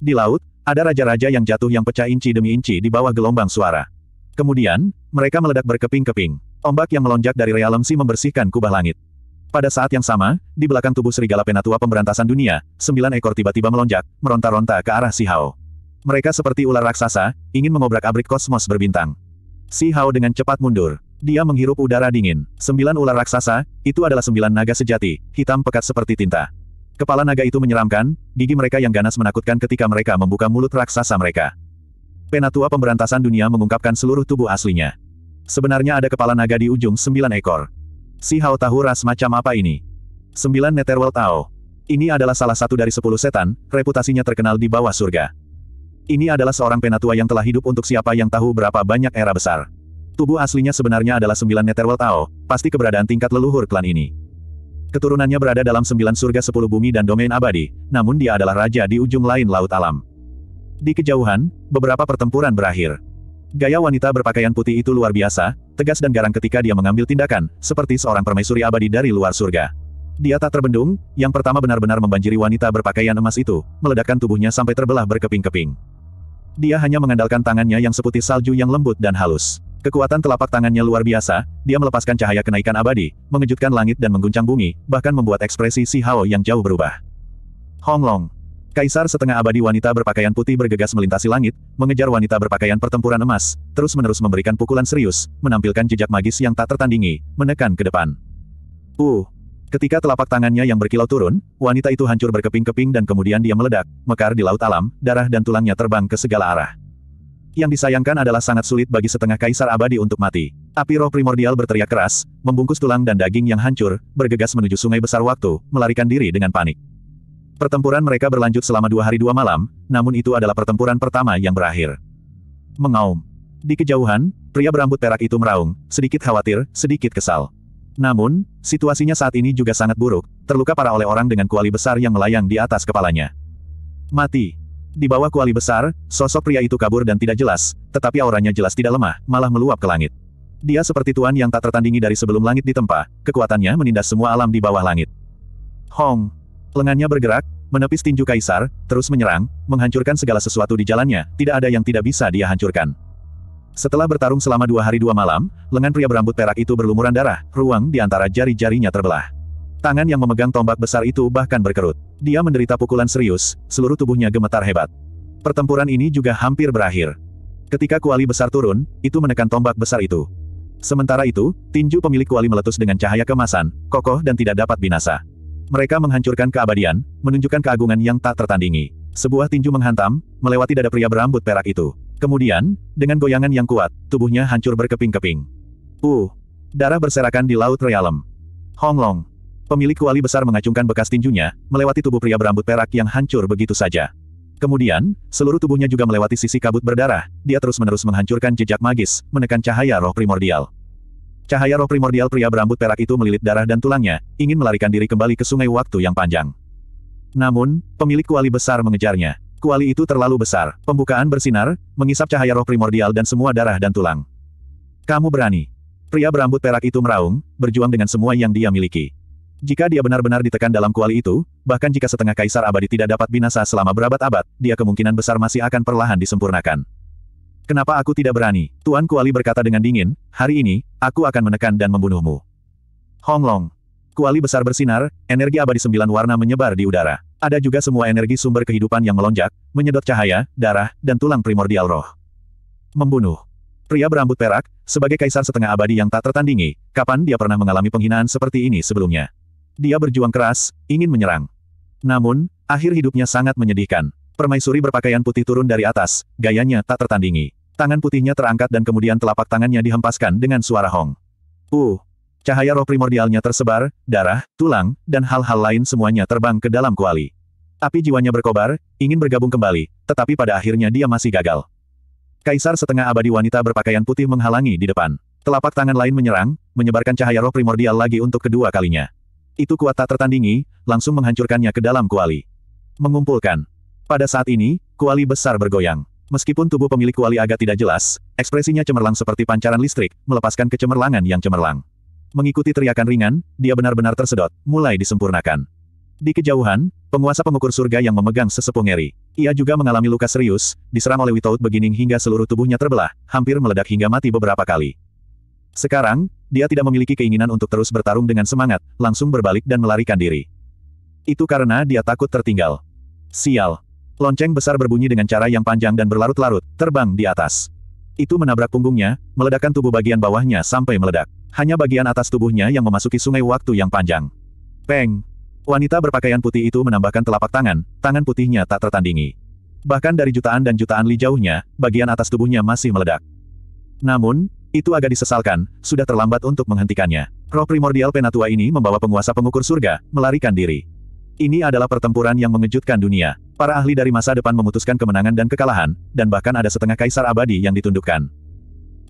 Di laut, ada raja-raja yang jatuh yang pecah inci demi inci di bawah gelombang suara. Kemudian, mereka meledak berkeping-keping. Ombak yang melonjak dari si membersihkan kubah langit. Pada saat yang sama, di belakang tubuh serigala penatua pemberantasan dunia, sembilan ekor tiba-tiba melonjak, meronta-ronta ke arah Si Hao. Mereka seperti ular raksasa, ingin mengobrak-abrik kosmos berbintang. Si Hao dengan cepat mundur. Dia menghirup udara dingin. Sembilan ular raksasa, itu adalah sembilan naga sejati, hitam pekat seperti tinta. Kepala naga itu menyeramkan, gigi mereka yang ganas menakutkan ketika mereka membuka mulut raksasa mereka. Penatua pemberantasan dunia mengungkapkan seluruh tubuh aslinya. Sebenarnya ada kepala naga di ujung sembilan ekor. Si Hao tahu ras macam apa ini? Sembilan Netherworld Tao. Ini adalah salah satu dari sepuluh setan, reputasinya terkenal di bawah surga. Ini adalah seorang penatua yang telah hidup untuk siapa yang tahu berapa banyak era besar. Tubuh aslinya sebenarnya adalah sembilan Netherworld Tao. pasti keberadaan tingkat leluhur klan ini. Keturunannya berada dalam sembilan surga sepuluh bumi dan domain abadi, namun dia adalah raja di ujung lain laut alam. Di kejauhan, beberapa pertempuran berakhir. Gaya wanita berpakaian putih itu luar biasa, tegas dan garang ketika dia mengambil tindakan, seperti seorang permaisuri abadi dari luar surga. Dia tak terbendung, yang pertama benar-benar membanjiri wanita berpakaian emas itu, meledakkan tubuhnya sampai terbelah berkeping-keping. Dia hanya mengandalkan tangannya yang seputih salju yang lembut dan halus. Kekuatan telapak tangannya luar biasa, dia melepaskan cahaya kenaikan abadi, mengejutkan langit dan mengguncang bumi, bahkan membuat ekspresi Si Hao yang jauh berubah. Honglong. Kaisar setengah abadi wanita berpakaian putih bergegas melintasi langit, mengejar wanita berpakaian pertempuran emas, terus-menerus memberikan pukulan serius, menampilkan jejak magis yang tak tertandingi, menekan ke depan. Uh. Ketika telapak tangannya yang berkilau turun, wanita itu hancur berkeping-keping dan kemudian dia meledak, mekar di laut alam, darah dan tulangnya terbang ke segala arah. Yang disayangkan adalah sangat sulit bagi setengah kaisar abadi untuk mati. Api roh primordial berteriak keras, membungkus tulang dan daging yang hancur, bergegas menuju sungai besar waktu, melarikan diri dengan panik. Pertempuran mereka berlanjut selama dua hari dua malam, namun itu adalah pertempuran pertama yang berakhir. Mengaum. Di kejauhan, pria berambut perak itu meraung, sedikit khawatir, sedikit kesal. Namun, situasinya saat ini juga sangat buruk, terluka parah oleh orang dengan kuali besar yang melayang di atas kepalanya. Mati. Di bawah kuali besar, sosok pria itu kabur dan tidak jelas, tetapi auranya jelas tidak lemah, malah meluap ke langit. Dia seperti tuan yang tak tertandingi dari sebelum langit ditempa, kekuatannya menindas semua alam di bawah langit. Hong! Lengannya bergerak, menepis tinju kaisar, terus menyerang, menghancurkan segala sesuatu di jalannya, tidak ada yang tidak bisa dia hancurkan. Setelah bertarung selama dua hari dua malam, lengan pria berambut perak itu berlumuran darah, ruang di antara jari-jarinya terbelah. Tangan yang memegang tombak besar itu bahkan berkerut. Dia menderita pukulan serius, seluruh tubuhnya gemetar hebat. Pertempuran ini juga hampir berakhir. Ketika kuali besar turun, itu menekan tombak besar itu. Sementara itu, tinju pemilik kuali meletus dengan cahaya kemasan, kokoh dan tidak dapat binasa. Mereka menghancurkan keabadian, menunjukkan keagungan yang tak tertandingi. Sebuah tinju menghantam, melewati dada pria berambut perak itu. Kemudian, dengan goyangan yang kuat, tubuhnya hancur berkeping-keping. Uh, darah berserakan di Laut Realem. Honglong. Pemilik kuali besar mengacungkan bekas tinjunya, melewati tubuh pria berambut perak yang hancur begitu saja. Kemudian, seluruh tubuhnya juga melewati sisi kabut berdarah, dia terus-menerus menghancurkan jejak magis, menekan cahaya roh primordial. Cahaya roh primordial pria berambut perak itu melilit darah dan tulangnya, ingin melarikan diri kembali ke sungai waktu yang panjang. Namun, pemilik kuali besar mengejarnya. Kuali itu terlalu besar, pembukaan bersinar, mengisap cahaya roh primordial dan semua darah dan tulang. Kamu berani. Pria berambut perak itu meraung, berjuang dengan semua yang dia miliki. Jika dia benar-benar ditekan dalam kuali itu, bahkan jika setengah kaisar abadi tidak dapat binasa selama berabad-abad, dia kemungkinan besar masih akan perlahan disempurnakan. Kenapa aku tidak berani? Tuan Kuali berkata dengan dingin, hari ini, aku akan menekan dan membunuhmu. Honglong. Kuali besar bersinar, energi abadi sembilan warna menyebar di udara. Ada juga semua energi sumber kehidupan yang melonjak, menyedot cahaya, darah, dan tulang primordial roh. Membunuh. Pria berambut perak, sebagai kaisar setengah abadi yang tak tertandingi, kapan dia pernah mengalami penghinaan seperti ini sebelumnya? Dia berjuang keras, ingin menyerang. Namun, akhir hidupnya sangat menyedihkan. Permaisuri berpakaian putih turun dari atas, gayanya tak tertandingi. Tangan putihnya terangkat dan kemudian telapak tangannya dihempaskan dengan suara hong. Uh! Cahaya roh primordialnya tersebar, darah, tulang, dan hal-hal lain semuanya terbang ke dalam kuali. Api jiwanya berkobar, ingin bergabung kembali, tetapi pada akhirnya dia masih gagal. Kaisar setengah abadi wanita berpakaian putih menghalangi di depan. Telapak tangan lain menyerang, menyebarkan cahaya roh primordial lagi untuk kedua kalinya. Itu kuat tak tertandingi, langsung menghancurkannya ke dalam kuali. Mengumpulkan. Pada saat ini, kuali besar bergoyang. Meskipun tubuh pemilik kuali agak tidak jelas, ekspresinya cemerlang seperti pancaran listrik, melepaskan kecemerlangan yang cemerlang. Mengikuti teriakan ringan, dia benar-benar tersedot, mulai disempurnakan. Di kejauhan, penguasa pengukur surga yang memegang sesepuh ngeri. Ia juga mengalami luka serius, diserang oleh Witout beginning hingga seluruh tubuhnya terbelah, hampir meledak hingga mati beberapa kali. Sekarang, dia tidak memiliki keinginan untuk terus bertarung dengan semangat, langsung berbalik dan melarikan diri. Itu karena dia takut tertinggal. Sial. Lonceng besar berbunyi dengan cara yang panjang dan berlarut-larut, terbang di atas. Itu menabrak punggungnya, meledakkan tubuh bagian bawahnya sampai meledak. Hanya bagian atas tubuhnya yang memasuki sungai waktu yang panjang. Peng! Wanita berpakaian putih itu menambahkan telapak tangan, tangan putihnya tak tertandingi. Bahkan dari jutaan dan jutaan li jauhnya, bagian atas tubuhnya masih meledak. Namun, itu agak disesalkan, sudah terlambat untuk menghentikannya. Roh primordial Penatua ini membawa penguasa pengukur surga, melarikan diri. Ini adalah pertempuran yang mengejutkan dunia. Para ahli dari masa depan memutuskan kemenangan dan kekalahan, dan bahkan ada setengah kaisar abadi yang ditundukkan.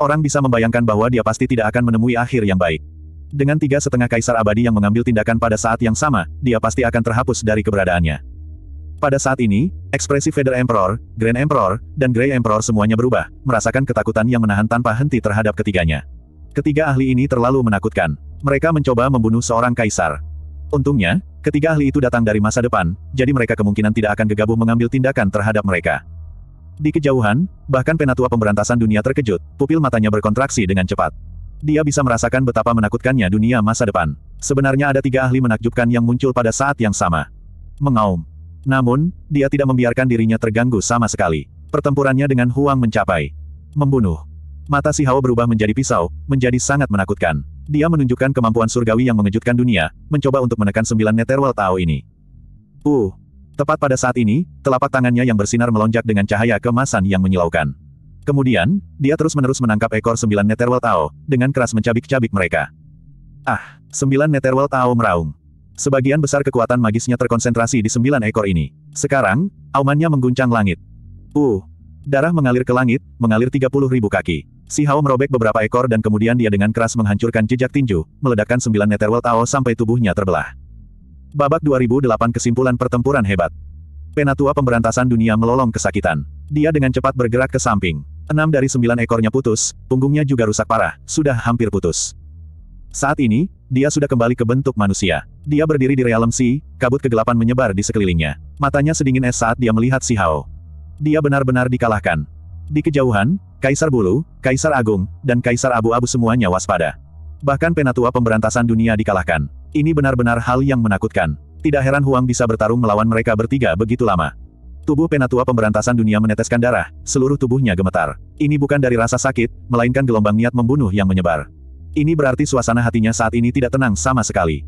Orang bisa membayangkan bahwa dia pasti tidak akan menemui akhir yang baik. Dengan tiga setengah kaisar abadi yang mengambil tindakan pada saat yang sama, dia pasti akan terhapus dari keberadaannya. Pada saat ini, ekspresi Feather Emperor, Grand Emperor, dan Grey Emperor semuanya berubah, merasakan ketakutan yang menahan tanpa henti terhadap ketiganya. Ketiga ahli ini terlalu menakutkan. Mereka mencoba membunuh seorang kaisar. Untungnya, ketiga ahli itu datang dari masa depan, jadi mereka kemungkinan tidak akan gegabah mengambil tindakan terhadap mereka. Di kejauhan, bahkan penatua pemberantasan dunia terkejut, pupil matanya berkontraksi dengan cepat. Dia bisa merasakan betapa menakutkannya dunia masa depan. Sebenarnya ada tiga ahli menakjubkan yang muncul pada saat yang sama. Mengaum. Namun, dia tidak membiarkan dirinya terganggu sama sekali. Pertempurannya dengan Huang mencapai membunuh. Mata si Hao berubah menjadi pisau, menjadi sangat menakutkan. Dia menunjukkan kemampuan surgawi yang mengejutkan dunia, mencoba untuk menekan sembilan Netherworld Tao ini. Uh, tepat pada saat ini, telapak tangannya yang bersinar melonjak dengan cahaya kemasan yang menyilaukan. Kemudian, dia terus-menerus menangkap ekor sembilan Netherworld Tao, dengan keras mencabik-cabik mereka. Ah, sembilan Netherworld Tao meraung. Sebagian besar kekuatan magisnya terkonsentrasi di sembilan ekor ini. Sekarang, aumannya mengguncang langit. Uh! Darah mengalir ke langit, mengalir tiga puluh ribu kaki. Si Hao merobek beberapa ekor dan kemudian dia dengan keras menghancurkan jejak tinju, meledakkan sembilan Netherworld Tao sampai tubuhnya terbelah. Babak 2008 Kesimpulan pertempuran hebat. Penatua pemberantasan dunia melolong kesakitan. Dia dengan cepat bergerak ke samping. Enam dari sembilan ekornya putus, punggungnya juga rusak parah, sudah hampir putus. Saat ini, dia sudah kembali ke bentuk manusia. Dia berdiri di realem si, kabut kegelapan menyebar di sekelilingnya. Matanya sedingin es saat dia melihat si Hao. Dia benar-benar dikalahkan. Di kejauhan, Kaisar Bulu, Kaisar Agung, dan Kaisar Abu-Abu semuanya waspada. Bahkan penatua pemberantasan dunia dikalahkan. Ini benar-benar hal yang menakutkan. Tidak heran Huang bisa bertarung melawan mereka bertiga begitu lama. Tubuh penatua pemberantasan dunia meneteskan darah, seluruh tubuhnya gemetar. Ini bukan dari rasa sakit, melainkan gelombang niat membunuh yang menyebar. Ini berarti suasana hatinya saat ini tidak tenang sama sekali.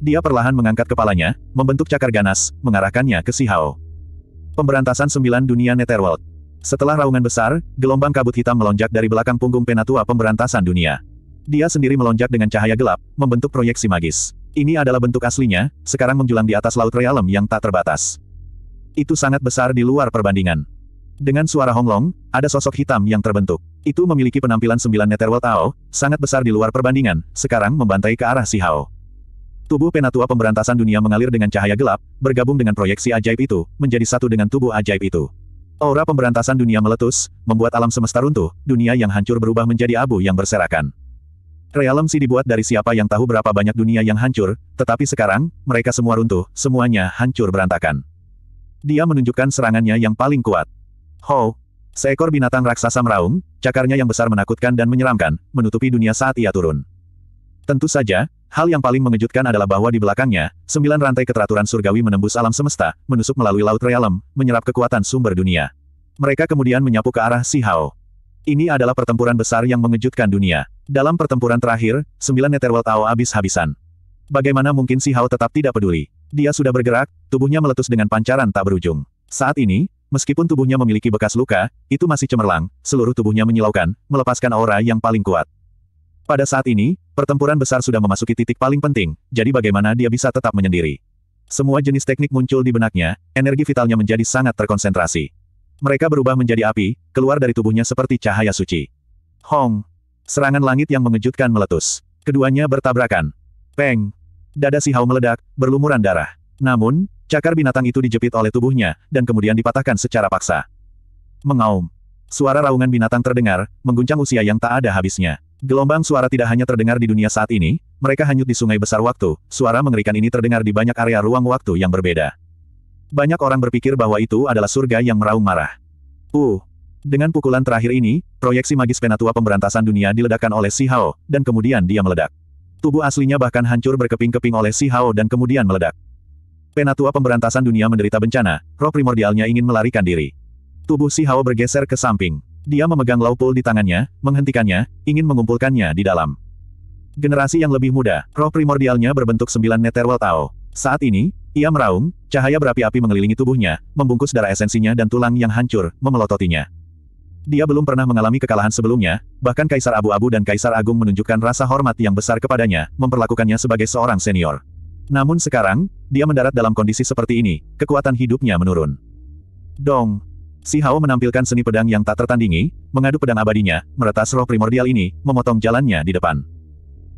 Dia perlahan mengangkat kepalanya, membentuk cakar ganas, mengarahkannya ke Si Hao. Pemberantasan Sembilan Dunia Netherworld. Setelah raungan besar, gelombang kabut hitam melonjak dari belakang punggung penatua pemberantasan dunia. Dia sendiri melonjak dengan cahaya gelap, membentuk proyeksi magis. Ini adalah bentuk aslinya, sekarang menjulang di atas laut realem yang tak terbatas. Itu sangat besar di luar perbandingan. Dengan suara honglong, ada sosok hitam yang terbentuk. Itu memiliki penampilan sembilan Netherworld Tao, sangat besar di luar perbandingan, sekarang membantai ke arah si Hao. Tubuh penatua pemberantasan dunia mengalir dengan cahaya gelap, bergabung dengan proyeksi ajaib itu, menjadi satu dengan tubuh ajaib itu. Aura pemberantasan dunia meletus, membuat alam semesta runtuh, dunia yang hancur berubah menjadi abu yang berserakan. Realem si dibuat dari siapa yang tahu berapa banyak dunia yang hancur, tetapi sekarang, mereka semua runtuh, semuanya hancur berantakan. Dia menunjukkan serangannya yang paling kuat. Ho! Seekor binatang raksasa meraung, cakarnya yang besar menakutkan dan menyeramkan, menutupi dunia saat ia turun. Tentu saja, hal yang paling mengejutkan adalah bahwa di belakangnya, sembilan rantai keteraturan surgawi menembus alam semesta, menusuk melalui laut realem, menyerap kekuatan sumber dunia. Mereka kemudian menyapu ke arah Si Hao. Ini adalah pertempuran besar yang mengejutkan dunia. Dalam pertempuran terakhir, sembilan Netherworld Ao habis-habisan. Bagaimana mungkin Si Hao tetap tidak peduli? Dia sudah bergerak, tubuhnya meletus dengan pancaran tak berujung. Saat ini, Meskipun tubuhnya memiliki bekas luka, itu masih cemerlang, seluruh tubuhnya menyilaukan, melepaskan aura yang paling kuat. Pada saat ini, pertempuran besar sudah memasuki titik paling penting, jadi bagaimana dia bisa tetap menyendiri. Semua jenis teknik muncul di benaknya, energi vitalnya menjadi sangat terkonsentrasi. Mereka berubah menjadi api, keluar dari tubuhnya seperti cahaya suci. Hong! Serangan langit yang mengejutkan meletus. Keduanya bertabrakan. Peng! Dada si Hao meledak, berlumuran darah. Namun, Cakar binatang itu dijepit oleh tubuhnya, dan kemudian dipatahkan secara paksa. Mengaum. Suara raungan binatang terdengar, mengguncang usia yang tak ada habisnya. Gelombang suara tidak hanya terdengar di dunia saat ini, mereka hanyut di sungai besar waktu, suara mengerikan ini terdengar di banyak area ruang waktu yang berbeda. Banyak orang berpikir bahwa itu adalah surga yang meraung marah. Uh. Dengan pukulan terakhir ini, proyeksi magis penatua pemberantasan dunia diledakkan oleh Si Hao, dan kemudian dia meledak. Tubuh aslinya bahkan hancur berkeping-keping oleh Si Hao dan kemudian meledak. Penatua pemberantasan dunia menderita bencana, roh primordialnya ingin melarikan diri. Tubuh Si Hao bergeser ke samping. Dia memegang laupul di tangannya, menghentikannya, ingin mengumpulkannya di dalam. Generasi yang lebih muda, roh primordialnya berbentuk sembilan neterwal Tao. Saat ini, ia meraung, cahaya berapi-api mengelilingi tubuhnya, membungkus darah esensinya dan tulang yang hancur, memelototinya. Dia belum pernah mengalami kekalahan sebelumnya, bahkan Kaisar Abu-Abu dan Kaisar Agung menunjukkan rasa hormat yang besar kepadanya, memperlakukannya sebagai seorang senior. Namun sekarang, dia mendarat dalam kondisi seperti ini, kekuatan hidupnya menurun. Dong! Si Hao menampilkan seni pedang yang tak tertandingi, mengadu pedang abadinya, meretas roh primordial ini, memotong jalannya di depan.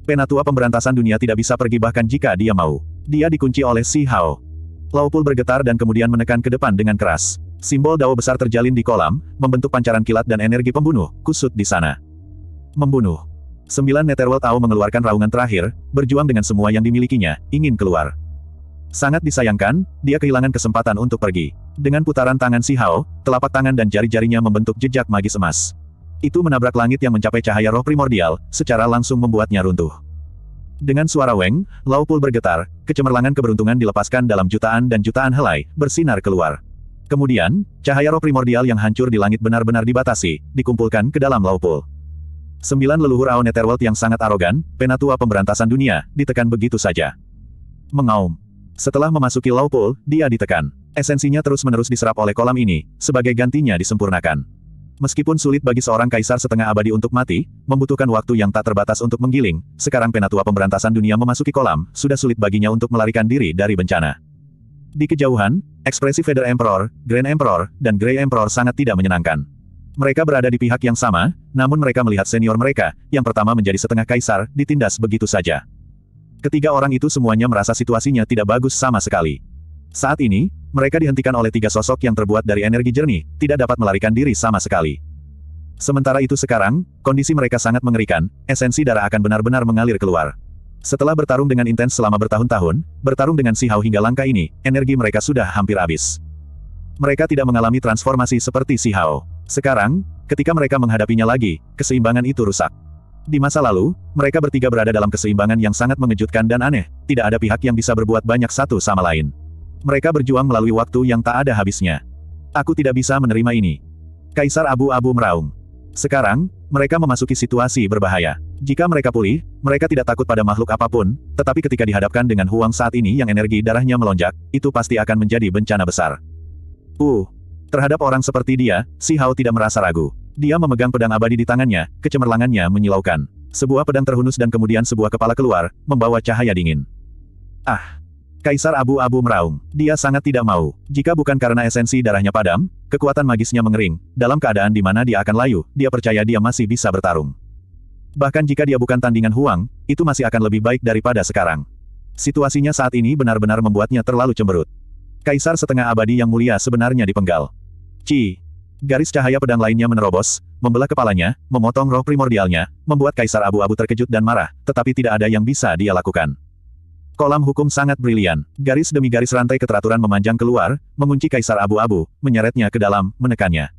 Penatua pemberantasan dunia tidak bisa pergi bahkan jika dia mau. Dia dikunci oleh Si Hao. Laupul bergetar dan kemudian menekan ke depan dengan keras. Simbol dao besar terjalin di kolam, membentuk pancaran kilat dan energi pembunuh, kusut di sana. Membunuh. Sembilan Netherworld Ao mengeluarkan raungan terakhir, berjuang dengan semua yang dimilikinya, ingin keluar. Sangat disayangkan, dia kehilangan kesempatan untuk pergi. Dengan putaran tangan Si Hao, telapak tangan dan jari-jarinya membentuk jejak magis emas. Itu menabrak langit yang mencapai cahaya roh primordial, secara langsung membuatnya runtuh. Dengan suara weng, Laupul bergetar, kecemerlangan keberuntungan dilepaskan dalam jutaan dan jutaan helai, bersinar keluar. Kemudian, cahaya roh primordial yang hancur di langit benar-benar dibatasi, dikumpulkan ke dalam Laupul. Sembilan leluhur Aon Netherworld yang sangat arogan, penatua pemberantasan dunia, ditekan begitu saja. Mengaum. Setelah memasuki Laupul, dia ditekan. Esensinya terus-menerus diserap oleh kolam ini, sebagai gantinya disempurnakan. Meskipun sulit bagi seorang kaisar setengah abadi untuk mati, membutuhkan waktu yang tak terbatas untuk menggiling, sekarang penatua pemberantasan dunia memasuki kolam, sudah sulit baginya untuk melarikan diri dari bencana. Di kejauhan, ekspresi Feather Emperor, Grand Emperor, dan Grey Emperor sangat tidak menyenangkan. Mereka berada di pihak yang sama, namun mereka melihat senior mereka, yang pertama menjadi setengah kaisar, ditindas begitu saja. Ketiga orang itu semuanya merasa situasinya tidak bagus sama sekali. Saat ini, mereka dihentikan oleh tiga sosok yang terbuat dari energi jernih, tidak dapat melarikan diri sama sekali. Sementara itu sekarang, kondisi mereka sangat mengerikan, esensi darah akan benar-benar mengalir keluar. Setelah bertarung dengan intens selama bertahun-tahun, bertarung dengan si Hao hingga langkah ini, energi mereka sudah hampir habis. Mereka tidak mengalami transformasi seperti si Hao. Sekarang, ketika mereka menghadapinya lagi, keseimbangan itu rusak. Di masa lalu, mereka bertiga berada dalam keseimbangan yang sangat mengejutkan dan aneh, tidak ada pihak yang bisa berbuat banyak satu sama lain. Mereka berjuang melalui waktu yang tak ada habisnya. Aku tidak bisa menerima ini. Kaisar Abu-Abu meraung. Sekarang, mereka memasuki situasi berbahaya. Jika mereka pulih, mereka tidak takut pada makhluk apapun, tetapi ketika dihadapkan dengan Huang saat ini yang energi darahnya melonjak, itu pasti akan menjadi bencana besar. Uh, Terhadap orang seperti dia, Si Hao tidak merasa ragu. Dia memegang pedang abadi di tangannya, kecemerlangannya menyilaukan. Sebuah pedang terhunus dan kemudian sebuah kepala keluar, membawa cahaya dingin. Ah! Kaisar abu-abu meraung. Dia sangat tidak mau. Jika bukan karena esensi darahnya padam, kekuatan magisnya mengering, dalam keadaan di mana dia akan layu, dia percaya dia masih bisa bertarung. Bahkan jika dia bukan tandingan Huang, itu masih akan lebih baik daripada sekarang. Situasinya saat ini benar-benar membuatnya terlalu cemberut. Kaisar setengah abadi yang mulia sebenarnya dipenggal. Ci. Garis cahaya pedang lainnya menerobos, membelah kepalanya, memotong roh primordialnya, membuat Kaisar Abu-Abu terkejut dan marah, tetapi tidak ada yang bisa dia lakukan. Kolam hukum sangat brilian. Garis demi garis rantai keteraturan memanjang keluar, mengunci Kaisar Abu-Abu, menyeretnya ke dalam, menekannya.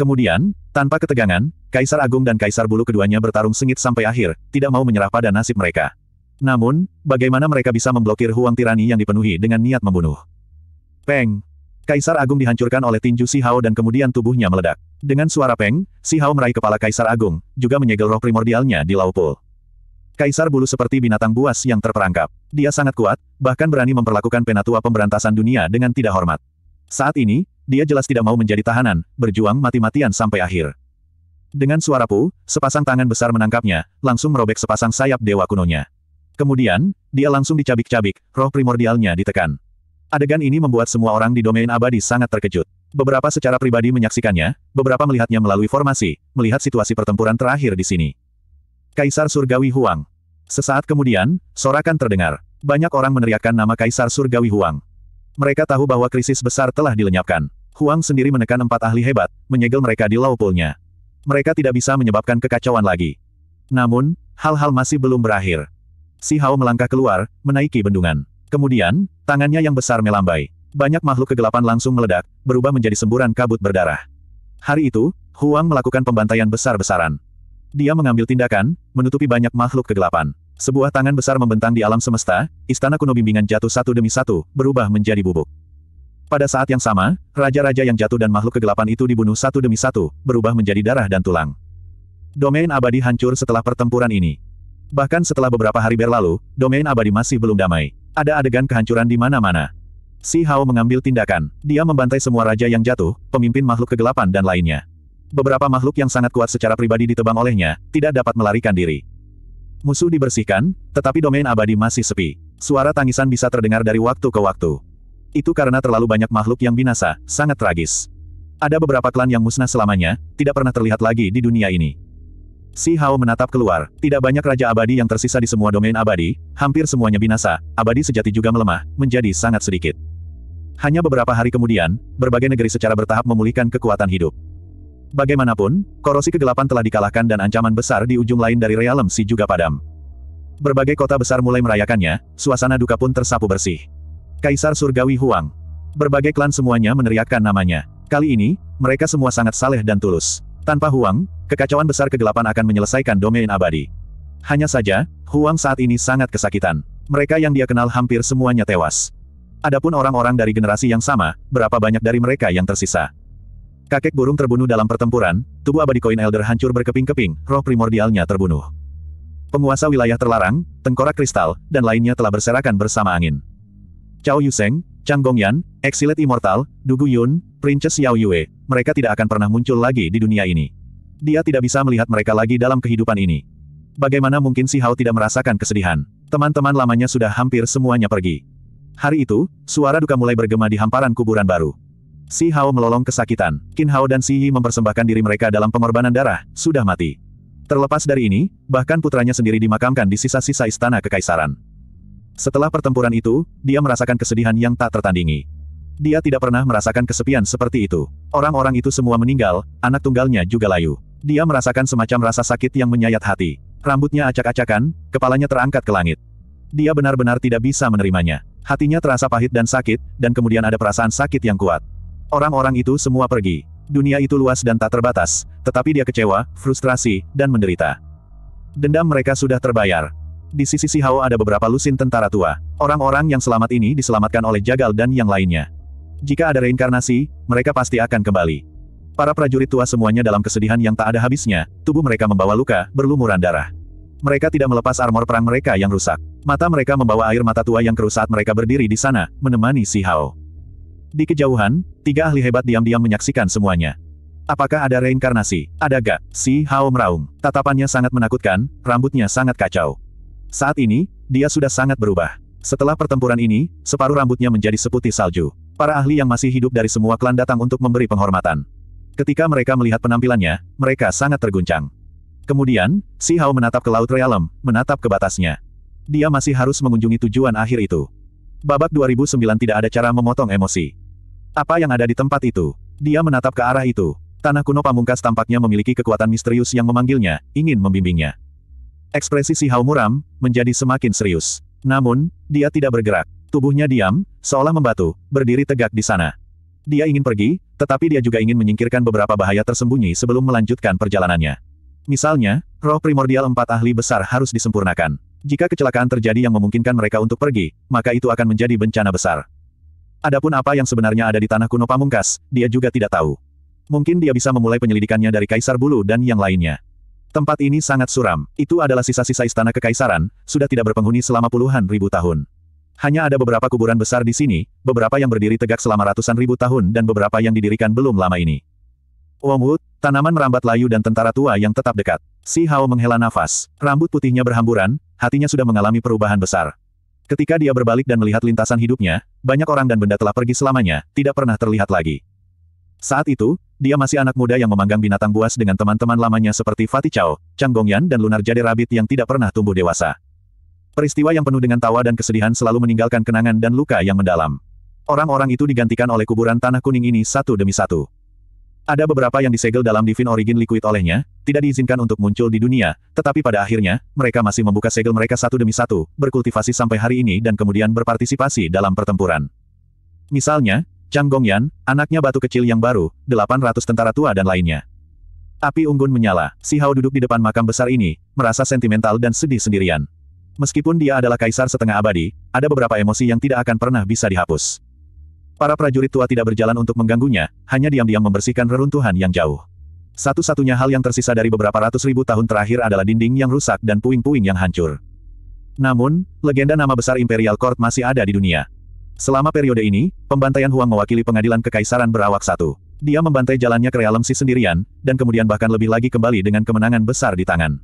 Kemudian, tanpa ketegangan, Kaisar Agung dan Kaisar Bulu keduanya bertarung sengit sampai akhir, tidak mau menyerah pada nasib mereka. Namun, bagaimana mereka bisa memblokir huang tirani yang dipenuhi dengan niat membunuh? Peng! Kaisar Agung dihancurkan oleh tinju Si Hao dan kemudian tubuhnya meledak. Dengan suara peng, Si Hao meraih kepala Kaisar Agung, juga menyegel roh primordialnya di Laupul. Kaisar bulu seperti binatang buas yang terperangkap. Dia sangat kuat, bahkan berani memperlakukan penatua pemberantasan dunia dengan tidak hormat. Saat ini, dia jelas tidak mau menjadi tahanan, berjuang mati-matian sampai akhir. Dengan suara pu, sepasang tangan besar menangkapnya, langsung merobek sepasang sayap dewa kunonya. Kemudian, dia langsung dicabik-cabik, roh primordialnya ditekan. Adegan ini membuat semua orang di domain abadi sangat terkejut. Beberapa secara pribadi menyaksikannya, beberapa melihatnya melalui formasi, melihat situasi pertempuran terakhir di sini. Kaisar Surgawi Huang. Sesaat kemudian, sorakan terdengar. Banyak orang meneriakkan nama Kaisar Surgawi Huang. Mereka tahu bahwa krisis besar telah dilenyapkan. Huang sendiri menekan empat ahli hebat, menyegel mereka di laupulnya. Mereka tidak bisa menyebabkan kekacauan lagi. Namun, hal-hal masih belum berakhir. Si Hao melangkah keluar, menaiki bendungan. Kemudian, tangannya yang besar melambai. Banyak makhluk kegelapan langsung meledak, berubah menjadi semburan kabut berdarah. Hari itu, Huang melakukan pembantaian besar-besaran. Dia mengambil tindakan, menutupi banyak makhluk kegelapan. Sebuah tangan besar membentang di alam semesta, istana kuno bimbingan jatuh satu demi satu, berubah menjadi bubuk. Pada saat yang sama, raja-raja yang jatuh dan makhluk kegelapan itu dibunuh satu demi satu, berubah menjadi darah dan tulang. Domain abadi hancur setelah pertempuran ini. Bahkan setelah beberapa hari berlalu, domain abadi masih belum damai. Ada adegan kehancuran di mana-mana. Si Hao mengambil tindakan. Dia membantai semua raja yang jatuh, pemimpin makhluk kegelapan dan lainnya. Beberapa makhluk yang sangat kuat secara pribadi ditebang olehnya, tidak dapat melarikan diri. Musuh dibersihkan, tetapi domain abadi masih sepi. Suara tangisan bisa terdengar dari waktu ke waktu. Itu karena terlalu banyak makhluk yang binasa, sangat tragis. Ada beberapa klan yang musnah selamanya, tidak pernah terlihat lagi di dunia ini. Si Hao menatap keluar, tidak banyak raja abadi yang tersisa di semua domain abadi, hampir semuanya binasa, abadi sejati juga melemah, menjadi sangat sedikit. Hanya beberapa hari kemudian, berbagai negeri secara bertahap memulihkan kekuatan hidup. Bagaimanapun, korosi kegelapan telah dikalahkan dan ancaman besar di ujung lain dari realem si juga padam. Berbagai kota besar mulai merayakannya, suasana duka pun tersapu bersih. Kaisar Surgawi Huang. Berbagai klan semuanya meneriakkan namanya. Kali ini, mereka semua sangat saleh dan tulus. Tanpa Huang, kekacauan besar kegelapan akan menyelesaikan domain abadi. Hanya saja, Huang saat ini sangat kesakitan. Mereka yang dia kenal hampir semuanya tewas. Adapun orang-orang dari generasi yang sama, berapa banyak dari mereka yang tersisa? Kakek burung terbunuh dalam pertempuran, tubuh abadi koin elder hancur berkeping-keping, roh primordialnya terbunuh. Penguasa wilayah terlarang, tengkorak kristal, dan lainnya telah berserakan bersama angin. Cao Yuseng, Chang Gongyan, Exilet Immortal, Dugu Yun, Princess Yao Yue, mereka tidak akan pernah muncul lagi di dunia ini. Dia tidak bisa melihat mereka lagi dalam kehidupan ini. Bagaimana mungkin si Hao tidak merasakan kesedihan? Teman-teman lamanya sudah hampir semuanya pergi. Hari itu, suara duka mulai bergema di hamparan kuburan baru. Si Hao melolong kesakitan. Qin Hao dan Si Yi mempersembahkan diri mereka dalam pengorbanan darah, sudah mati. Terlepas dari ini, bahkan putranya sendiri dimakamkan di sisa-sisa istana kekaisaran. Setelah pertempuran itu, dia merasakan kesedihan yang tak tertandingi. Dia tidak pernah merasakan kesepian seperti itu. Orang-orang itu semua meninggal, anak tunggalnya juga layu. Dia merasakan semacam rasa sakit yang menyayat hati. Rambutnya acak-acakan, kepalanya terangkat ke langit. Dia benar-benar tidak bisa menerimanya. Hatinya terasa pahit dan sakit, dan kemudian ada perasaan sakit yang kuat. Orang-orang itu semua pergi. Dunia itu luas dan tak terbatas, tetapi dia kecewa, frustrasi, dan menderita. Dendam mereka sudah terbayar. Di sisi Si Hao ada beberapa lusin tentara tua. Orang-orang yang selamat ini diselamatkan oleh Jagal dan yang lainnya. Jika ada reinkarnasi, mereka pasti akan kembali. Para prajurit tua semuanya dalam kesedihan yang tak ada habisnya, tubuh mereka membawa luka, berlumuran darah. Mereka tidak melepas armor perang mereka yang rusak. Mata mereka membawa air mata tua yang keruh saat mereka berdiri di sana, menemani Si Hao. Di kejauhan, tiga ahli hebat diam-diam menyaksikan semuanya. Apakah ada reinkarnasi? Ada gak? Si Hao meraung. Tatapannya sangat menakutkan, rambutnya sangat kacau. Saat ini, dia sudah sangat berubah. Setelah pertempuran ini, separuh rambutnya menjadi seputih salju. Para ahli yang masih hidup dari semua klan datang untuk memberi penghormatan. Ketika mereka melihat penampilannya, mereka sangat terguncang. Kemudian, Si Hao menatap ke Laut Realem, menatap ke batasnya. Dia masih harus mengunjungi tujuan akhir itu. Babak 2009 tidak ada cara memotong emosi. Apa yang ada di tempat itu? Dia menatap ke arah itu. Tanah kuno pamungkas tampaknya memiliki kekuatan misterius yang memanggilnya, ingin membimbingnya. Ekspresi si Hao muram, menjadi semakin serius. Namun, dia tidak bergerak. Tubuhnya diam, seolah membatu, berdiri tegak di sana. Dia ingin pergi, tetapi dia juga ingin menyingkirkan beberapa bahaya tersembunyi sebelum melanjutkan perjalanannya. Misalnya, roh primordial empat ahli besar harus disempurnakan. Jika kecelakaan terjadi yang memungkinkan mereka untuk pergi, maka itu akan menjadi bencana besar. Adapun apa yang sebenarnya ada di tanah kuno Pamungkas, dia juga tidak tahu. Mungkin dia bisa memulai penyelidikannya dari Kaisar Bulu dan yang lainnya. Tempat ini sangat suram, itu adalah sisa-sisa istana kekaisaran, sudah tidak berpenghuni selama puluhan ribu tahun. Hanya ada beberapa kuburan besar di sini, beberapa yang berdiri tegak selama ratusan ribu tahun dan beberapa yang didirikan belum lama ini. Wong Wu, tanaman merambat layu dan tentara tua yang tetap dekat. Si Hao menghela nafas, rambut putihnya berhamburan, hatinya sudah mengalami perubahan besar. Ketika dia berbalik dan melihat lintasan hidupnya, banyak orang dan benda telah pergi selamanya, tidak pernah terlihat lagi. Saat itu, dia masih anak muda yang memanggang binatang buas dengan teman-teman lamanya seperti Fatih Chao, Chang Gongyan dan Lunar Jade Rabbit yang tidak pernah tumbuh dewasa. Peristiwa yang penuh dengan tawa dan kesedihan selalu meninggalkan kenangan dan luka yang mendalam. Orang-orang itu digantikan oleh kuburan tanah kuning ini satu demi satu. Ada beberapa yang disegel dalam Divine Origin Liquid olehnya, tidak diizinkan untuk muncul di dunia, tetapi pada akhirnya, mereka masih membuka segel mereka satu demi satu, berkultivasi sampai hari ini dan kemudian berpartisipasi dalam pertempuran. Misalnya, Chang Gongyan, anaknya batu kecil yang baru, 800 tentara tua dan lainnya. Api unggun menyala, si Hao duduk di depan makam besar ini, merasa sentimental dan sedih sendirian. Meskipun dia adalah kaisar setengah abadi, ada beberapa emosi yang tidak akan pernah bisa dihapus. Para prajurit tua tidak berjalan untuk mengganggunya, hanya diam-diam membersihkan reruntuhan yang jauh. Satu-satunya hal yang tersisa dari beberapa ratus ribu tahun terakhir adalah dinding yang rusak dan puing-puing yang hancur. Namun, legenda nama besar Imperial Court masih ada di dunia. Selama periode ini, pembantaian Huang mewakili pengadilan kekaisaran berawak satu. Dia membantai jalannya ke si sendirian, dan kemudian bahkan lebih lagi kembali dengan kemenangan besar di tangan.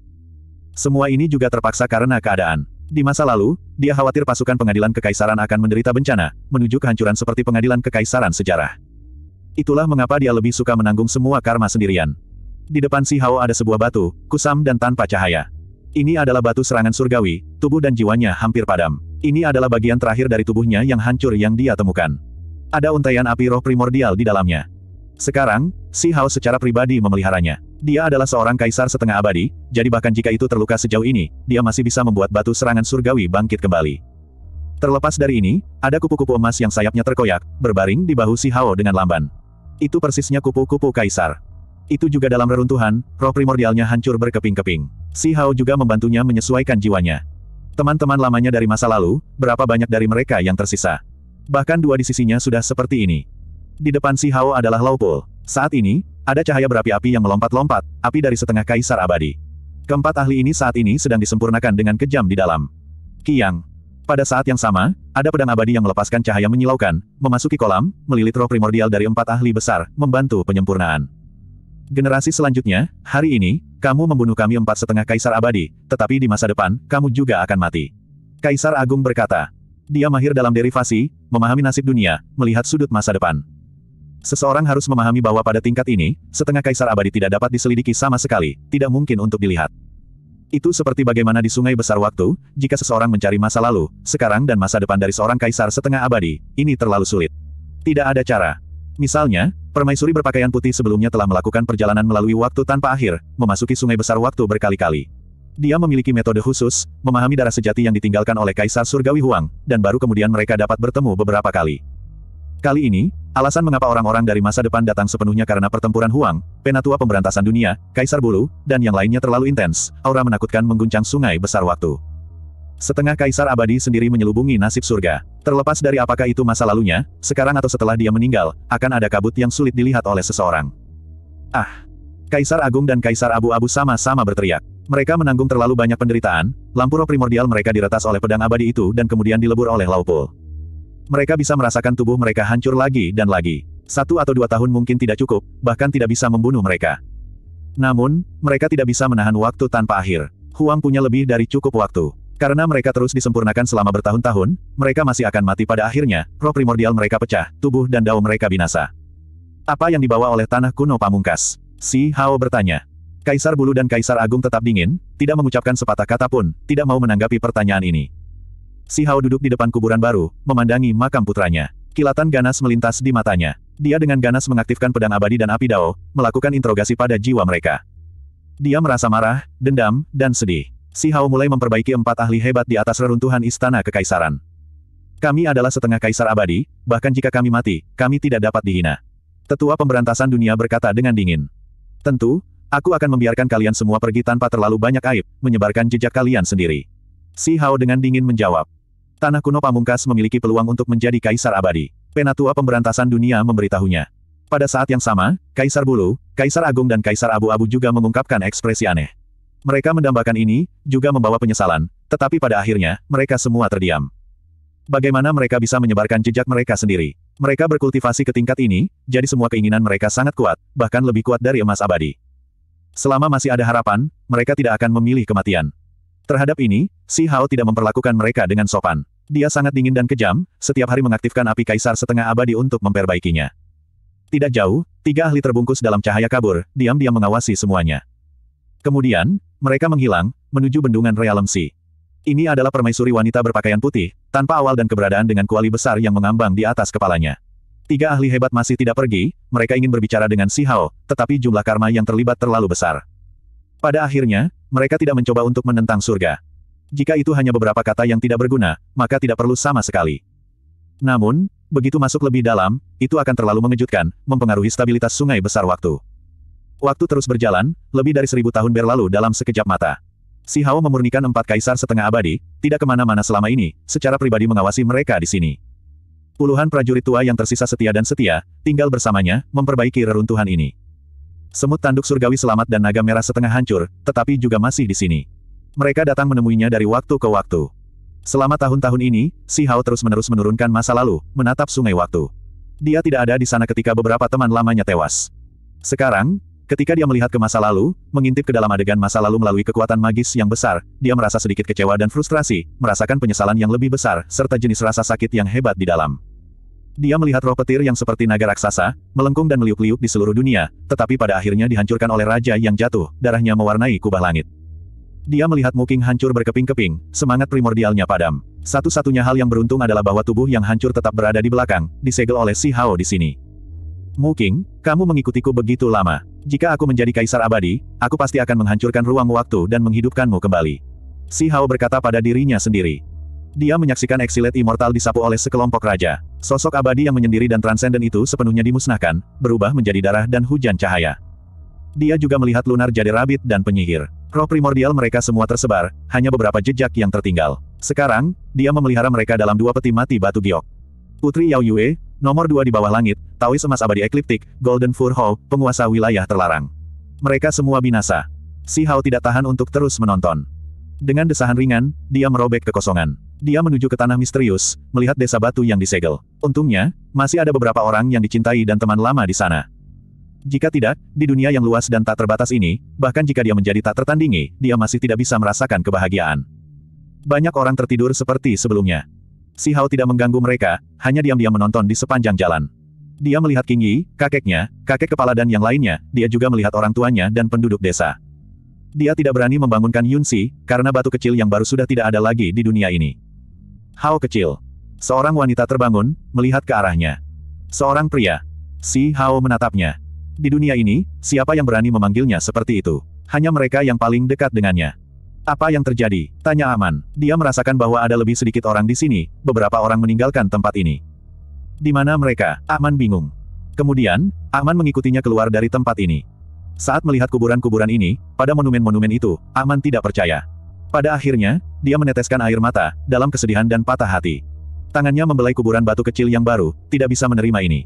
Semua ini juga terpaksa karena keadaan. Di masa lalu, dia khawatir pasukan pengadilan kekaisaran akan menderita bencana, menuju kehancuran seperti pengadilan kekaisaran sejarah. Itulah mengapa dia lebih suka menanggung semua karma sendirian. Di depan Si Hao ada sebuah batu, kusam dan tanpa cahaya. Ini adalah batu serangan surgawi, tubuh dan jiwanya hampir padam. Ini adalah bagian terakhir dari tubuhnya yang hancur yang dia temukan. Ada untaian api roh primordial di dalamnya. Sekarang, Si Hao secara pribadi memeliharanya. Dia adalah seorang kaisar setengah abadi, jadi bahkan jika itu terluka sejauh ini, dia masih bisa membuat batu serangan surgawi bangkit kembali. Terlepas dari ini, ada kupu-kupu emas yang sayapnya terkoyak, berbaring di bahu Si Hao dengan lamban. Itu persisnya kupu-kupu kaisar. Itu juga dalam reruntuhan, roh primordialnya hancur berkeping-keping. Si Hao juga membantunya menyesuaikan jiwanya. Teman-teman lamanya dari masa lalu, berapa banyak dari mereka yang tersisa? Bahkan dua di sisinya sudah seperti ini. Di depan si Hao adalah Laupul. Saat ini, ada cahaya berapi-api yang melompat-lompat, api dari setengah kaisar abadi. Keempat ahli ini saat ini sedang disempurnakan dengan kejam di dalam. Kiang. Pada saat yang sama, ada pedang abadi yang melepaskan cahaya menyilaukan, memasuki kolam, melilit roh primordial dari empat ahli besar, membantu penyempurnaan. Generasi selanjutnya, hari ini, kamu membunuh kami empat setengah kaisar abadi, tetapi di masa depan, kamu juga akan mati. Kaisar Agung berkata. Dia mahir dalam derivasi, memahami nasib dunia, melihat sudut masa depan. Seseorang harus memahami bahwa pada tingkat ini, setengah kaisar abadi tidak dapat diselidiki sama sekali, tidak mungkin untuk dilihat. Itu seperti bagaimana di sungai besar waktu, jika seseorang mencari masa lalu, sekarang dan masa depan dari seorang kaisar setengah abadi, ini terlalu sulit. Tidak ada cara. Misalnya, permaisuri berpakaian putih sebelumnya telah melakukan perjalanan melalui waktu tanpa akhir, memasuki sungai besar waktu berkali-kali. Dia memiliki metode khusus, memahami darah sejati yang ditinggalkan oleh Kaisar Surgawi Huang, dan baru kemudian mereka dapat bertemu beberapa kali. Kali ini, alasan mengapa orang-orang dari masa depan datang sepenuhnya karena pertempuran Huang, penatua pemberantasan dunia, Kaisar Bulu, dan yang lainnya terlalu intens, aura menakutkan mengguncang sungai besar waktu. Setengah kaisar abadi sendiri menyelubungi nasib surga. Terlepas dari apakah itu masa lalunya, sekarang atau setelah dia meninggal, akan ada kabut yang sulit dilihat oleh seseorang. Ah! Kaisar Agung dan Kaisar Abu-Abu sama-sama berteriak. Mereka menanggung terlalu banyak penderitaan, lampu roh primordial mereka diretas oleh pedang abadi itu dan kemudian dilebur oleh Laupul. Mereka bisa merasakan tubuh mereka hancur lagi dan lagi. Satu atau dua tahun mungkin tidak cukup, bahkan tidak bisa membunuh mereka. Namun, mereka tidak bisa menahan waktu tanpa akhir. Huang punya lebih dari cukup waktu. Karena mereka terus disempurnakan selama bertahun-tahun, mereka masih akan mati pada akhirnya, roh primordial mereka pecah, tubuh dan dao mereka binasa. Apa yang dibawa oleh tanah kuno pamungkas? Si Hao bertanya. Kaisar Bulu dan Kaisar Agung tetap dingin, tidak mengucapkan sepatah kata pun, tidak mau menanggapi pertanyaan ini. Si Hao duduk di depan kuburan baru, memandangi makam putranya. Kilatan ganas melintas di matanya. Dia dengan ganas mengaktifkan pedang abadi dan api dao, melakukan interogasi pada jiwa mereka. Dia merasa marah, dendam, dan sedih. Si Hao mulai memperbaiki empat ahli hebat di atas reruntuhan istana kekaisaran. Kami adalah setengah kaisar abadi, bahkan jika kami mati, kami tidak dapat dihina. Tetua pemberantasan dunia berkata dengan dingin. Tentu, aku akan membiarkan kalian semua pergi tanpa terlalu banyak aib, menyebarkan jejak kalian sendiri. Si Hao dengan dingin menjawab. Tanah kuno pamungkas memiliki peluang untuk menjadi kaisar abadi. Penatua pemberantasan dunia memberitahunya. Pada saat yang sama, Kaisar Bulu, Kaisar Agung dan Kaisar Abu-Abu juga mengungkapkan ekspresi aneh. Mereka mendambakan ini, juga membawa penyesalan, tetapi pada akhirnya, mereka semua terdiam. Bagaimana mereka bisa menyebarkan jejak mereka sendiri? Mereka berkultivasi ke tingkat ini, jadi semua keinginan mereka sangat kuat, bahkan lebih kuat dari emas abadi. Selama masih ada harapan, mereka tidak akan memilih kematian. Terhadap ini, Si Hao tidak memperlakukan mereka dengan sopan. Dia sangat dingin dan kejam, setiap hari mengaktifkan api kaisar setengah abadi untuk memperbaikinya. Tidak jauh, tiga ahli terbungkus dalam cahaya kabur, diam-diam mengawasi semuanya. Kemudian, mereka menghilang, menuju bendungan Realem Si. Ini adalah permaisuri wanita berpakaian putih, tanpa awal dan keberadaan dengan kuali besar yang mengambang di atas kepalanya. Tiga ahli hebat masih tidak pergi, mereka ingin berbicara dengan Si Hao, tetapi jumlah karma yang terlibat terlalu besar. Pada akhirnya, mereka tidak mencoba untuk menentang surga. Jika itu hanya beberapa kata yang tidak berguna, maka tidak perlu sama sekali. Namun, begitu masuk lebih dalam, itu akan terlalu mengejutkan, mempengaruhi stabilitas sungai besar waktu. Waktu terus berjalan, lebih dari seribu tahun berlalu dalam sekejap mata. Si Hao memurnikan empat kaisar setengah abadi, tidak kemana-mana selama ini, secara pribadi mengawasi mereka di sini. Puluhan prajurit tua yang tersisa setia dan setia, tinggal bersamanya, memperbaiki reruntuhan ini. Semut tanduk surgawi selamat dan naga merah setengah hancur, tetapi juga masih di sini. Mereka datang menemuinya dari waktu ke waktu. Selama tahun-tahun ini, Si Hao terus-menerus menurunkan masa lalu, menatap sungai waktu. Dia tidak ada di sana ketika beberapa teman lamanya tewas. Sekarang, Ketika dia melihat ke masa lalu, mengintip ke dalam adegan masa lalu melalui kekuatan magis yang besar, dia merasa sedikit kecewa dan frustrasi, merasakan penyesalan yang lebih besar, serta jenis rasa sakit yang hebat di dalam. Dia melihat roh petir yang seperti naga raksasa, melengkung dan meliuk-liuk di seluruh dunia, tetapi pada akhirnya dihancurkan oleh raja yang jatuh, darahnya mewarnai kubah langit. Dia melihat Muking hancur berkeping-keping, semangat primordialnya padam. Satu-satunya hal yang beruntung adalah bahwa tubuh yang hancur tetap berada di belakang, disegel oleh Si Hao di sini. Muking, kamu mengikutiku begitu lama. Jika aku menjadi kaisar abadi, aku pasti akan menghancurkan ruang waktu dan menghidupkanmu kembali. Si Hao berkata pada dirinya sendiri. Dia menyaksikan eksilet immortal disapu oleh sekelompok raja. Sosok abadi yang menyendiri dan transenden itu sepenuhnya dimusnahkan, berubah menjadi darah dan hujan cahaya. Dia juga melihat lunar jadi rabit dan penyihir. Roh primordial mereka semua tersebar, hanya beberapa jejak yang tertinggal. Sekarang, dia memelihara mereka dalam dua peti mati batu giok. Putri Yao Yue, Nomor dua di bawah langit, tawis Emas Abadi Ekliptik, Golden Fur Hall, penguasa wilayah terlarang. Mereka semua binasa. Si Hao tidak tahan untuk terus menonton. Dengan desahan ringan, dia merobek kekosongan. Dia menuju ke tanah misterius, melihat desa batu yang disegel. Untungnya, masih ada beberapa orang yang dicintai dan teman lama di sana. Jika tidak, di dunia yang luas dan tak terbatas ini, bahkan jika dia menjadi tak tertandingi, dia masih tidak bisa merasakan kebahagiaan. Banyak orang tertidur seperti sebelumnya. Si Hao tidak mengganggu mereka, hanya diam-diam menonton di sepanjang jalan. Dia melihat King Yi, kakeknya, kakek kepala dan yang lainnya, dia juga melihat orang tuanya dan penduduk desa. Dia tidak berani membangunkan Yun Xi, karena batu kecil yang baru sudah tidak ada lagi di dunia ini. Hao kecil. Seorang wanita terbangun, melihat ke arahnya. Seorang pria. Si Hao menatapnya. Di dunia ini, siapa yang berani memanggilnya seperti itu? Hanya mereka yang paling dekat dengannya. Apa yang terjadi? Tanya Aman. Dia merasakan bahwa ada lebih sedikit orang di sini, beberapa orang meninggalkan tempat ini. Di mana mereka? Aman bingung. Kemudian, Aman mengikutinya keluar dari tempat ini. Saat melihat kuburan-kuburan ini, pada monumen-monumen itu, Aman tidak percaya. Pada akhirnya, dia meneteskan air mata, dalam kesedihan dan patah hati. Tangannya membelai kuburan batu kecil yang baru, tidak bisa menerima ini.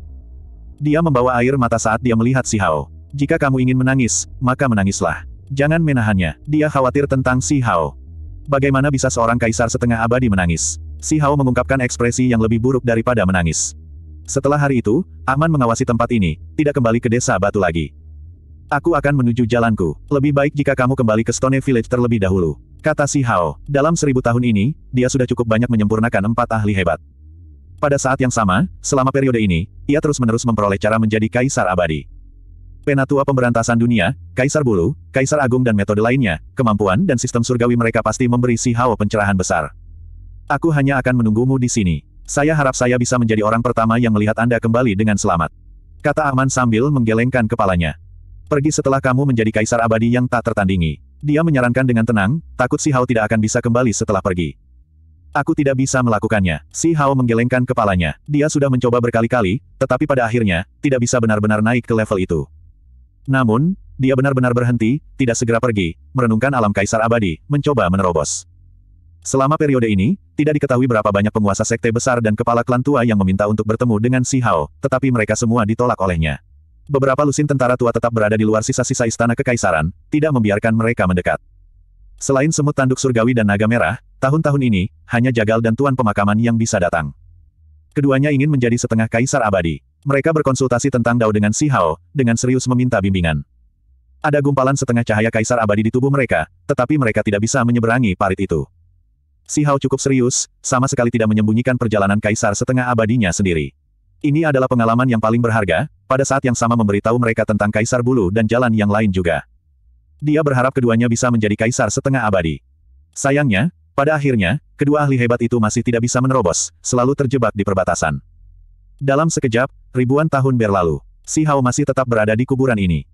Dia membawa air mata saat dia melihat si Hao. Jika kamu ingin menangis, maka menangislah. Jangan menahannya, dia khawatir tentang Si Hao. Bagaimana bisa seorang kaisar setengah abadi menangis? Si Hao mengungkapkan ekspresi yang lebih buruk daripada menangis. Setelah hari itu, Aman mengawasi tempat ini, tidak kembali ke desa batu lagi. Aku akan menuju jalanku. Lebih baik jika kamu kembali ke Stone Village terlebih dahulu. Kata Si Hao, dalam seribu tahun ini, dia sudah cukup banyak menyempurnakan empat ahli hebat. Pada saat yang sama, selama periode ini, ia terus-menerus memperoleh cara menjadi kaisar abadi. Penatua pemberantasan dunia, Kaisar Bulu, Kaisar Agung dan metode lainnya, kemampuan dan sistem surgawi mereka pasti memberi si Hao pencerahan besar. Aku hanya akan menunggumu di sini. Saya harap saya bisa menjadi orang pertama yang melihat Anda kembali dengan selamat. Kata Aman sambil menggelengkan kepalanya. Pergi setelah kamu menjadi kaisar abadi yang tak tertandingi. Dia menyarankan dengan tenang, takut si Hao tidak akan bisa kembali setelah pergi. Aku tidak bisa melakukannya. Si Hao menggelengkan kepalanya. Dia sudah mencoba berkali-kali, tetapi pada akhirnya, tidak bisa benar-benar naik ke level itu. Namun, dia benar-benar berhenti, tidak segera pergi, merenungkan alam kaisar abadi, mencoba menerobos. Selama periode ini, tidak diketahui berapa banyak penguasa sekte besar dan kepala klan tua yang meminta untuk bertemu dengan Si Hao, tetapi mereka semua ditolak olehnya. Beberapa lusin tentara tua tetap berada di luar sisa-sisa istana kekaisaran, tidak membiarkan mereka mendekat. Selain semut tanduk surgawi dan naga merah, tahun-tahun ini, hanya Jagal dan Tuan Pemakaman yang bisa datang. Keduanya ingin menjadi setengah kaisar abadi. Mereka berkonsultasi tentang Dao dengan Si Hao, dengan serius meminta bimbingan. Ada gumpalan setengah cahaya kaisar abadi di tubuh mereka, tetapi mereka tidak bisa menyeberangi parit itu. Si Hao cukup serius, sama sekali tidak menyembunyikan perjalanan kaisar setengah abadinya sendiri. Ini adalah pengalaman yang paling berharga, pada saat yang sama memberitahu mereka tentang kaisar bulu dan jalan yang lain juga. Dia berharap keduanya bisa menjadi kaisar setengah abadi. Sayangnya, pada akhirnya, kedua ahli hebat itu masih tidak bisa menerobos, selalu terjebak di perbatasan. Dalam sekejap, ribuan tahun berlalu. Si Hao masih tetap berada di kuburan ini.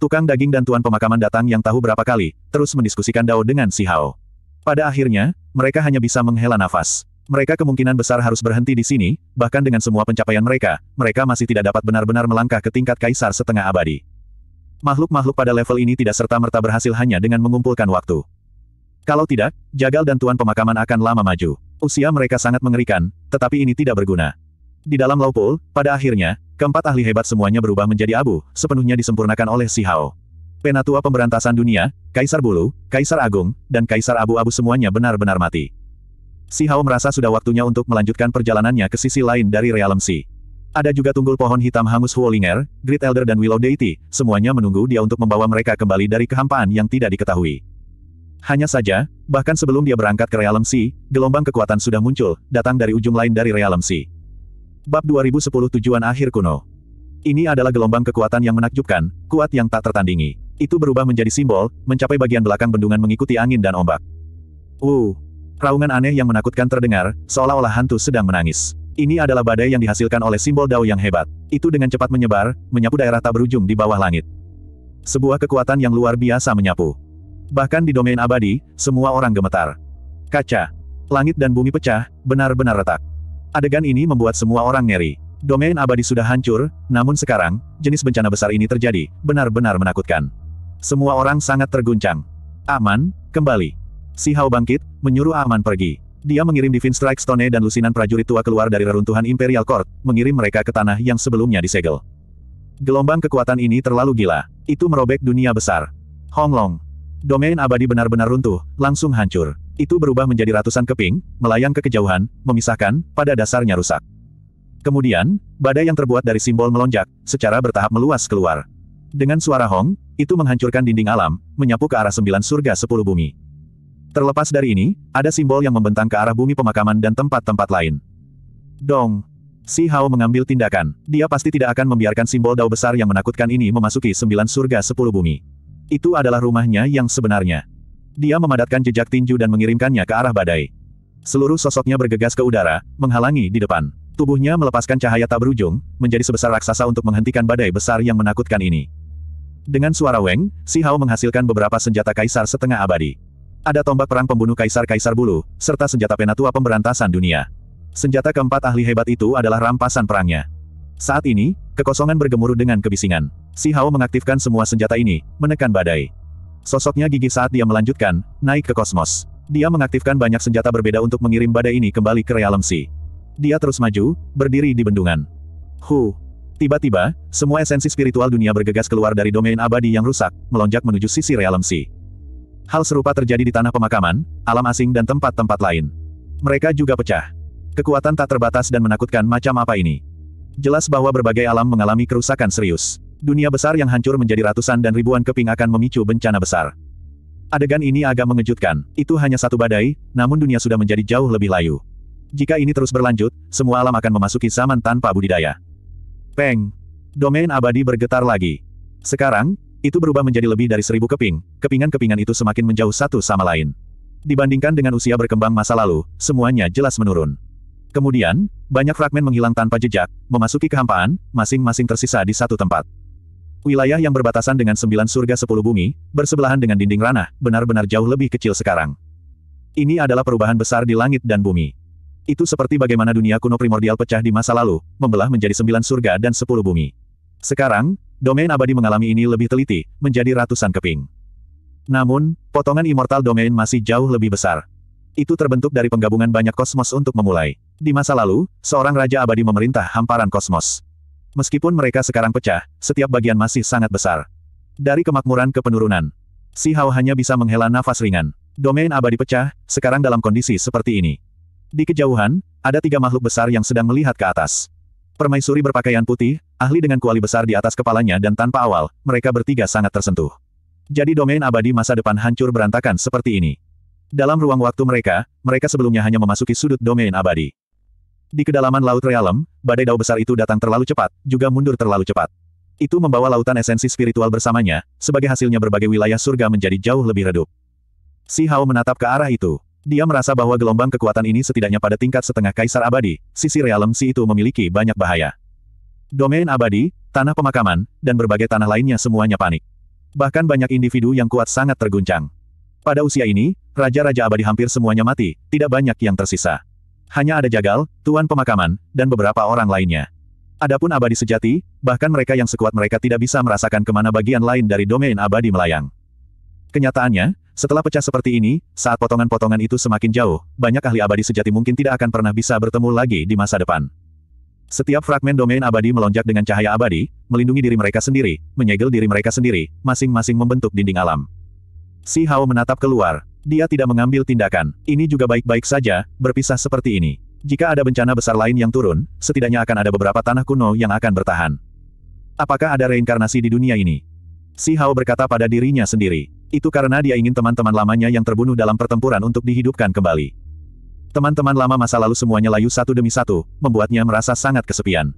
Tukang daging dan tuan pemakaman datang yang tahu berapa kali, terus mendiskusikan Dao dengan si Hao. Pada akhirnya, mereka hanya bisa menghela nafas. Mereka kemungkinan besar harus berhenti di sini, bahkan dengan semua pencapaian mereka, mereka masih tidak dapat benar-benar melangkah ke tingkat kaisar setengah abadi. Makhluk-makhluk pada level ini tidak serta-merta berhasil hanya dengan mengumpulkan waktu. Kalau tidak, Jagal dan Tuan Pemakaman akan lama maju. Usia mereka sangat mengerikan, tetapi ini tidak berguna. Di dalam Laupul, pada akhirnya, keempat ahli hebat semuanya berubah menjadi abu, sepenuhnya disempurnakan oleh Si Hao. Penatua pemberantasan dunia, Kaisar Bulu, Kaisar Agung, dan Kaisar Abu-Abu semuanya benar-benar mati. Si Hao merasa sudah waktunya untuk melanjutkan perjalanannya ke sisi lain dari realem Si. Ada juga tunggul pohon hitam hangus Huolinger, Great Elder dan Willow Deity, semuanya menunggu dia untuk membawa mereka kembali dari kehampaan yang tidak diketahui. Hanya saja, bahkan sebelum dia berangkat ke realem si, gelombang kekuatan sudah muncul, datang dari ujung lain dari realem si. Bab 2010 Tujuan Akhir Kuno Ini adalah gelombang kekuatan yang menakjubkan, kuat yang tak tertandingi. Itu berubah menjadi simbol, mencapai bagian belakang bendungan mengikuti angin dan ombak. Uh, raungan aneh yang menakutkan terdengar, seolah-olah hantu sedang menangis. Ini adalah badai yang dihasilkan oleh simbol Dao yang hebat. Itu dengan cepat menyebar, menyapu daerah tak berujung di bawah langit. Sebuah kekuatan yang luar biasa menyapu. Bahkan di domain abadi, semua orang gemetar. Kaca, langit dan bumi pecah, benar-benar retak. Adegan ini membuat semua orang ngeri. Domain abadi sudah hancur, namun sekarang, jenis bencana besar ini terjadi, benar-benar menakutkan. Semua orang sangat terguncang. Aman, kembali. Si Hao bangkit, menyuruh Aman pergi. Dia mengirim Divine Strike Stone dan lusinan prajurit tua keluar dari reruntuhan Imperial Court, mengirim mereka ke tanah yang sebelumnya disegel. Gelombang kekuatan ini terlalu gila. Itu merobek dunia besar. Honglong. Domain abadi benar-benar runtuh, langsung hancur. Itu berubah menjadi ratusan keping, melayang ke kejauhan, memisahkan, pada dasarnya rusak. Kemudian, badai yang terbuat dari simbol melonjak, secara bertahap meluas keluar. Dengan suara hong, itu menghancurkan dinding alam, menyapu ke arah sembilan surga sepuluh bumi. Terlepas dari ini, ada simbol yang membentang ke arah bumi pemakaman dan tempat-tempat lain. Dong! Si Hao mengambil tindakan. Dia pasti tidak akan membiarkan simbol dao besar yang menakutkan ini memasuki sembilan surga sepuluh bumi. Itu adalah rumahnya yang sebenarnya. Dia memadatkan jejak tinju dan mengirimkannya ke arah badai. Seluruh sosoknya bergegas ke udara, menghalangi di depan. Tubuhnya melepaskan cahaya tak berujung, menjadi sebesar raksasa untuk menghentikan badai besar yang menakutkan ini. Dengan suara Weng, Si Hao menghasilkan beberapa senjata kaisar setengah abadi. Ada tombak perang pembunuh kaisar-kaisar bulu, serta senjata penatua pemberantasan dunia. Senjata keempat ahli hebat itu adalah rampasan perangnya. Saat ini, Kekosongan bergemuruh dengan kebisingan. Si Hao mengaktifkan semua senjata ini, menekan badai. Sosoknya gigi saat dia melanjutkan, naik ke kosmos. Dia mengaktifkan banyak senjata berbeda untuk mengirim badai ini kembali ke realem si. Dia terus maju, berdiri di bendungan. Hu. Tiba-tiba, semua esensi spiritual dunia bergegas keluar dari domain abadi yang rusak, melonjak menuju sisi realem si. Hal serupa terjadi di tanah pemakaman, alam asing dan tempat-tempat lain. Mereka juga pecah. Kekuatan tak terbatas dan menakutkan macam apa ini. Jelas bahwa berbagai alam mengalami kerusakan serius. Dunia besar yang hancur menjadi ratusan dan ribuan keping akan memicu bencana besar. Adegan ini agak mengejutkan. Itu hanya satu badai, namun dunia sudah menjadi jauh lebih layu. Jika ini terus berlanjut, semua alam akan memasuki zaman tanpa budidaya. Peng. Domain abadi bergetar lagi. Sekarang, itu berubah menjadi lebih dari seribu keping. Kepingan-kepingan itu semakin menjauh satu sama lain. Dibandingkan dengan usia berkembang masa lalu, semuanya jelas menurun. Kemudian, banyak fragmen menghilang tanpa jejak, memasuki kehampaan, masing-masing tersisa di satu tempat. Wilayah yang berbatasan dengan sembilan surga sepuluh bumi, bersebelahan dengan dinding ranah, benar-benar jauh lebih kecil sekarang. Ini adalah perubahan besar di langit dan bumi. Itu seperti bagaimana dunia kuno primordial pecah di masa lalu, membelah menjadi sembilan surga dan sepuluh bumi. Sekarang, domain abadi mengalami ini lebih teliti, menjadi ratusan keping. Namun, potongan immortal domain masih jauh lebih besar. Itu terbentuk dari penggabungan banyak kosmos untuk memulai. Di masa lalu, seorang raja abadi memerintah hamparan kosmos. Meskipun mereka sekarang pecah, setiap bagian masih sangat besar. Dari kemakmuran ke penurunan. Si Hao hanya bisa menghela nafas ringan. Domain abadi pecah, sekarang dalam kondisi seperti ini. Di kejauhan, ada tiga makhluk besar yang sedang melihat ke atas. Permaisuri berpakaian putih, ahli dengan kuali besar di atas kepalanya dan tanpa awal, mereka bertiga sangat tersentuh. Jadi domain abadi masa depan hancur berantakan seperti ini. Dalam ruang waktu mereka, mereka sebelumnya hanya memasuki sudut domain abadi. Di kedalaman Laut Realem, badai dao besar itu datang terlalu cepat, juga mundur terlalu cepat. Itu membawa lautan esensi spiritual bersamanya, sebagai hasilnya berbagai wilayah surga menjadi jauh lebih redup. Si Hao menatap ke arah itu. Dia merasa bahwa gelombang kekuatan ini setidaknya pada tingkat setengah kaisar abadi, sisi realem si itu memiliki banyak bahaya. Domain abadi, tanah pemakaman, dan berbagai tanah lainnya semuanya panik. Bahkan banyak individu yang kuat sangat terguncang. Pada usia ini, raja-raja abadi hampir semuanya mati, tidak banyak yang tersisa hanya ada Jagal, Tuan Pemakaman, dan beberapa orang lainnya. Adapun abadi sejati, bahkan mereka yang sekuat mereka tidak bisa merasakan kemana bagian lain dari domain abadi melayang. Kenyataannya, setelah pecah seperti ini, saat potongan-potongan itu semakin jauh, banyak ahli abadi sejati mungkin tidak akan pernah bisa bertemu lagi di masa depan. Setiap fragmen domain abadi melonjak dengan cahaya abadi, melindungi diri mereka sendiri, menyegel diri mereka sendiri, masing-masing membentuk dinding alam. Si Hao menatap keluar. Dia tidak mengambil tindakan. Ini juga baik-baik saja, berpisah seperti ini. Jika ada bencana besar lain yang turun, setidaknya akan ada beberapa tanah kuno yang akan bertahan. Apakah ada reinkarnasi di dunia ini? Si Hao berkata pada dirinya sendiri. Itu karena dia ingin teman-teman lamanya yang terbunuh dalam pertempuran untuk dihidupkan kembali. Teman-teman lama masa lalu semuanya layu satu demi satu, membuatnya merasa sangat kesepian.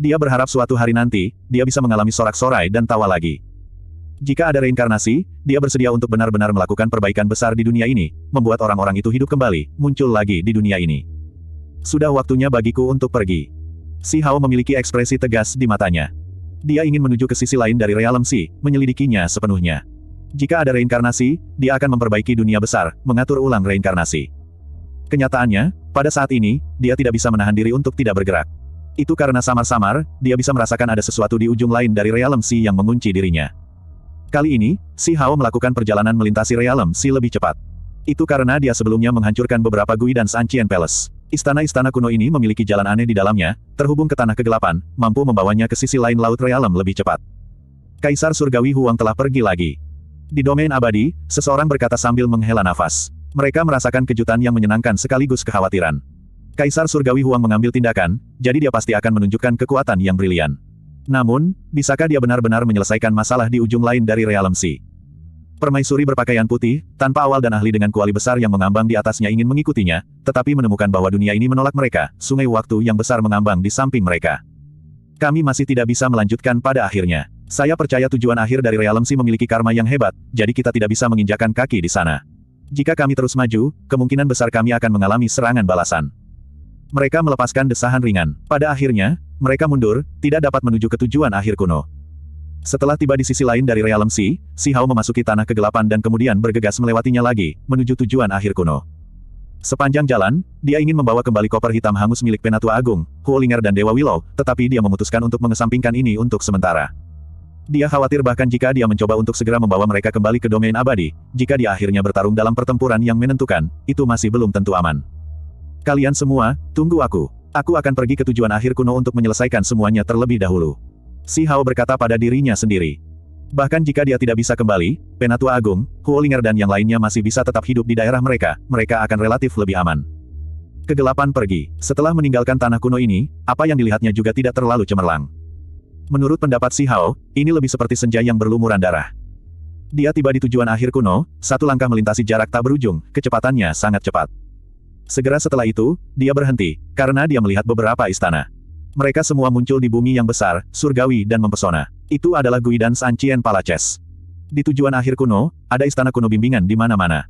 Dia berharap suatu hari nanti, dia bisa mengalami sorak-sorai dan tawa lagi. Jika ada reinkarnasi, dia bersedia untuk benar-benar melakukan perbaikan besar di dunia ini, membuat orang-orang itu hidup kembali, muncul lagi di dunia ini. Sudah waktunya bagiku untuk pergi. Si Hao memiliki ekspresi tegas di matanya. Dia ingin menuju ke sisi lain dari realem Si, menyelidikinya sepenuhnya. Jika ada reinkarnasi, dia akan memperbaiki dunia besar, mengatur ulang reinkarnasi. Kenyataannya, pada saat ini, dia tidak bisa menahan diri untuk tidak bergerak. Itu karena samar-samar, dia bisa merasakan ada sesuatu di ujung lain dari realem Si yang mengunci dirinya. Kali ini, Si Hao melakukan perjalanan melintasi realem Si lebih cepat. Itu karena dia sebelumnya menghancurkan beberapa Gui dan Sancien Palace. Istana-istana kuno ini memiliki jalan aneh di dalamnya, terhubung ke tanah kegelapan, mampu membawanya ke sisi lain laut realem lebih cepat. Kaisar Surgawi Huang telah pergi lagi. Di domain abadi, seseorang berkata sambil menghela nafas. Mereka merasakan kejutan yang menyenangkan sekaligus kekhawatiran. Kaisar Surgawi Huang mengambil tindakan, jadi dia pasti akan menunjukkan kekuatan yang brilian. Namun, bisakah dia benar-benar menyelesaikan masalah di ujung lain dari realem si? Permaisuri berpakaian putih, tanpa awal dan ahli dengan kuali besar yang mengambang di atasnya ingin mengikutinya, tetapi menemukan bahwa dunia ini menolak mereka, sungai waktu yang besar mengambang di samping mereka. Kami masih tidak bisa melanjutkan pada akhirnya. Saya percaya tujuan akhir dari si memiliki karma yang hebat, jadi kita tidak bisa menginjakan kaki di sana. Jika kami terus maju, kemungkinan besar kami akan mengalami serangan balasan. Mereka melepaskan desahan ringan. Pada akhirnya, mereka mundur, tidak dapat menuju ke tujuan akhir kuno. Setelah tiba di sisi lain dari realem Si, Si Hao memasuki tanah kegelapan dan kemudian bergegas melewatinya lagi, menuju tujuan akhir kuno. Sepanjang jalan, dia ingin membawa kembali koper hitam hangus milik Penatua Agung, Huolinger dan Dewa Willow, tetapi dia memutuskan untuk mengesampingkan ini untuk sementara. Dia khawatir bahkan jika dia mencoba untuk segera membawa mereka kembali ke domain abadi, jika dia akhirnya bertarung dalam pertempuran yang menentukan, itu masih belum tentu aman. Kalian semua, tunggu aku. Aku akan pergi ke tujuan akhir kuno untuk menyelesaikan semuanya terlebih dahulu. Si Hao berkata pada dirinya sendiri. Bahkan jika dia tidak bisa kembali, Penatua Agung, Huolinger dan yang lainnya masih bisa tetap hidup di daerah mereka, mereka akan relatif lebih aman. Kegelapan pergi. Setelah meninggalkan tanah kuno ini, apa yang dilihatnya juga tidak terlalu cemerlang. Menurut pendapat Si Hao, ini lebih seperti senja yang berlumuran darah. Dia tiba di tujuan akhir kuno, satu langkah melintasi jarak tak berujung, kecepatannya sangat cepat. Segera setelah itu, dia berhenti, karena dia melihat beberapa istana. Mereka semua muncul di bumi yang besar, surgawi dan mempesona. Itu adalah Guidance Ancien Palaces. Di tujuan akhir kuno, ada istana kuno bimbingan di mana-mana.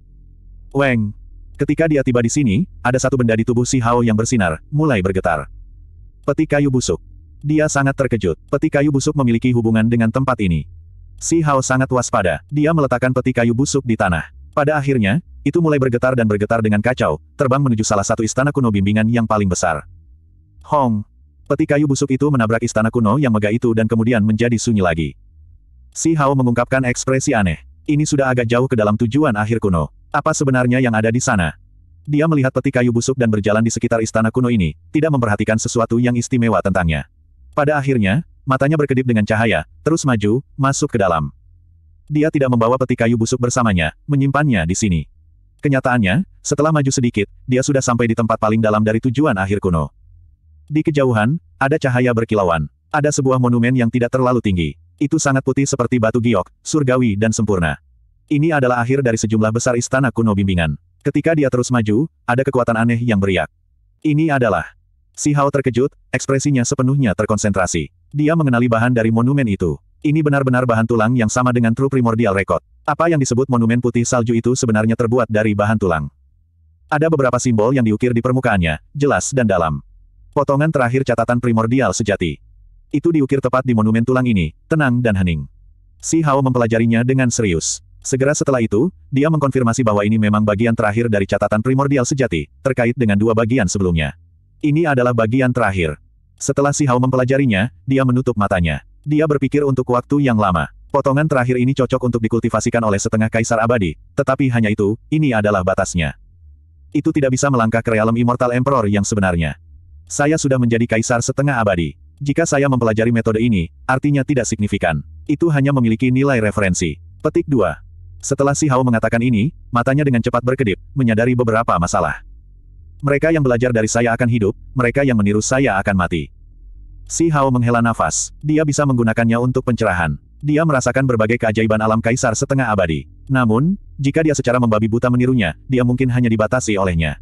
Weng. Ketika dia tiba di sini, ada satu benda di tubuh si Hao yang bersinar, mulai bergetar. Peti kayu busuk. Dia sangat terkejut. Peti kayu busuk memiliki hubungan dengan tempat ini. Si Hao sangat waspada. Dia meletakkan peti kayu busuk di tanah. Pada akhirnya, itu mulai bergetar dan bergetar dengan kacau, terbang menuju salah satu istana kuno bimbingan yang paling besar. Hong! Peti kayu busuk itu menabrak istana kuno yang megah itu dan kemudian menjadi sunyi lagi. Si Hao mengungkapkan ekspresi aneh. Ini sudah agak jauh ke dalam tujuan akhir kuno. Apa sebenarnya yang ada di sana? Dia melihat peti kayu busuk dan berjalan di sekitar istana kuno ini, tidak memperhatikan sesuatu yang istimewa tentangnya. Pada akhirnya, matanya berkedip dengan cahaya, terus maju, masuk ke dalam. Dia tidak membawa peti kayu busuk bersamanya, menyimpannya di sini. Kenyataannya, setelah maju sedikit, dia sudah sampai di tempat paling dalam dari tujuan akhir kuno. Di kejauhan, ada cahaya berkilauan. Ada sebuah monumen yang tidak terlalu tinggi. Itu sangat putih seperti batu giok, surgawi dan sempurna. Ini adalah akhir dari sejumlah besar istana kuno bimbingan. Ketika dia terus maju, ada kekuatan aneh yang beriak. Ini adalah. Si Hao terkejut, ekspresinya sepenuhnya terkonsentrasi. Dia mengenali bahan dari monumen itu. Ini benar-benar bahan tulang yang sama dengan true primordial record. Apa yang disebut monumen putih salju itu sebenarnya terbuat dari bahan tulang. Ada beberapa simbol yang diukir di permukaannya, jelas dan dalam. Potongan terakhir catatan primordial sejati. Itu diukir tepat di monumen tulang ini, tenang dan hening. Si Hao mempelajarinya dengan serius. Segera setelah itu, dia mengkonfirmasi bahwa ini memang bagian terakhir dari catatan primordial sejati, terkait dengan dua bagian sebelumnya. Ini adalah bagian terakhir. Setelah si Hao mempelajarinya, dia menutup matanya. Dia berpikir untuk waktu yang lama. Potongan terakhir ini cocok untuk dikultivasikan oleh setengah kaisar abadi, tetapi hanya itu, ini adalah batasnya. Itu tidak bisa melangkah ke realem Immortal Emperor yang sebenarnya. Saya sudah menjadi kaisar setengah abadi. Jika saya mempelajari metode ini, artinya tidak signifikan. Itu hanya memiliki nilai referensi. Petik 2. Setelah Si Hao mengatakan ini, matanya dengan cepat berkedip, menyadari beberapa masalah. Mereka yang belajar dari saya akan hidup, mereka yang meniru saya akan mati. Si Hao menghela nafas. Dia bisa menggunakannya untuk pencerahan. Dia merasakan berbagai keajaiban alam kaisar setengah abadi. Namun, jika dia secara membabi buta menirunya, dia mungkin hanya dibatasi olehnya.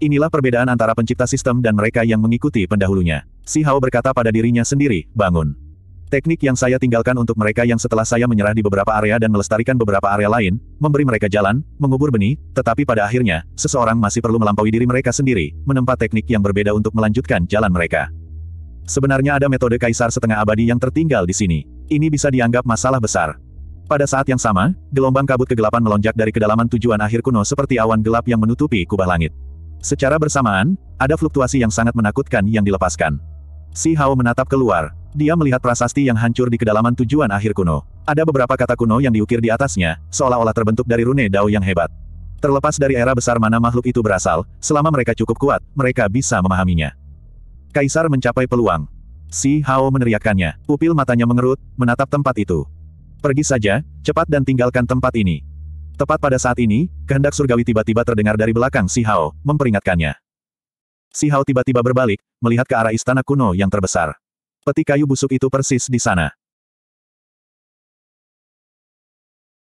Inilah perbedaan antara pencipta sistem dan mereka yang mengikuti pendahulunya. Si Hao berkata pada dirinya sendiri, bangun. Teknik yang saya tinggalkan untuk mereka yang setelah saya menyerah di beberapa area dan melestarikan beberapa area lain, memberi mereka jalan, mengubur benih, tetapi pada akhirnya, seseorang masih perlu melampaui diri mereka sendiri, menempa teknik yang berbeda untuk melanjutkan jalan mereka. Sebenarnya ada metode kaisar setengah abadi yang tertinggal di sini ini bisa dianggap masalah besar. Pada saat yang sama, gelombang kabut kegelapan melonjak dari kedalaman tujuan akhir kuno seperti awan gelap yang menutupi kubah langit. Secara bersamaan, ada fluktuasi yang sangat menakutkan yang dilepaskan. Si Hao menatap keluar. Dia melihat prasasti yang hancur di kedalaman tujuan akhir kuno. Ada beberapa kata kuno yang diukir di atasnya, seolah-olah terbentuk dari rune dao yang hebat. Terlepas dari era besar mana makhluk itu berasal, selama mereka cukup kuat, mereka bisa memahaminya. Kaisar mencapai peluang. Si Hao meneriakannya. Pupil matanya mengerut, menatap tempat itu. Pergi saja, cepat dan tinggalkan tempat ini. Tepat pada saat ini, kehendak surgawi tiba-tiba terdengar dari belakang Si Hao, memperingatkannya. Si Hao tiba-tiba berbalik, melihat ke arah istana kuno yang terbesar. Peti kayu busuk itu persis di sana.